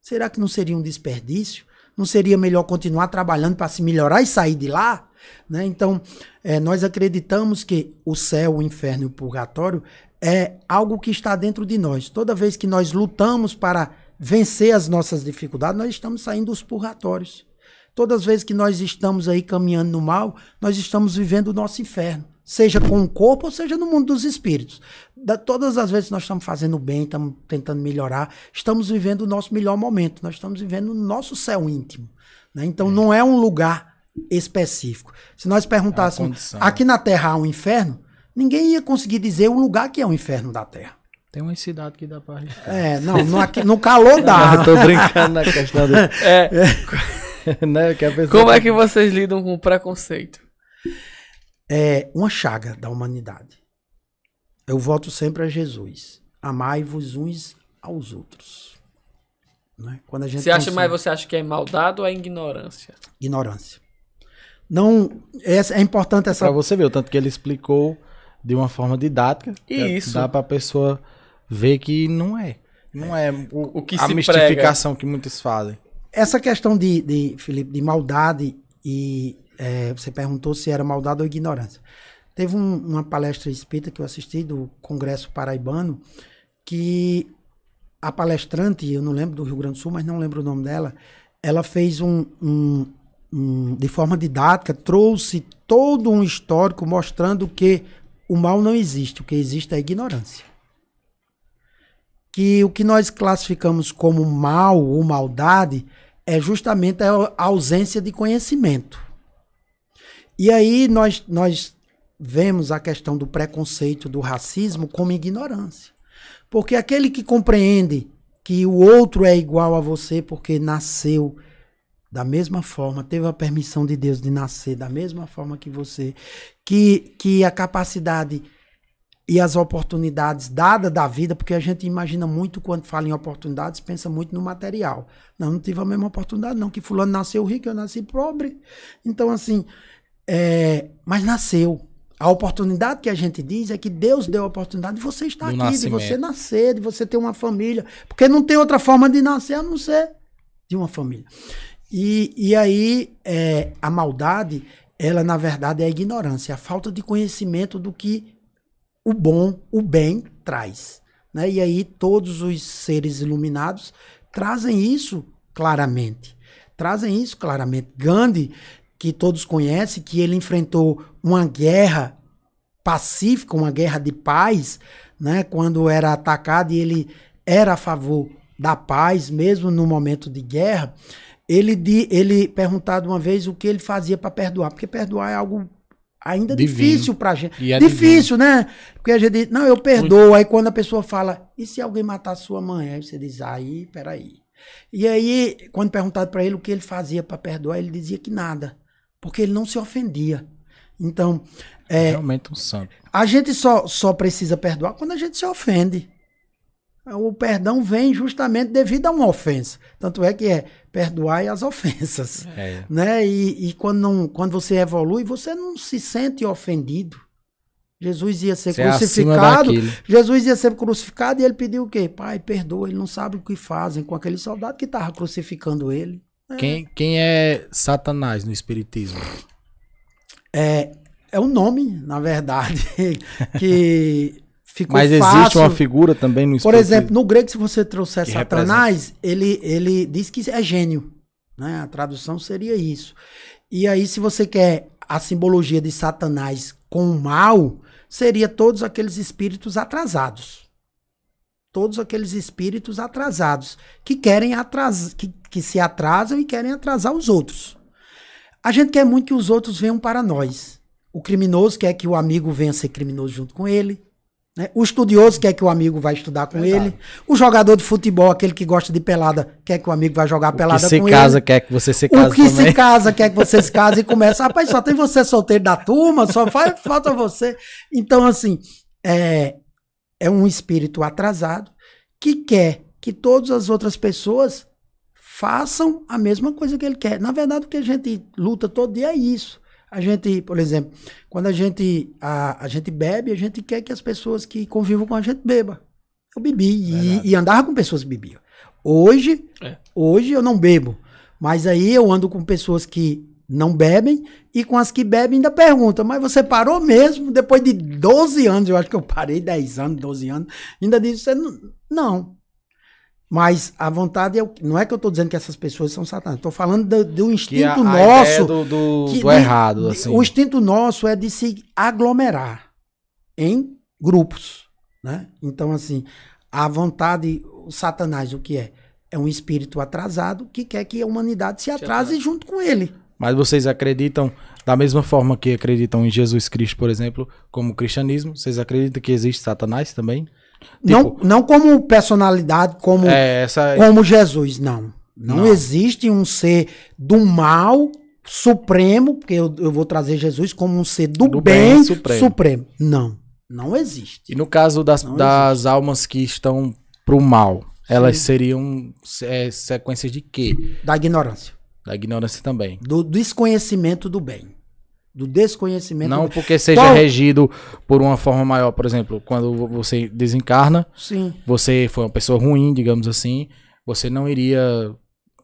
Será que não seria um desperdício? Não seria melhor continuar trabalhando para se melhorar e sair de lá? Né? Então, é, nós acreditamos que o céu, o inferno e o purgatório é algo que está dentro de nós. Toda vez que nós lutamos para vencer as nossas dificuldades, nós estamos saindo dos purgatórios. Todas as vezes que nós estamos aí caminhando no mal, nós estamos vivendo o nosso inferno seja com o corpo ou seja no mundo dos espíritos. Da, todas as vezes nós estamos fazendo bem, estamos tentando melhorar, estamos vivendo o nosso melhor momento, nós estamos vivendo o nosso céu íntimo. Né? Então é. não é um lugar específico. Se nós perguntássemos, é aqui né? na Terra há um inferno, ninguém ia conseguir dizer o lugar que é o inferno da Terra. Tem uma cidade que dá para arriscar. É, não, no, aqui, no calor dá. Não, [LAUGHS] eu tô brincando na questão do... [LAUGHS] É, é. [LAUGHS] Né, que pessoa... Como é que vocês lidam com o preconceito? É uma chaga da humanidade. Eu volto sempre a Jesus. Amai-vos uns aos outros. Né? Quando a gente você acha, consegue... mas você acha que é maldade ou é ignorância? Ignorância. Não, é, é importante essa. Para você ver, o tanto que ele explicou de uma forma didática. É Isso. Dá para a pessoa ver que não é. Não é o, o que a mistificação prega. que muitos fazem. Essa questão de, de Felipe, de maldade, e é, você perguntou se era maldade ou ignorância. Teve um, uma palestra espírita que eu assisti do Congresso Paraibano, que a palestrante, eu não lembro do Rio Grande do Sul, mas não lembro o nome dela, ela fez um, um Hum, de forma didática, trouxe todo um histórico mostrando que o mal não existe, o que existe é a ignorância. Que o que nós classificamos como mal ou maldade é justamente a ausência de conhecimento. E aí nós, nós vemos a questão do preconceito, do racismo, como ignorância. Porque aquele que compreende que o outro é igual a você porque nasceu da mesma forma, teve a permissão de Deus de nascer da mesma forma que você, que, que a capacidade e as oportunidades dadas da vida, porque a gente imagina muito quando fala em oportunidades, pensa muito no material. Não, não tive a mesma oportunidade, não, que fulano nasceu rico, eu nasci pobre. Então, assim, é, mas nasceu. A oportunidade que a gente diz é que Deus deu a oportunidade de você estar aqui, nascimento. de você nascer, de você ter uma família. Porque não tem outra forma de nascer a não ser de uma família. E, e aí, é, a maldade, ela na verdade é a ignorância, é a falta de conhecimento do que o bom, o bem traz. Né? E aí, todos os seres iluminados trazem isso claramente. Trazem isso claramente. Gandhi, que todos conhecem, que ele enfrentou uma guerra pacífica, uma guerra de paz, né? quando era atacado e ele era a favor da paz, mesmo no momento de guerra. Ele, de, ele perguntado uma vez o que ele fazia para perdoar, porque perdoar é algo ainda divino. difícil pra gente. É difícil, divino. né? Porque a gente diz, não, eu perdoo. Muito. Aí quando a pessoa fala, e se alguém matar sua mãe? Aí você diz, aí, peraí. E aí, quando perguntado para ele o que ele fazia para perdoar, ele dizia que nada, porque ele não se ofendia. Então, é, é, realmente um santo. A gente só, só precisa perdoar quando a gente se ofende o perdão vem justamente devido a uma ofensa. Tanto é que é perdoar as ofensas. É. Né? E, e quando, não, quando você evolui, você não se sente ofendido. Jesus ia ser você é crucificado. É Jesus ia ser crucificado e ele pediu o quê? Pai, perdoa, ele não sabe o que fazem com aquele soldado que estava crucificando ele. É. Quem, quem é Satanás no Espiritismo? É, é um nome, na verdade, [LAUGHS] que Ficou Mas fácil. existe uma figura também no Por exemplo, no grego, se você trouxer Satanás, ele, ele diz que é gênio. Né? A tradução seria isso. E aí, se você quer a simbologia de Satanás com o mal, seria todos aqueles espíritos atrasados. Todos aqueles espíritos atrasados que querem atrasar, que, que se atrasam e querem atrasar os outros. A gente quer muito que os outros venham para nós. O criminoso quer que o amigo venha ser criminoso junto com ele. Né? O estudioso quer que o amigo vá estudar com Verdade. ele. O jogador de futebol, aquele que gosta de pelada, quer que o amigo vá jogar o pelada com ele. O que se casa quer que você se case O que também. se casa quer que você se case e [LAUGHS] começa. Rapaz, só tem você solteiro da turma, só faz, [LAUGHS] falta você. Então, assim, é, é um espírito atrasado que quer que todas as outras pessoas façam a mesma coisa que ele quer. Na verdade, o que a gente luta todo dia é isso. A gente, por exemplo, quando a gente, a, a gente bebe, a gente quer que as pessoas que convivam com a gente bebam. Eu bebi e, e, andava com pessoas que bebiam. Hoje, é. hoje eu não bebo. Mas aí eu ando com pessoas que não bebem e com as que bebem ainda pergunta, mas você parou mesmo depois de 12 anos, eu acho que eu parei 10 anos, 12 anos, ainda diz, você não, não, mas a vontade é o, não é que eu estou dizendo que essas pessoas são satanás. Estou falando do, do instinto a, nosso. A do, do, que, do errado. De, assim. O instinto nosso é de se aglomerar em grupos. Né? Então, assim, a vontade, o satanás, o que é? É um espírito atrasado que quer que a humanidade se atrase junto com ele. Mas vocês acreditam, da mesma forma que acreditam em Jesus Cristo, por exemplo, como o cristianismo, vocês acreditam que existe Satanás também? Tipo, não, não como personalidade, como, é essa... como Jesus, não. não. não. existe um ser do mal supremo, porque eu, eu vou trazer Jesus como um ser do, do bem, bem supremo. supremo. Não, não existe. E no caso das, das almas que estão pro mal, elas Sim. seriam é, sequências de quê? Da ignorância. Da ignorância também. Do desconhecimento do bem do desconhecimento. Não porque seja então- regido por uma forma maior, por exemplo, quando você desencarna, Sim. você foi uma pessoa ruim, digamos assim, você não iria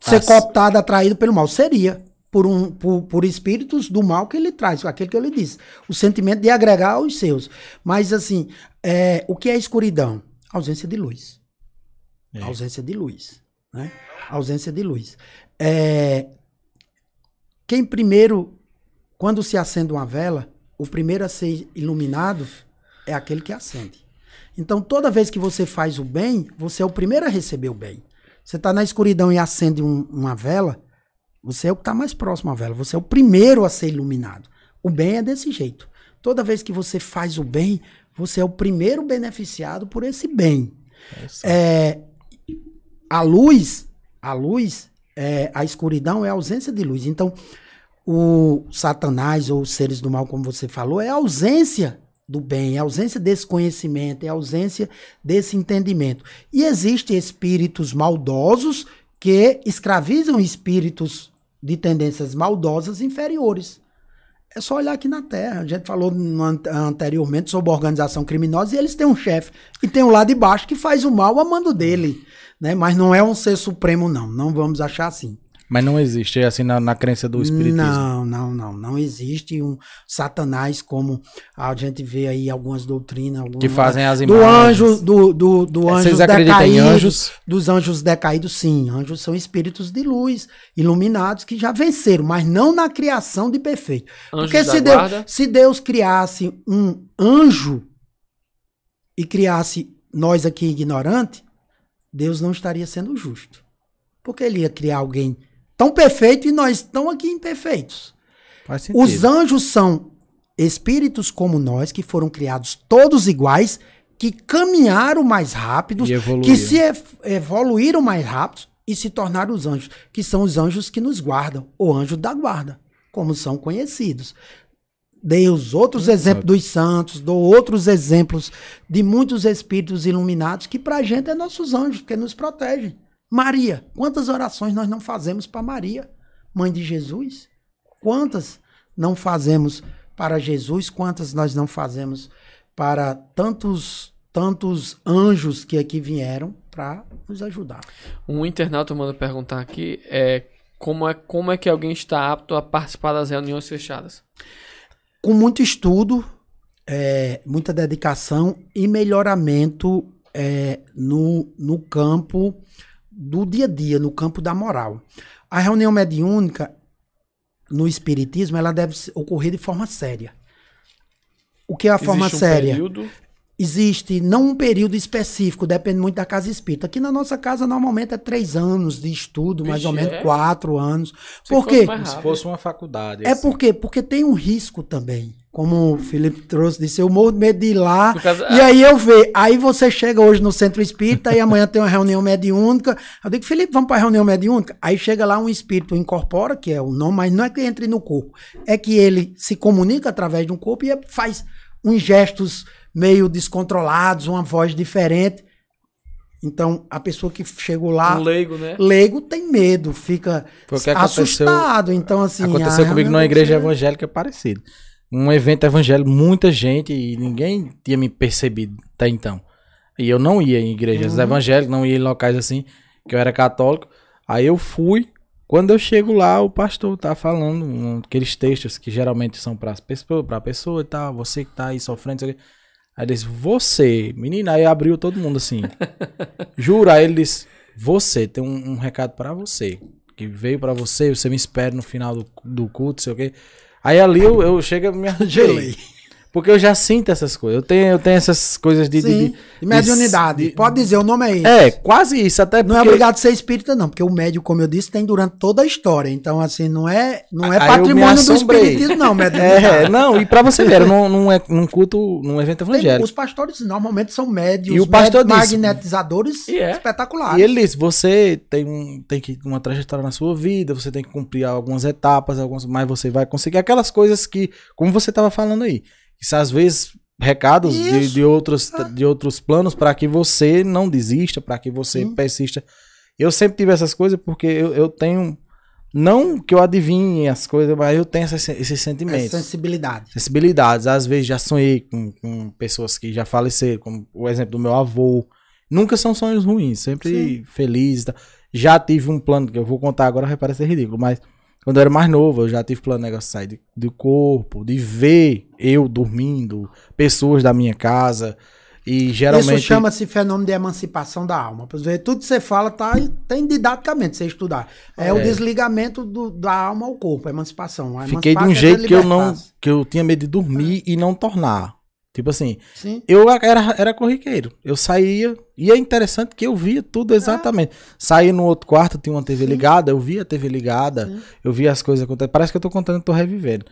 ser as... cooptado, atraído pelo mal, seria por um por, por espíritos do mal que ele traz, aquele que eu lhe disse, o sentimento de agregar aos seus. Mas assim, é, o que é escuridão? Ausência de luz. É. Ausência de luz, né? Ausência de luz. É, quem primeiro quando se acende uma vela, o primeiro a ser iluminado é aquele que acende. Então, toda vez que você faz o bem, você é o primeiro a receber o bem. Você está na escuridão e acende um, uma vela, você é o que está mais próximo à vela, você é o primeiro a ser iluminado. O bem é desse jeito. Toda vez que você faz o bem, você é o primeiro beneficiado por esse bem. É, é a luz, a luz, é, a escuridão é a ausência de luz. Então, o Satanás ou os seres do mal, como você falou, é a ausência do bem, é a ausência desse conhecimento, é a ausência desse entendimento. E existem espíritos maldosos que escravizam espíritos de tendências maldosas inferiores. É só olhar aqui na Terra. A gente falou anteriormente sobre organização criminosa e eles têm um chefe e tem o um lá de baixo que faz o mal amando dele. Né? Mas não é um ser supremo, não. Não vamos achar assim. Mas não existe, é assim na, na crença do espiritismo. Não, não, não. Não existe um Satanás como a gente vê aí algumas doutrinas. Algumas, que fazem as imagens. Do anjo, do, do, do é, anjo Vocês acreditam decaídos, em anjos? Dos anjos decaídos, sim. Anjos são espíritos de luz, iluminados, que já venceram, mas não na criação de perfeito. Anjos Porque se Deus, se Deus criasse um anjo e criasse nós aqui ignorante, Deus não estaria sendo justo. Porque ele ia criar alguém tão perfeito e nós estamos aqui imperfeitos. Os anjos são espíritos como nós, que foram criados todos iguais, que caminharam mais rápidos, que se evoluíram mais rápidos e se tornaram os anjos, que são os anjos que nos guardam, o anjo da guarda, como são conhecidos. Dei os outros hum, exemplos dos santos, dou outros exemplos de muitos espíritos iluminados que para a gente é nossos anjos, porque nos protegem. Maria, quantas orações nós não fazemos para Maria, mãe de Jesus? Quantas não fazemos para Jesus? Quantas nós não fazemos para tantos tantos anjos que aqui vieram para nos ajudar? Um internauta manda perguntar aqui é como é como é que alguém está apto a participar das reuniões fechadas? Com muito estudo, é, muita dedicação e melhoramento é, no, no campo do dia a dia, no campo da moral. A reunião mediúnica no espiritismo, ela deve ocorrer de forma séria. O que é a Existe forma um séria? Período existe não um período específico, depende muito da casa espírita. Aqui na nossa casa, normalmente, é três anos de estudo, Vixe, mais ou menos é? quatro anos. Se porque se fosse uma faculdade. É assim. porque porque tem um risco também. Como o Felipe trouxe, disse, eu morro de medo de ir lá. e aí eu ah. vejo. Aí você chega hoje no centro espírita e amanhã tem uma reunião mediúnica. Eu digo, Felipe, vamos para a reunião mediúnica? Aí chega lá um espírito, incorpora, que é o nome, mas não é que entre no corpo. É que ele se comunica através de um corpo e é, faz uns gestos meio descontrolados, uma voz diferente. Então, a pessoa que chegou lá. Um leigo, né? Leigo tem medo, fica Porque assustado. Então, assim. Aconteceu ah, comigo numa igreja evangélica parecida. Um evento evangélico, muita gente, e ninguém tinha me percebido até então. E eu não ia em igrejas uhum. evangélicas, não ia em locais assim, que eu era católico. Aí eu fui. Quando eu chego lá, o pastor tá falando um, aqueles textos que geralmente são para pessoa, pra pessoa e tal, você que tá aí sofrendo, isso aqui. Aí disse, você, menina. Aí abriu todo mundo assim. [LAUGHS] Jura? Aí ele disse, você, tem um, um recado para você. Que veio para você, você me espera no final do, do culto, sei o quê. Aí ali eu, eu chego e me ajeitei. Porque eu já sinto essas coisas. Eu tenho, eu tenho essas coisas de. Sim, de, de mediunidade. De, Pode dizer, o nome é isso. É, quase isso. Até porque... Não é obrigado a ser espírita, não, porque o médio como eu disse, tem durante toda a história. Então, assim, não é, não é patrimônio do espiritismo, não, [LAUGHS] mediunidade. É, não, e para você ver, não, não é num culto, num é evento evangélico. Tem, os pastores normalmente são médios, e o pastor médios, disse, magnetizadores é. espetaculares. E ele disse: você tem, um, tem que uma trajetória na sua vida, você tem que cumprir algumas etapas, algumas, mas você vai conseguir aquelas coisas que, como você estava falando aí. Isso às vezes recados de, de, outros, ah. de outros planos para que você não desista, para que você uhum. persista. Eu sempre tive essas coisas porque eu, eu, tenho. Não que eu adivinhe as coisas, mas eu tenho esses, esses sentimentos. sensibilidade. Sensibilidades. Às vezes já sonhei com, com, pessoas que já faleceram, como o exemplo do meu avô. Nunca são sonhos ruins, sempre felizes. feliz. Tá? Já tive um plano que eu vou contar agora, vai parecer ridículo, mas quando eu era mais novo, eu já tive plano negócio de sair de, do corpo, de ver eu dormindo, pessoas da minha casa. E geralmente. Isso chama-se fenômeno de emancipação da alma. Tudo que você fala tá, tem didaticamente, você estudar. É, é. o desligamento do, da alma ao corpo, a emancipação. A Fiquei de um é jeito que eu não. que eu tinha medo de dormir é. e não tornar. Tipo assim, Sim. eu era, era corriqueiro. Eu saía, e é interessante que eu via tudo ah. exatamente. Ah. Saía no outro quarto, tinha uma TV Sim. ligada, eu via a TV ligada, Sim. eu via as coisas acontecendo. Parece que eu tô contando, tô revivendo.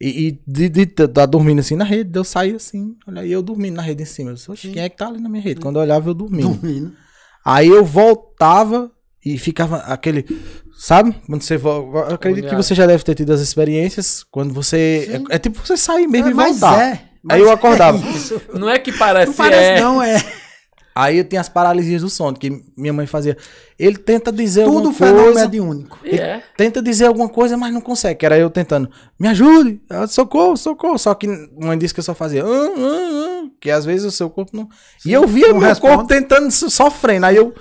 E, e de, de, de, de, tá dormindo assim na rede, eu saía assim, olha, e eu dormindo na rede em cima. Eu disse, Oxe, quem é que tá ali na minha rede? Quando eu olhava, eu dormindo. dormindo. Aí eu voltava e ficava aquele. Sabe? Quando você volta. Acredito que você já deve ter tido as experiências quando você. É, é, tipo você sair mesmo ah, é, e voltar. Mas é aí eu é acordava. É não é que parece, não parece é. não, é. Aí eu tinha as paralisias do sono, que minha mãe fazia. Ele tenta dizer Tudo alguma coisa. Tudo fenômeno é único. Tenta dizer alguma coisa, mas não consegue. era eu tentando, me ajude, ah, socorro, socorro. Só que mãe disse que eu só fazia, ah, ah, ah, que às vezes o seu corpo não. Sim, e eu via meu responde. corpo tentando, sofrendo. Aí eu,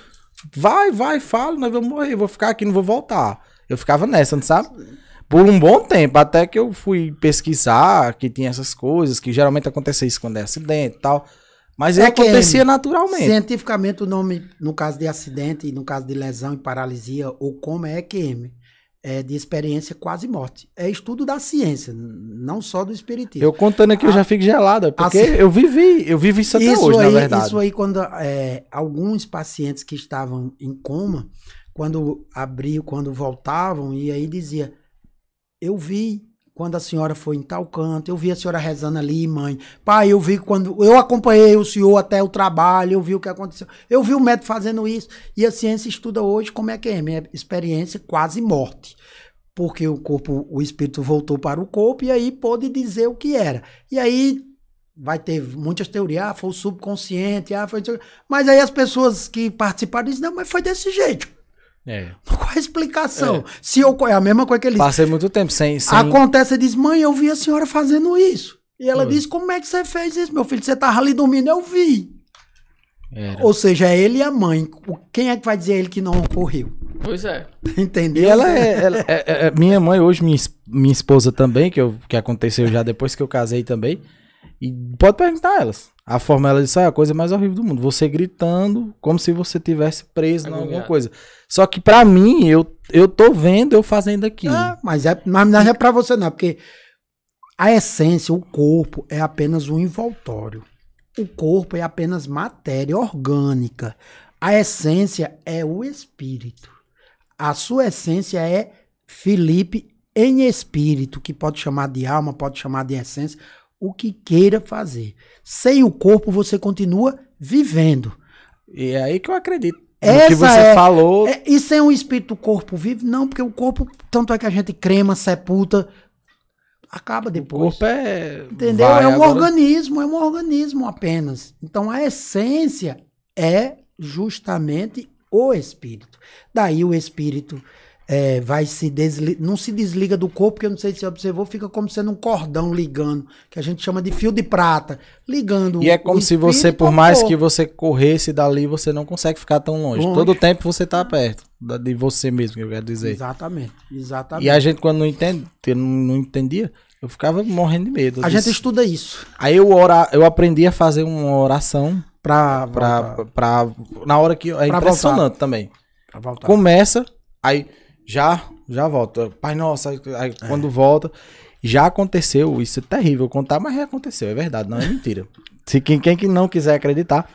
vai, vai, falo, nós vamos morrer, vou ficar aqui, não vou voltar. Eu ficava nessa, não sabe? Sim por um bom tempo, até que eu fui pesquisar que tinha essas coisas, que geralmente acontece isso quando é acidente e tal. Mas é, é acontecia né? naturalmente. Cientificamente, o nome, no caso de acidente, no caso de lesão e paralisia ou coma, é EQM. É de experiência quase morte. É estudo da ciência, não só do espiritismo. Eu contando aqui, a, eu já fico gelado, é porque assim, eu vivi, eu vivi isso até isso hoje, aí, na verdade. Isso aí, quando é, alguns pacientes que estavam em coma, quando abriu, quando voltavam, e aí dizia, eu vi quando a senhora foi em tal canto, eu vi a senhora rezando ali, mãe. Pai, eu vi quando. Eu acompanhei o senhor até o trabalho, eu vi o que aconteceu. Eu vi o médico fazendo isso. E a ciência estuda hoje como é que é. Minha experiência quase morte. Porque o corpo, o espírito voltou para o corpo e aí pôde dizer o que era. E aí vai ter muitas teorias, ah, foi o subconsciente, ah, foi. Mas aí as pessoas que participaram dizem, não, mas foi desse jeito. É. Qual é a explicação? É. Se eu, é a mesma coisa que ele Passei muito tempo sem, sem... Acontece, e diz, mãe, eu vi a senhora fazendo isso. E ela Foi. Hum. diz, como é que você fez isso, meu filho? Você tava ali dormindo, eu vi. Era. Ou seja, é ele e a mãe. Quem é que vai dizer ele que não ocorreu? Pois é. Entendeu? E ela é, ela é, é, é minha mãe hoje, minha, minha esposa também, que, eu, que aconteceu já depois que eu casei também. E pode perguntar a elas. A forma disse, sair é a coisa mais horrível do mundo. Você gritando como se você tivesse preso em alguma coisa. Só que para mim, eu, eu tô vendo eu fazendo aqui Ah, mas, é, mas não é pra você não, porque a essência, o corpo, é apenas um envoltório. O corpo é apenas matéria orgânica. A essência é o espírito. A sua essência é Felipe em espírito, que pode chamar de alma, pode chamar de essência o que queira fazer. Sem o corpo, você continua vivendo. E é aí que eu acredito. Essa que você é, falou. É, e sem o espírito, o corpo vive? Não, porque o corpo, tanto é que a gente crema, sepulta, acaba depois. O corpo é. Entendeu? Vai, é um agora... organismo, é um organismo apenas. Então a essência é justamente o espírito. Daí o espírito é, vai se desligar, não se desliga do corpo, porque eu não sei se você observou, fica como sendo um cordão ligando, que a gente chama de fio de prata, ligando. E é como se você, por mais que você corresse dali, você não consegue ficar tão longe. longe. Todo tempo você está perto de você mesmo, que eu quero dizer. Exatamente, exatamente. E a gente, quando não entende, não, não entendia, eu ficava morrendo de medo. A disso. gente estuda isso. Aí eu, ora, eu aprendi a fazer uma oração. Pra, pra, pra, pra na hora que. É impressionante voltar. também. Começa, aí já, já volta. Pai, nossa, aí quando é. volta. Já aconteceu, isso é terrível contar, mas aconteceu, é verdade, não é mentira. [LAUGHS] Se quem, quem que não quiser acreditar,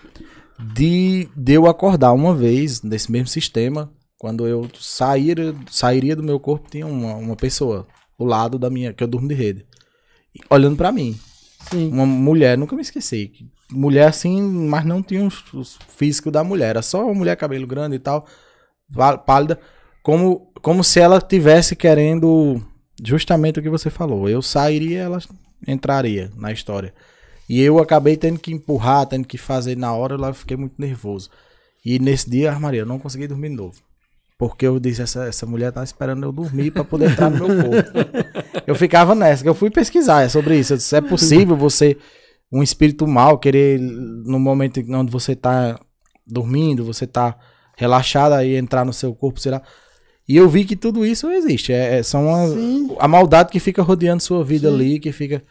de, de eu acordar uma vez nesse mesmo sistema, quando eu sair, sairia do meu corpo, tinha uma, uma pessoa do lado da minha, que eu durmo de rede, olhando para mim. Sim. Uma mulher, nunca me esqueci. Mulher assim, mas não tinha os, físico da mulher, era só uma mulher, cabelo grande e tal, pálida como, como se ela tivesse querendo justamente o que você falou. Eu sairia, ela entraria na história. E eu acabei tendo que empurrar, tendo que fazer na hora, eu fiquei muito nervoso. E nesse dia, Maria, eu não consegui dormir de novo. Porque eu disse, essa, essa mulher tá esperando eu dormir para poder entrar no meu corpo. [LAUGHS] eu ficava nessa, que eu fui pesquisar sobre isso. Eu disse, é possível você, um espírito mal, querer, no momento onde você tá dormindo, você tá relaxado aí, entrar no seu corpo, sei lá. E eu vi que tudo isso existe. É, é são a maldade que fica rodeando sua vida Sim. ali, que fica.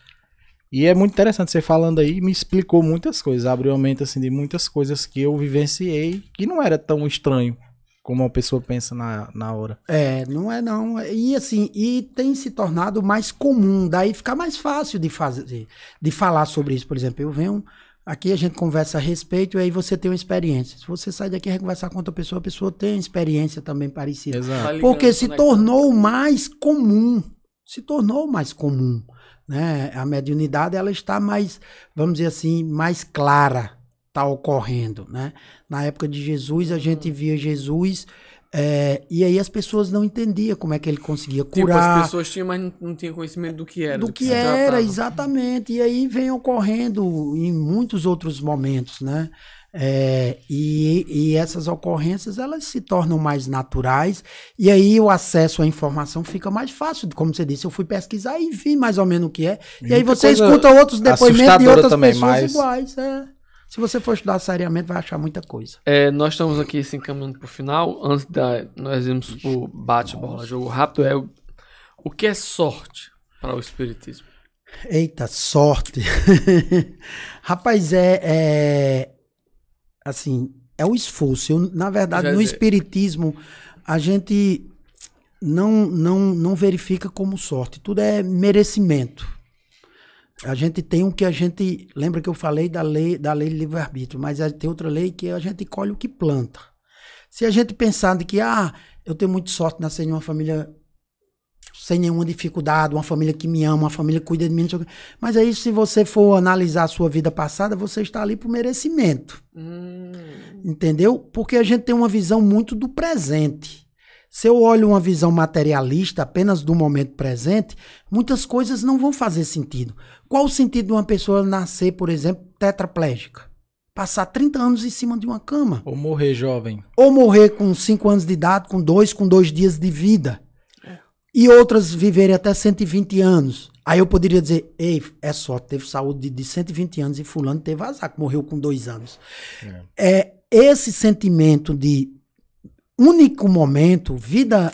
E é muito interessante você falando aí, me explicou muitas coisas, abriu a mente assim de muitas coisas que eu vivenciei que não era tão estranho como a pessoa pensa na, na hora. É, não é não. E assim, e tem se tornado mais comum, daí fica mais fácil de fazer, de falar sobre isso, por exemplo, eu venho Aqui a gente conversa a respeito e aí você tem uma experiência. Se você sai daqui e conversar com outra pessoa, a pessoa tem experiência também parecida. Exato. Tá Porque se tornou mais comum. Se tornou mais comum. Né? A mediunidade ela está mais, vamos dizer assim, mais clara, está ocorrendo. Né? Na época de Jesus, a gente uhum. via Jesus é, e aí as pessoas não entendiam como é que ele conseguia curar. Tipo, as pessoas tinham, mas não tinham conhecimento do que era. Do, do que, que era, exatamente. E aí vem ocorrendo em muitos outros momentos, né? É, e, e essas ocorrências elas se tornam mais naturais e aí o acesso à informação fica mais fácil. Como você disse, eu fui pesquisar e vi mais ou menos o que é. E, e aí você escuta outros depoimentos de outras também, pessoas mas... iguais. É. Se você for estudar seriamente, vai achar muita coisa. É, nós estamos aqui se assim, encaminhando para o final. Antes da. Nós irmos para o bate-bola, jogo rápido. É, o que é sorte para o Espiritismo? Eita, sorte! [LAUGHS] Rapaz, é, é. Assim, é o esforço. Eu, na verdade, Já no é. Espiritismo, a gente não, não, não verifica como sorte. Tudo é merecimento a gente tem o que a gente. Lembra que eu falei da lei, da lei de livre-arbítrio, mas tem outra lei que a gente colhe o que planta. Se a gente pensar de que, ah, eu tenho muita sorte nascer em uma família sem nenhuma dificuldade, uma família que me ama, uma família que cuida de mim. Mas aí, se você for analisar a sua vida passada, você está ali por merecimento. Hum. Entendeu? Porque a gente tem uma visão muito do presente. Se eu olho uma visão materialista apenas do momento presente, muitas coisas não vão fazer sentido. Qual o sentido de uma pessoa nascer, por exemplo, tetraplégica? Passar 30 anos em cima de uma cama. Ou morrer jovem. Ou morrer com 5 anos de idade, com 2, com 2 dias de vida. E outras viverem até 120 anos. Aí eu poderia dizer, ei, é só, teve saúde de 120 anos e fulano teve azar, que morreu com dois anos. É. é esse sentimento de único momento, vida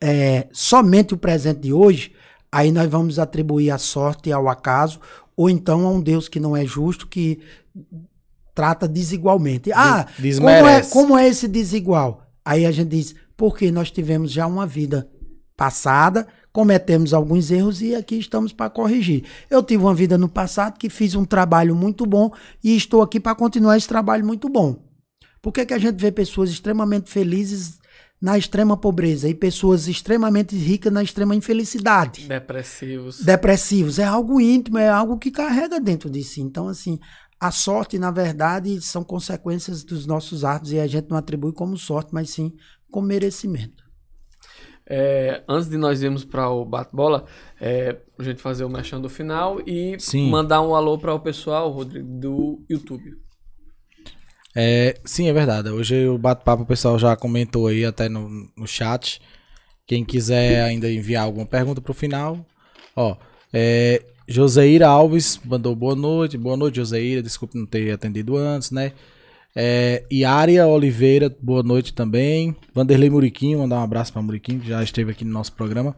é, somente o presente de hoje, aí nós vamos atribuir a sorte ao acaso, ou então a um Deus que não é justo, que trata desigualmente. Ah, como é, como é esse desigual? Aí a gente diz, porque nós tivemos já uma vida passada, cometemos alguns erros e aqui estamos para corrigir. Eu tive uma vida no passado que fiz um trabalho muito bom e estou aqui para continuar esse trabalho muito bom. Por que, que a gente vê pessoas extremamente felizes na extrema pobreza e pessoas extremamente ricas na extrema infelicidade? Depressivos. Depressivos. É algo íntimo, é algo que carrega dentro de si. Então, assim, a sorte, na verdade, são consequências dos nossos atos e a gente não atribui como sorte, mas sim como merecimento. É, antes de nós irmos para o bate-bola, é, a gente fazer o mexendo do final e sim. mandar um alô para o pessoal, Rodrigo, do YouTube. É, sim, é verdade. Hoje o bate-papo, o pessoal já comentou aí até no, no chat. Quem quiser ainda enviar alguma pergunta para o final, ó. É, Joseira Alves mandou boa noite. Boa noite, Joseira. Desculpe não ter atendido antes, né? É, Iária Oliveira, boa noite também. Vanderlei Muriquinho, mandar um abraço para Muriquinho, que já esteve aqui no nosso programa.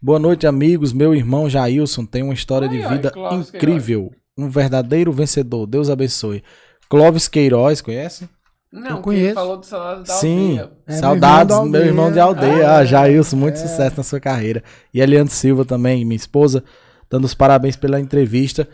Boa noite, amigos. Meu irmão Jailson tem uma história ai, de vida ai, incrível. Um verdadeiro vencedor. Deus abençoe. Clóvis Queiroz, conhece? Não, conheço. falou do salário da Sim, aldeia. É, saudades, meu irmão de aldeia. Irmão de aldeia. Ah, ah, Jailson, muito é. sucesso na sua carreira. E Eliane Silva também, minha esposa, dando os parabéns pela entrevista.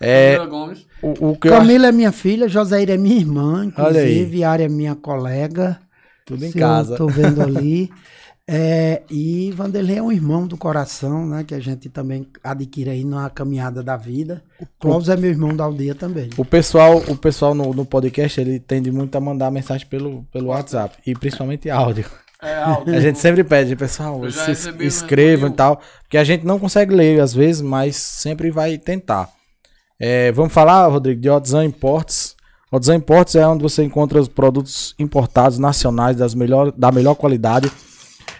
É, Gomes. O, o Camila acho... é minha filha, Joséira é minha irmã, inclusive, Área é minha colega. Tudo em casa. Estou vendo ali. [LAUGHS] É, e Vanderlei é um irmão do coração, né? Que a gente também adquire aí na caminhada da vida. O Clóvis é meu irmão da aldeia também. O pessoal, o pessoal no, no podcast, ele tende muito a mandar mensagem pelo, pelo WhatsApp. E principalmente áudio. É, áudio. A gente sempre pede, pessoal, se inscrevam e tal. Porque a gente não consegue ler às vezes, mas sempre vai tentar. É, vamos falar, Rodrigo, de Odzan Imports. Odzan Imports é onde você encontra os produtos importados nacionais das melhor, da melhor qualidade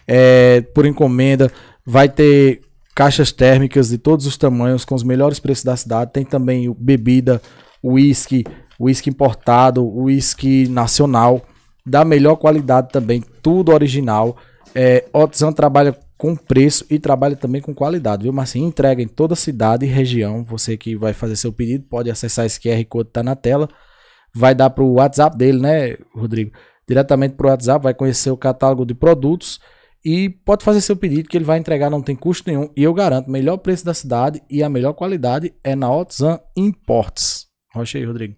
é, por encomenda. Vai ter caixas térmicas de todos os tamanhos, com os melhores preços da cidade. Tem também bebida, uísque, uísque importado, uísque nacional, da melhor qualidade também, tudo original. É, Otzan trabalha com preço e trabalha também com qualidade, viu, Marcinho? Entrega em toda cidade e região. Você que vai fazer seu pedido pode acessar esse QR Code que tá na tela. Vai dar para o WhatsApp dele, né, Rodrigo? Diretamente para o WhatsApp, vai conhecer o catálogo de produtos e pode fazer seu pedido que ele vai entregar, não tem custo nenhum. E eu garanto, o melhor preço da cidade e a melhor qualidade é na Otzan Imports. Rocha aí, Rodrigo.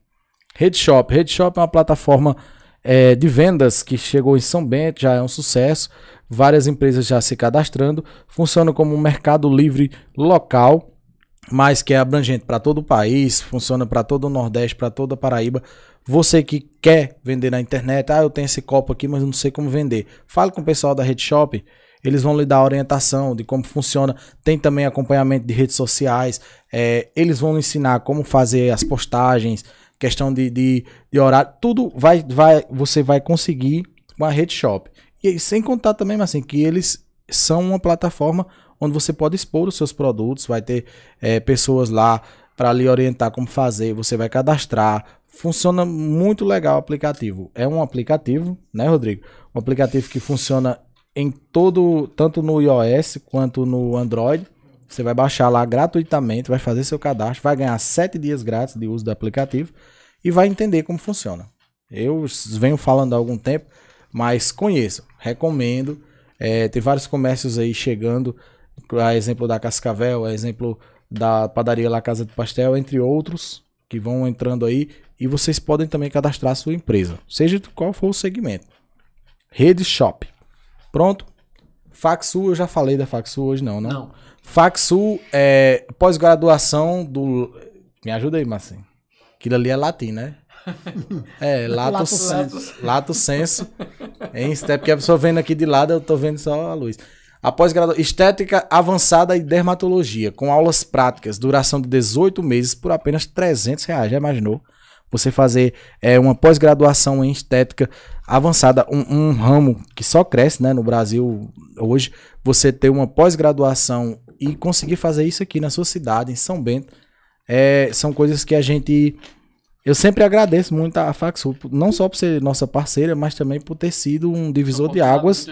Red Shop. é uma plataforma é, de vendas que chegou em São Bento, já é um sucesso. Várias empresas já se cadastrando. Funciona como um mercado livre local, mas que é abrangente para todo o país, funciona para todo o Nordeste, para toda a Paraíba. Você que quer vender na internet, ah, eu tenho esse copo aqui, mas não sei como vender. Fale com o pessoal da Rede Shop, eles vão lhe dar orientação de como funciona. Tem também acompanhamento de redes sociais, é, eles vão ensinar como fazer as postagens, questão de, de, de horário, tudo vai, vai, você vai conseguir com a Rede Shop. E sem contar também, assim, que eles são uma plataforma onde você pode expor os seus produtos, vai ter é, pessoas lá para lhe orientar como fazer, você vai cadastrar, Funciona muito legal o aplicativo. É um aplicativo, né, Rodrigo? Um aplicativo que funciona em todo, tanto no iOS quanto no Android. Você vai baixar lá gratuitamente, vai fazer seu cadastro, vai ganhar 7 dias grátis de uso do aplicativo e vai entender como funciona. Eu venho falando há algum tempo, mas conheço, recomendo. É, tem vários comércios aí chegando, a exemplo da Cascavel, a exemplo da padaria La Casa de Pastel, entre outros, que vão entrando aí. E vocês podem também cadastrar a sua empresa, seja qual for o segmento. Rede Shop. Pronto? Faxu, eu já falei da Faxu hoje, não, não? Né? Não. Faxu é pós-graduação do. Me ajuda aí, Marcinho. Aquilo ali é latim, né? [LAUGHS] É, lato, lato senso. senso. Lato senso. Em step, é porque a pessoa vendo aqui de lado, eu tô vendo só a luz. Após graduação, estética avançada e dermatologia, com aulas práticas, duração de 18 meses por apenas 300 reais. Já imaginou? você fazer é, uma pós-graduação em estética avançada, um, um, ramo que só cresce né, no Brasil hoje, você ter uma pós-graduação e conseguir fazer isso aqui na sua cidade, em São Bento, é, são coisas que a gente. Eu sempre agradeço muito a Faxu, não só por ser nossa parceira, mas também por ter sido um divisor de águas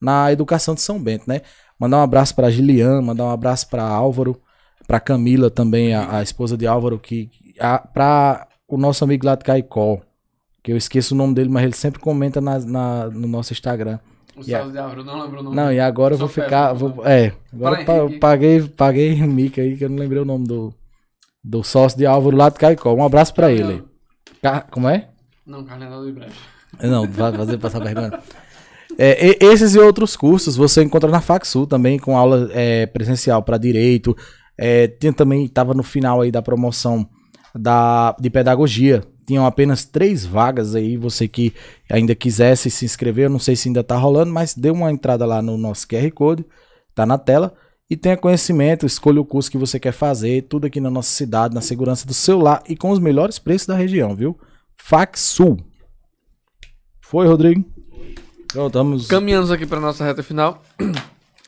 na educação de São Bento, né? Mandar um abraço para Gilian, mandar um abraço para Álvaro, para Camila também, a, a, esposa de Álvaro, que para o nosso amigo lá de Caicó, que eu esqueço o nome dele, mas ele sempre comenta na, na no nosso Instagram. O e de Álvaro, não lembro o nome. Não, e agora eu vou ficar. vou, é, agora eu paguei, paguei mica aí, que eu não lembrei o nome do, do sócio de Álvaro lá de Caicó. Um abraço pra ele. Car... Como é? Não, Carlinhos do Brecht. É, não, vai fazer passar vergonha. É, esses e outros cursos você encontra na FacSul também, com aula é, presencial para direito. É, tem também, estava no final aí da promoção, da, de pedagogia. Tinham apenas três vagas aí, você que ainda quisesse se inscrever, eu não sei se ainda tá rolando, mas dê uma entrada lá no nosso QR Code, tá na tela, e tenha conhecimento, escolha o curso que você quer fazer, tudo aqui na nossa cidade, na segurança do celular e com os melhores preços da região, viu? Faxul. Foi, Rodrigo? Então, estamos... Caminhamos aqui para nossa reta final.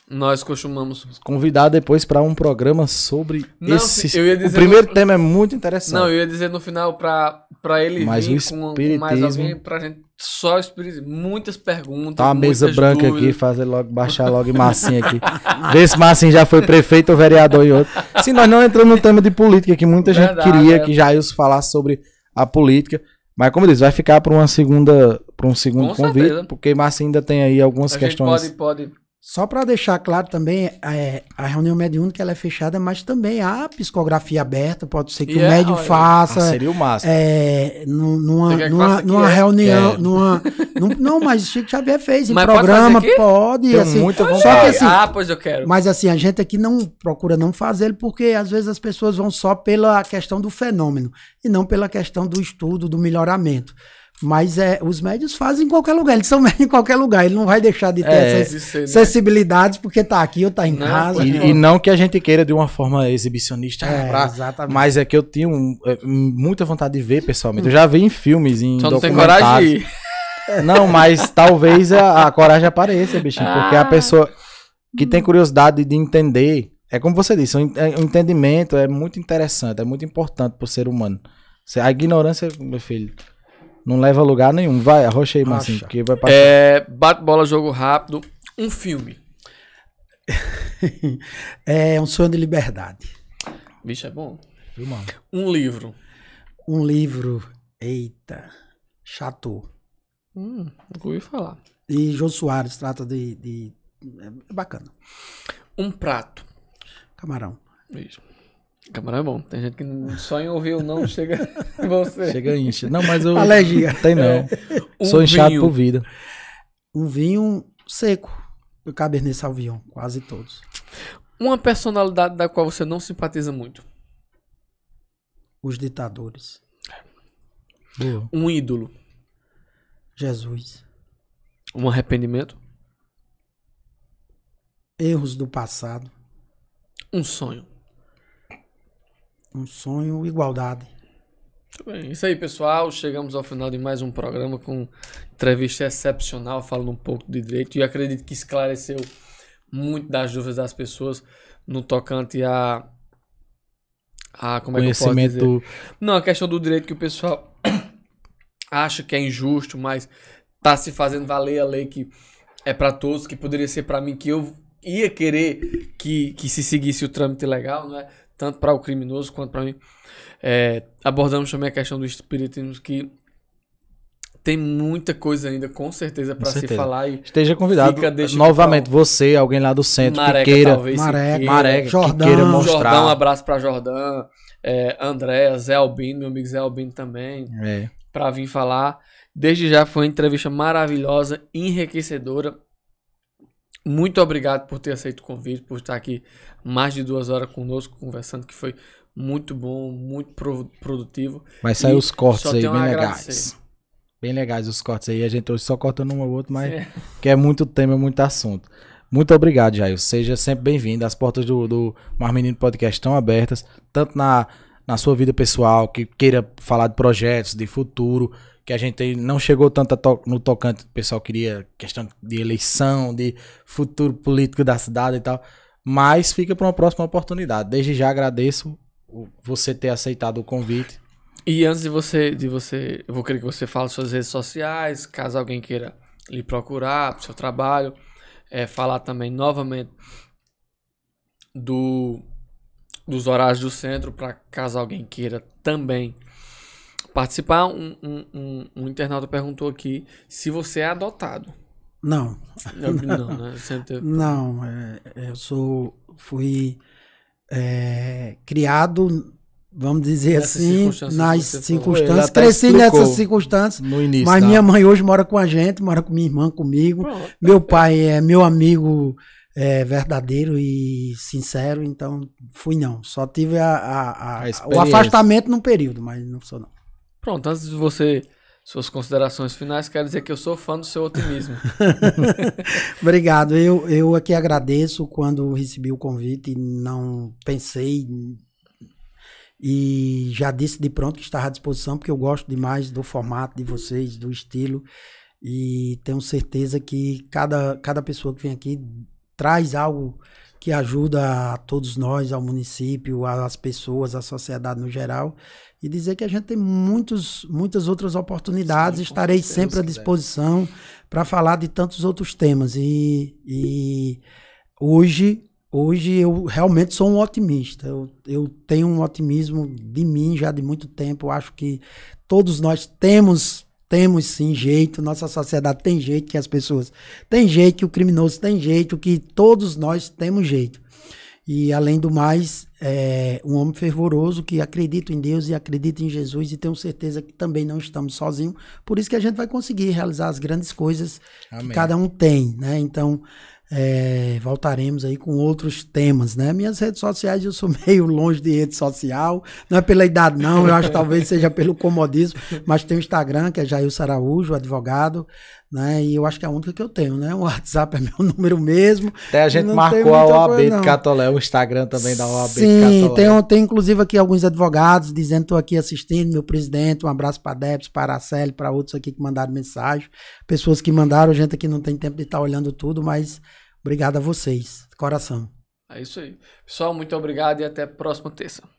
Nós costumamos convidar depois para um programa sobre não, esse. Eu ia dizer o primeiro no... tema é muito interessante. Não, eu ia dizer no final para ele Mas vir o espiritismo... com, com mais alguém pra gente só espiritismo. Muitas perguntas. Tá uma mesa branca dúvidas. aqui, fazer logo, baixar logo e massinha aqui. [LAUGHS] Ver se Massinha já foi prefeito ou vereador e outro. Se nós não entramos no tema de política, que muita Verdade, gente queria é. que Jairus falasse sobre a política. Mas como eu disse, vai ficar para uma segunda, para um segundo com convite, certeza. porque Massinha ainda tem aí algumas a questões. pode, pode só para deixar claro também, é, a reunião mediúnica ela é fechada, mas também há psicografia aberta, pode ser que yeah, o é, médio olha, faça. Ah, seria o máximo. É, numa numa, numa é? reunião. É. Numa, [LAUGHS] num, não, mas o Chico Xavier fez em programa, pode. pode assim, muita Só que, assim, ah, pois eu quero. Mas assim, a gente aqui não procura não fazer porque às vezes as pessoas vão só pela questão do fenômeno e não pela questão do estudo, do melhoramento. Mas é, os médios fazem em qualquer lugar, eles são [LAUGHS] médios em qualquer lugar, ele não vai deixar de ter é, essas né? sensibilidades né? porque tá aqui ou tá em não, casa. E, e, não que a gente queira de uma forma exibicionista, é, né, pra, mas é que eu tinha é, muita vontade de ver pessoalmente. Eu já vi em filmes, em Só então não tem coragem de ir. [LAUGHS] Não, mas talvez a, a, coragem apareça, bichinho, ah. porque a ah. pessoa que tem curiosidade de entender, é como você disse, o é, entendimento é muito interessante, é muito importante pro ser humano. A ignorância, meu filho... Não leva a lugar nenhum. Vai, arrocha aí, Marcinho, porque vai passar. É, bate bola, jogo rápido. Um filme. [LAUGHS] é um sonho de liberdade. Bicho, é bom. Viu, mano? Um livro. Um livro. Eita. Chato. Hum, ouvi falar. E João Soares trata de, de. É bacana. Um prato. Camarão. Isso. Camarão é bom. Tem gente que só em ouvir o não chega [LAUGHS] você. Chega incha. Não, mas eu. Alergia. Tem não. É. Um Sou inchado vinho. por vida. Um vinho seco. O Cabernet Sauvignon. Quase todos. Uma personalidade da qual você não simpatiza muito? Os ditadores. Boa. Um ídolo. Jesus. Um arrependimento? Erros do passado. Um sonho um sonho igualdade. Bem, isso aí, pessoal. Chegamos ao final de mais um programa com entrevista excepcional, falando um pouco de direito e acredito que esclareceu muito das dúvidas das pessoas no tocante a a como conhecimento é que eu posso dizer? Não, a questão do direito que o pessoal [COUGHS] acha que é injusto, mas tá se fazendo valer a lei que é para todos, que poderia ser para mim que eu ia querer que, que se seguisse o trâmite legal, não é? tanto para o criminoso quanto para mim. É, abordamos também a questão do espiritismo, que tem muita coisa ainda, com certeza, para se falar. E Esteja convidado fica, novamente, você, alguém lá do centro, Mareca, que queira. Talvez, Mareca, que Mareca, Jordão. Que queira mostrar. Jordão, um abraço para Jordão, é, André, Zé Albino, meu amigo Zé Albino também, é. para vir falar. Desde já foi uma entrevista maravilhosa, enriquecedora. Muito obrigado por ter aceito o convite, por estar aqui mais de duas horas conosco conversando, que foi muito bom, muito pro, produtivo. Mas saiu os cortes aí, bem legais. Bem legais os cortes aí. A gente hoje só cortando um ao outro, mas é. que é muito tema, muito assunto. Muito obrigado, Jair. Seja sempre bem-vindo. As portas do, do Mar Menino Podcast estão abertas, tanto na, na sua vida pessoal, que queira falar de projetos, de futuro, que a gente não chegou tanto to no tocante, o pessoal queria questão de eleição, de futuro político da cidade e tal, mas fica para uma próxima oportunidade. Desde já agradeço você ter aceitado o convite. E antes de você, de você, eu vou querer que você fale suas redes sociais, caso alguém queira lhe procurar para o seu trabalho, é, falar também novamente do dos horários do centro para caso alguém queira também participar. Um, um, um, um internauta perguntou aqui se você é adotado. Não. Eu, [LAUGHS] não, não, né? não é, é, eu sou, fui é, criado, vamos dizer Nessa assim, circunstância nas circunstâncias. Cresci nessas circunstâncias. No início, mas tá? minha mãe hoje mora com a gente, mora com minha irmã, comigo. Pronto. Meu pai é meu amigo é, verdadeiro e sincero, então fui não. Só tive a, a, a, a o afastamento num período, mas não sou não. Pronto, antes de você suas considerações finais, quero dizer que eu sou fã do seu otimismo. [LAUGHS] Obrigado. Eu, eu aqui agradeço quando recebi o convite, não pensei e já disse de pronto que estava à disposição, porque eu gosto demais do formato de vocês, do estilo, e tenho certeza que cada, cada pessoa que vem aqui traz algo que ajuda a todos nós, ao município, às pessoas, à sociedade no geral e dizer que a gente tem muitos, muitas outras oportunidades. Sim, Estarei sempre à disposição para falar de tantos outros temas. E, e hoje, hoje eu realmente sou um otimista. Eu, eu tenho um otimismo de mim já de muito tempo. Eu acho que todos nós temos temos sim jeito, nossa sociedade tem jeito que as pessoas tem jeito, que o criminoso tem jeito, que todos nós temos jeito. E além do mais, é, um homem fervoroso que acredita em Deus e acredita em Jesus e tenho certeza que também não estamos sozinhos. Por isso que a gente vai conseguir realizar as grandes coisas Amém. que cada um tem, né? Então, é, voltaremos aí com outros temas, né? Minhas redes sociais, eu sou [LAUGHS] meio longe de rede social, não é pela idade, não, eu acho que talvez seja pelo comodismo, mas tem o Instagram, que é Jair Saraújo, advogado, né? E eu acho que é a única que eu tenho, né? O WhatsApp é meu [LAUGHS] número mesmo. Até a gente marcou a OAB coisa, de Catolé, o Instagram também da OAB Sim, de Catolé. Tem, tem inclusive aqui alguns advogados dizendo estou aqui assistindo, meu presidente, um abraço para Debs, para a Celi para outros aqui que mandaram mensagem, pessoas que mandaram, gente aqui não tem tempo de estar tá olhando tudo, mas obrigado a vocês, coração. É isso aí. Pessoal, muito obrigado e até a próxima terça.